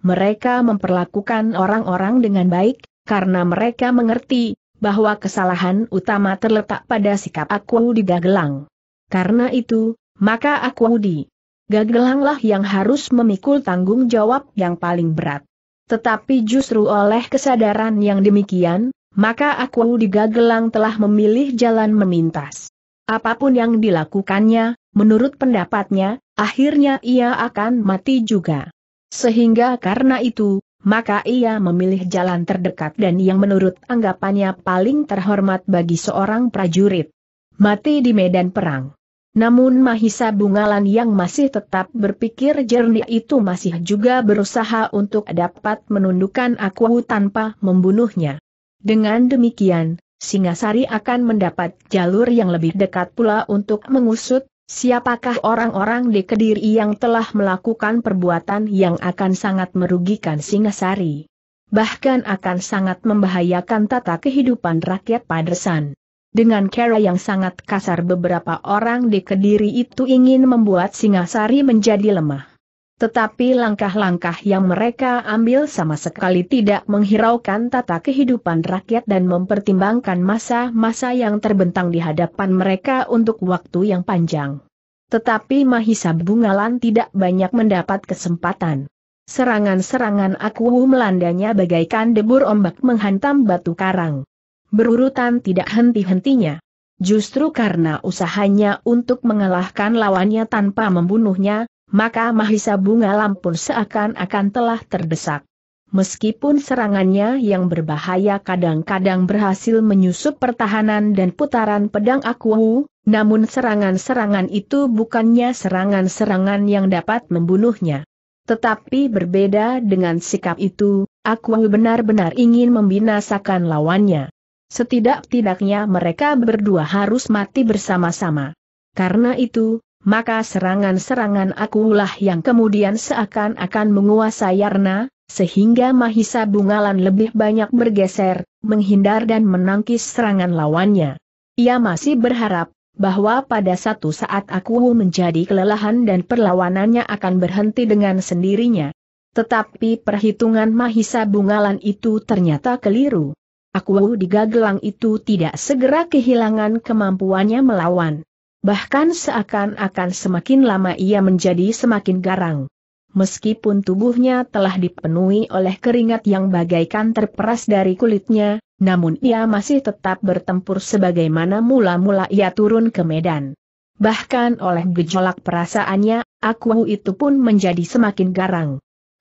Mereka memperlakukan orang-orang dengan baik, karena mereka mengerti bahwa kesalahan utama terletak pada sikap aku di gagelang. Karena itu, maka aku di Gagelanglah yang harus memikul tanggung jawab yang paling berat. Tetapi justru oleh kesadaran yang demikian, maka aku di Gagelang telah memilih jalan memintas. Apapun yang dilakukannya, menurut pendapatnya, akhirnya ia akan mati juga. Sehingga karena itu, maka ia memilih jalan terdekat dan yang menurut anggapannya paling terhormat bagi seorang prajurit. Mati di medan perang. Namun Mahisa Bungalan yang masih tetap berpikir jernih itu masih juga berusaha untuk dapat menundukkan aku tanpa membunuhnya. Dengan demikian, Singasari akan mendapat jalur yang lebih dekat pula untuk mengusut siapakah orang-orang di Kediri yang telah melakukan perbuatan yang akan sangat merugikan Singasari. Bahkan akan sangat membahayakan tata kehidupan rakyat Padesan. Dengan cara yang sangat kasar beberapa orang di Kediri itu ingin membuat Singasari menjadi lemah. Tetapi langkah-langkah yang mereka ambil sama sekali tidak menghiraukan tata kehidupan rakyat dan mempertimbangkan masa-masa yang terbentang di hadapan mereka untuk waktu yang panjang. Tetapi Mahisa Bungalan tidak banyak mendapat kesempatan. Serangan-serangan aku melandanya bagaikan debur ombak menghantam batu karang berurutan tidak henti-hentinya. Justru karena usahanya untuk mengalahkan lawannya tanpa membunuhnya, maka Mahisa Bunga Lampun seakan-akan telah terdesak. Meskipun serangannya yang berbahaya kadang-kadang berhasil menyusup pertahanan dan putaran pedang Akuwu, namun serangan-serangan itu bukannya serangan-serangan yang dapat membunuhnya. Tetapi berbeda dengan sikap itu, Akuwu benar-benar ingin membinasakan lawannya setidak-tidaknya mereka berdua harus mati bersama-sama. Karena itu, maka serangan-serangan akulah yang kemudian seakan-akan menguasai Yarna, sehingga Mahisa Bungalan lebih banyak bergeser, menghindar dan menangkis serangan lawannya. Ia masih berharap, bahwa pada satu saat aku menjadi kelelahan dan perlawanannya akan berhenti dengan sendirinya. Tetapi perhitungan Mahisa Bungalan itu ternyata keliru. Aku di Gagelang itu tidak segera kehilangan kemampuannya melawan. Bahkan seakan-akan semakin lama ia menjadi semakin garang. Meskipun tubuhnya telah dipenuhi oleh keringat yang bagaikan terperas dari kulitnya, namun ia masih tetap bertempur sebagaimana mula-mula ia turun ke medan. Bahkan oleh gejolak perasaannya, aku itu pun menjadi semakin garang.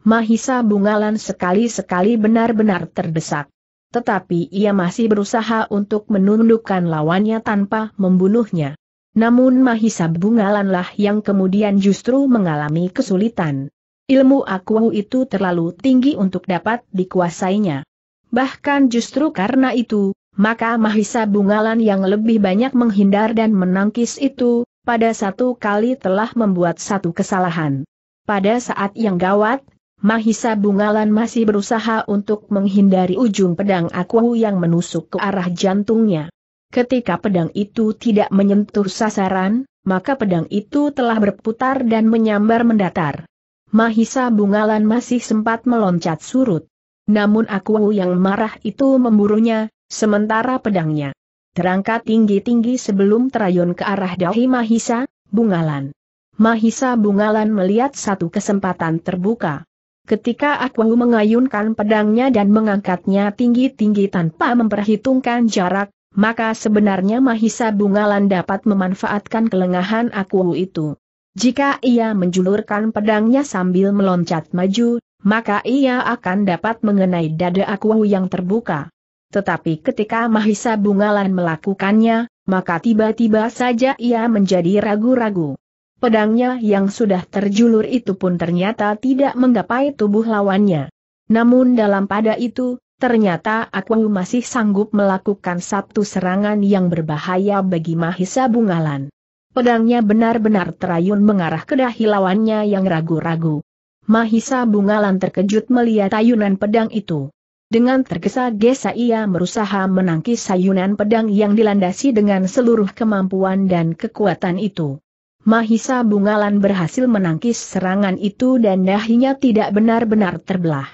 Mahisa Bungalan sekali-sekali benar-benar terdesak tetapi ia masih berusaha untuk menundukkan lawannya tanpa membunuhnya. Namun Mahisa Bungalanlah yang kemudian justru mengalami kesulitan. Ilmu aku itu terlalu tinggi untuk dapat dikuasainya. Bahkan justru karena itu, maka Mahisa Bungalan yang lebih banyak menghindar dan menangkis itu, pada satu kali telah membuat satu kesalahan. Pada saat yang gawat, Mahisa Bungalan masih berusaha untuk menghindari ujung pedang aku yang menusuk ke arah jantungnya. Ketika pedang itu tidak menyentuh sasaran, maka pedang itu telah berputar dan menyambar mendatar. Mahisa Bungalan masih sempat meloncat surut. Namun aku yang marah itu memburunya, sementara pedangnya terangkat tinggi-tinggi sebelum terayun ke arah dahi Mahisa, Bungalan. Mahisa Bungalan melihat satu kesempatan terbuka. Ketika Akwahu mengayunkan pedangnya dan mengangkatnya tinggi-tinggi tanpa memperhitungkan jarak, maka sebenarnya Mahisa Bungalan dapat memanfaatkan kelengahan Akwahu itu. Jika ia menjulurkan pedangnya sambil meloncat maju, maka ia akan dapat mengenai dada Akwahu yang terbuka. Tetapi ketika Mahisa Bungalan melakukannya, maka tiba-tiba saja ia menjadi ragu-ragu. Pedangnya yang sudah terjulur itu pun ternyata tidak menggapai tubuh lawannya. Namun dalam pada itu, ternyata aku masih sanggup melakukan satu serangan yang berbahaya bagi Mahisa Bungalan. Pedangnya benar-benar terayun mengarah ke dahi lawannya yang ragu-ragu. Mahisa Bungalan terkejut melihat ayunan pedang itu. Dengan tergesa-gesa ia berusaha menangkis ayunan pedang yang dilandasi dengan seluruh kemampuan dan kekuatan itu. Mahisa Bungalan berhasil menangkis serangan itu dan dahinya tidak benar-benar terbelah.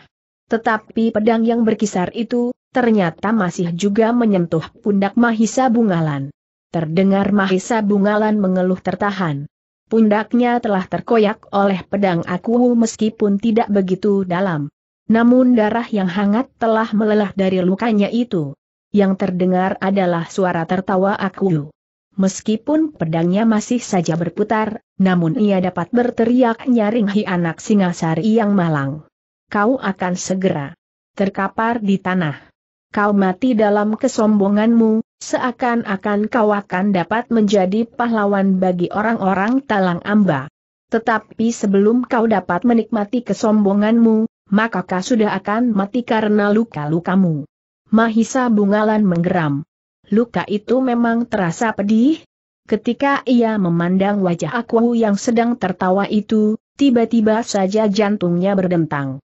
Tetapi pedang yang berkisar itu, ternyata masih juga menyentuh pundak Mahisa Bungalan. Terdengar Mahisa Bungalan mengeluh tertahan. Pundaknya telah terkoyak oleh pedang aku meskipun tidak begitu dalam. Namun darah yang hangat telah melelah dari lukanya itu. Yang terdengar adalah suara tertawa aku. Meskipun pedangnya masih saja berputar, namun ia dapat berteriak nyaring hi anak Singasari yang malang. Kau akan segera terkapar di tanah. Kau mati dalam kesombonganmu, seakan-akan kau akan dapat menjadi pahlawan bagi orang-orang talang amba. Tetapi sebelum kau dapat menikmati kesombonganmu, maka kau sudah akan mati karena luka-lukamu. Mahisa Bungalan menggeram luka itu memang terasa pedih. Ketika ia memandang wajah aku yang sedang tertawa itu, tiba-tiba saja jantungnya berdentang.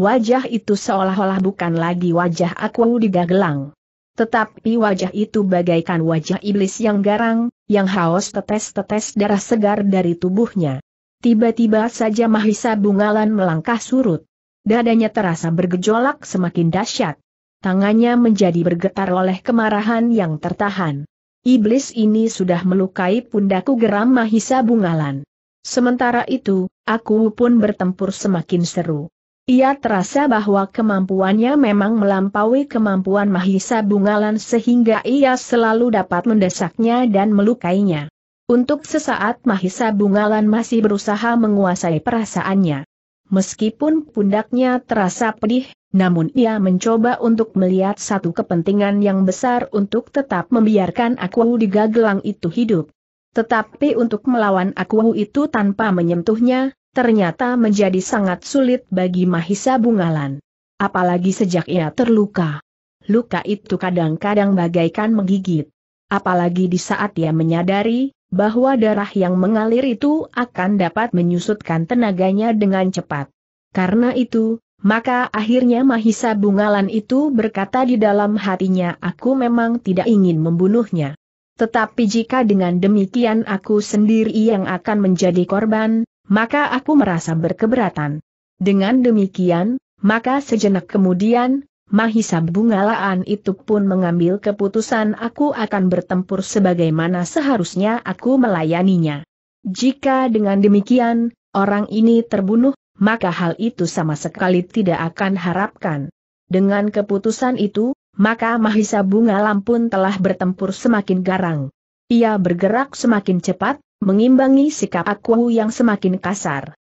Wajah itu seolah-olah bukan lagi wajah aku digagelang. Tetapi wajah itu bagaikan wajah iblis yang garang, yang haus tetes-tetes darah segar dari tubuhnya. Tiba-tiba saja Mahisa Bungalan melangkah surut. Dadanya terasa bergejolak semakin dahsyat tangannya menjadi bergetar oleh kemarahan yang tertahan. Iblis ini sudah melukai pundaku geram Mahisa Bungalan. Sementara itu, aku pun bertempur semakin seru. Ia terasa bahwa kemampuannya memang melampaui kemampuan Mahisa Bungalan sehingga ia selalu dapat mendesaknya dan melukainya. Untuk sesaat Mahisa Bungalan masih berusaha menguasai perasaannya. Meskipun pundaknya terasa pedih, namun ia mencoba untuk melihat satu kepentingan yang besar untuk tetap membiarkan aku di gagelang itu hidup. Tetapi untuk melawan aku itu tanpa menyentuhnya, ternyata menjadi sangat sulit bagi Mahisa Bungalan. Apalagi sejak ia terluka. Luka itu kadang-kadang bagaikan menggigit. Apalagi di saat ia menyadari, bahwa darah yang mengalir itu akan dapat menyusutkan tenaganya dengan cepat. Karena itu, maka akhirnya Mahisa Bungalan itu berkata di dalam hatinya aku memang tidak ingin membunuhnya. Tetapi jika dengan demikian aku sendiri yang akan menjadi korban, maka aku merasa berkeberatan. Dengan demikian, maka sejenak kemudian, Mahisa Bungalaan itu pun mengambil keputusan aku akan bertempur sebagaimana seharusnya aku melayaninya. Jika dengan demikian, orang ini terbunuh, maka hal itu sama sekali tidak akan harapkan. Dengan keputusan itu, maka Mahisa Bungalam pun telah bertempur semakin garang. Ia bergerak semakin cepat, mengimbangi sikap aku yang semakin kasar.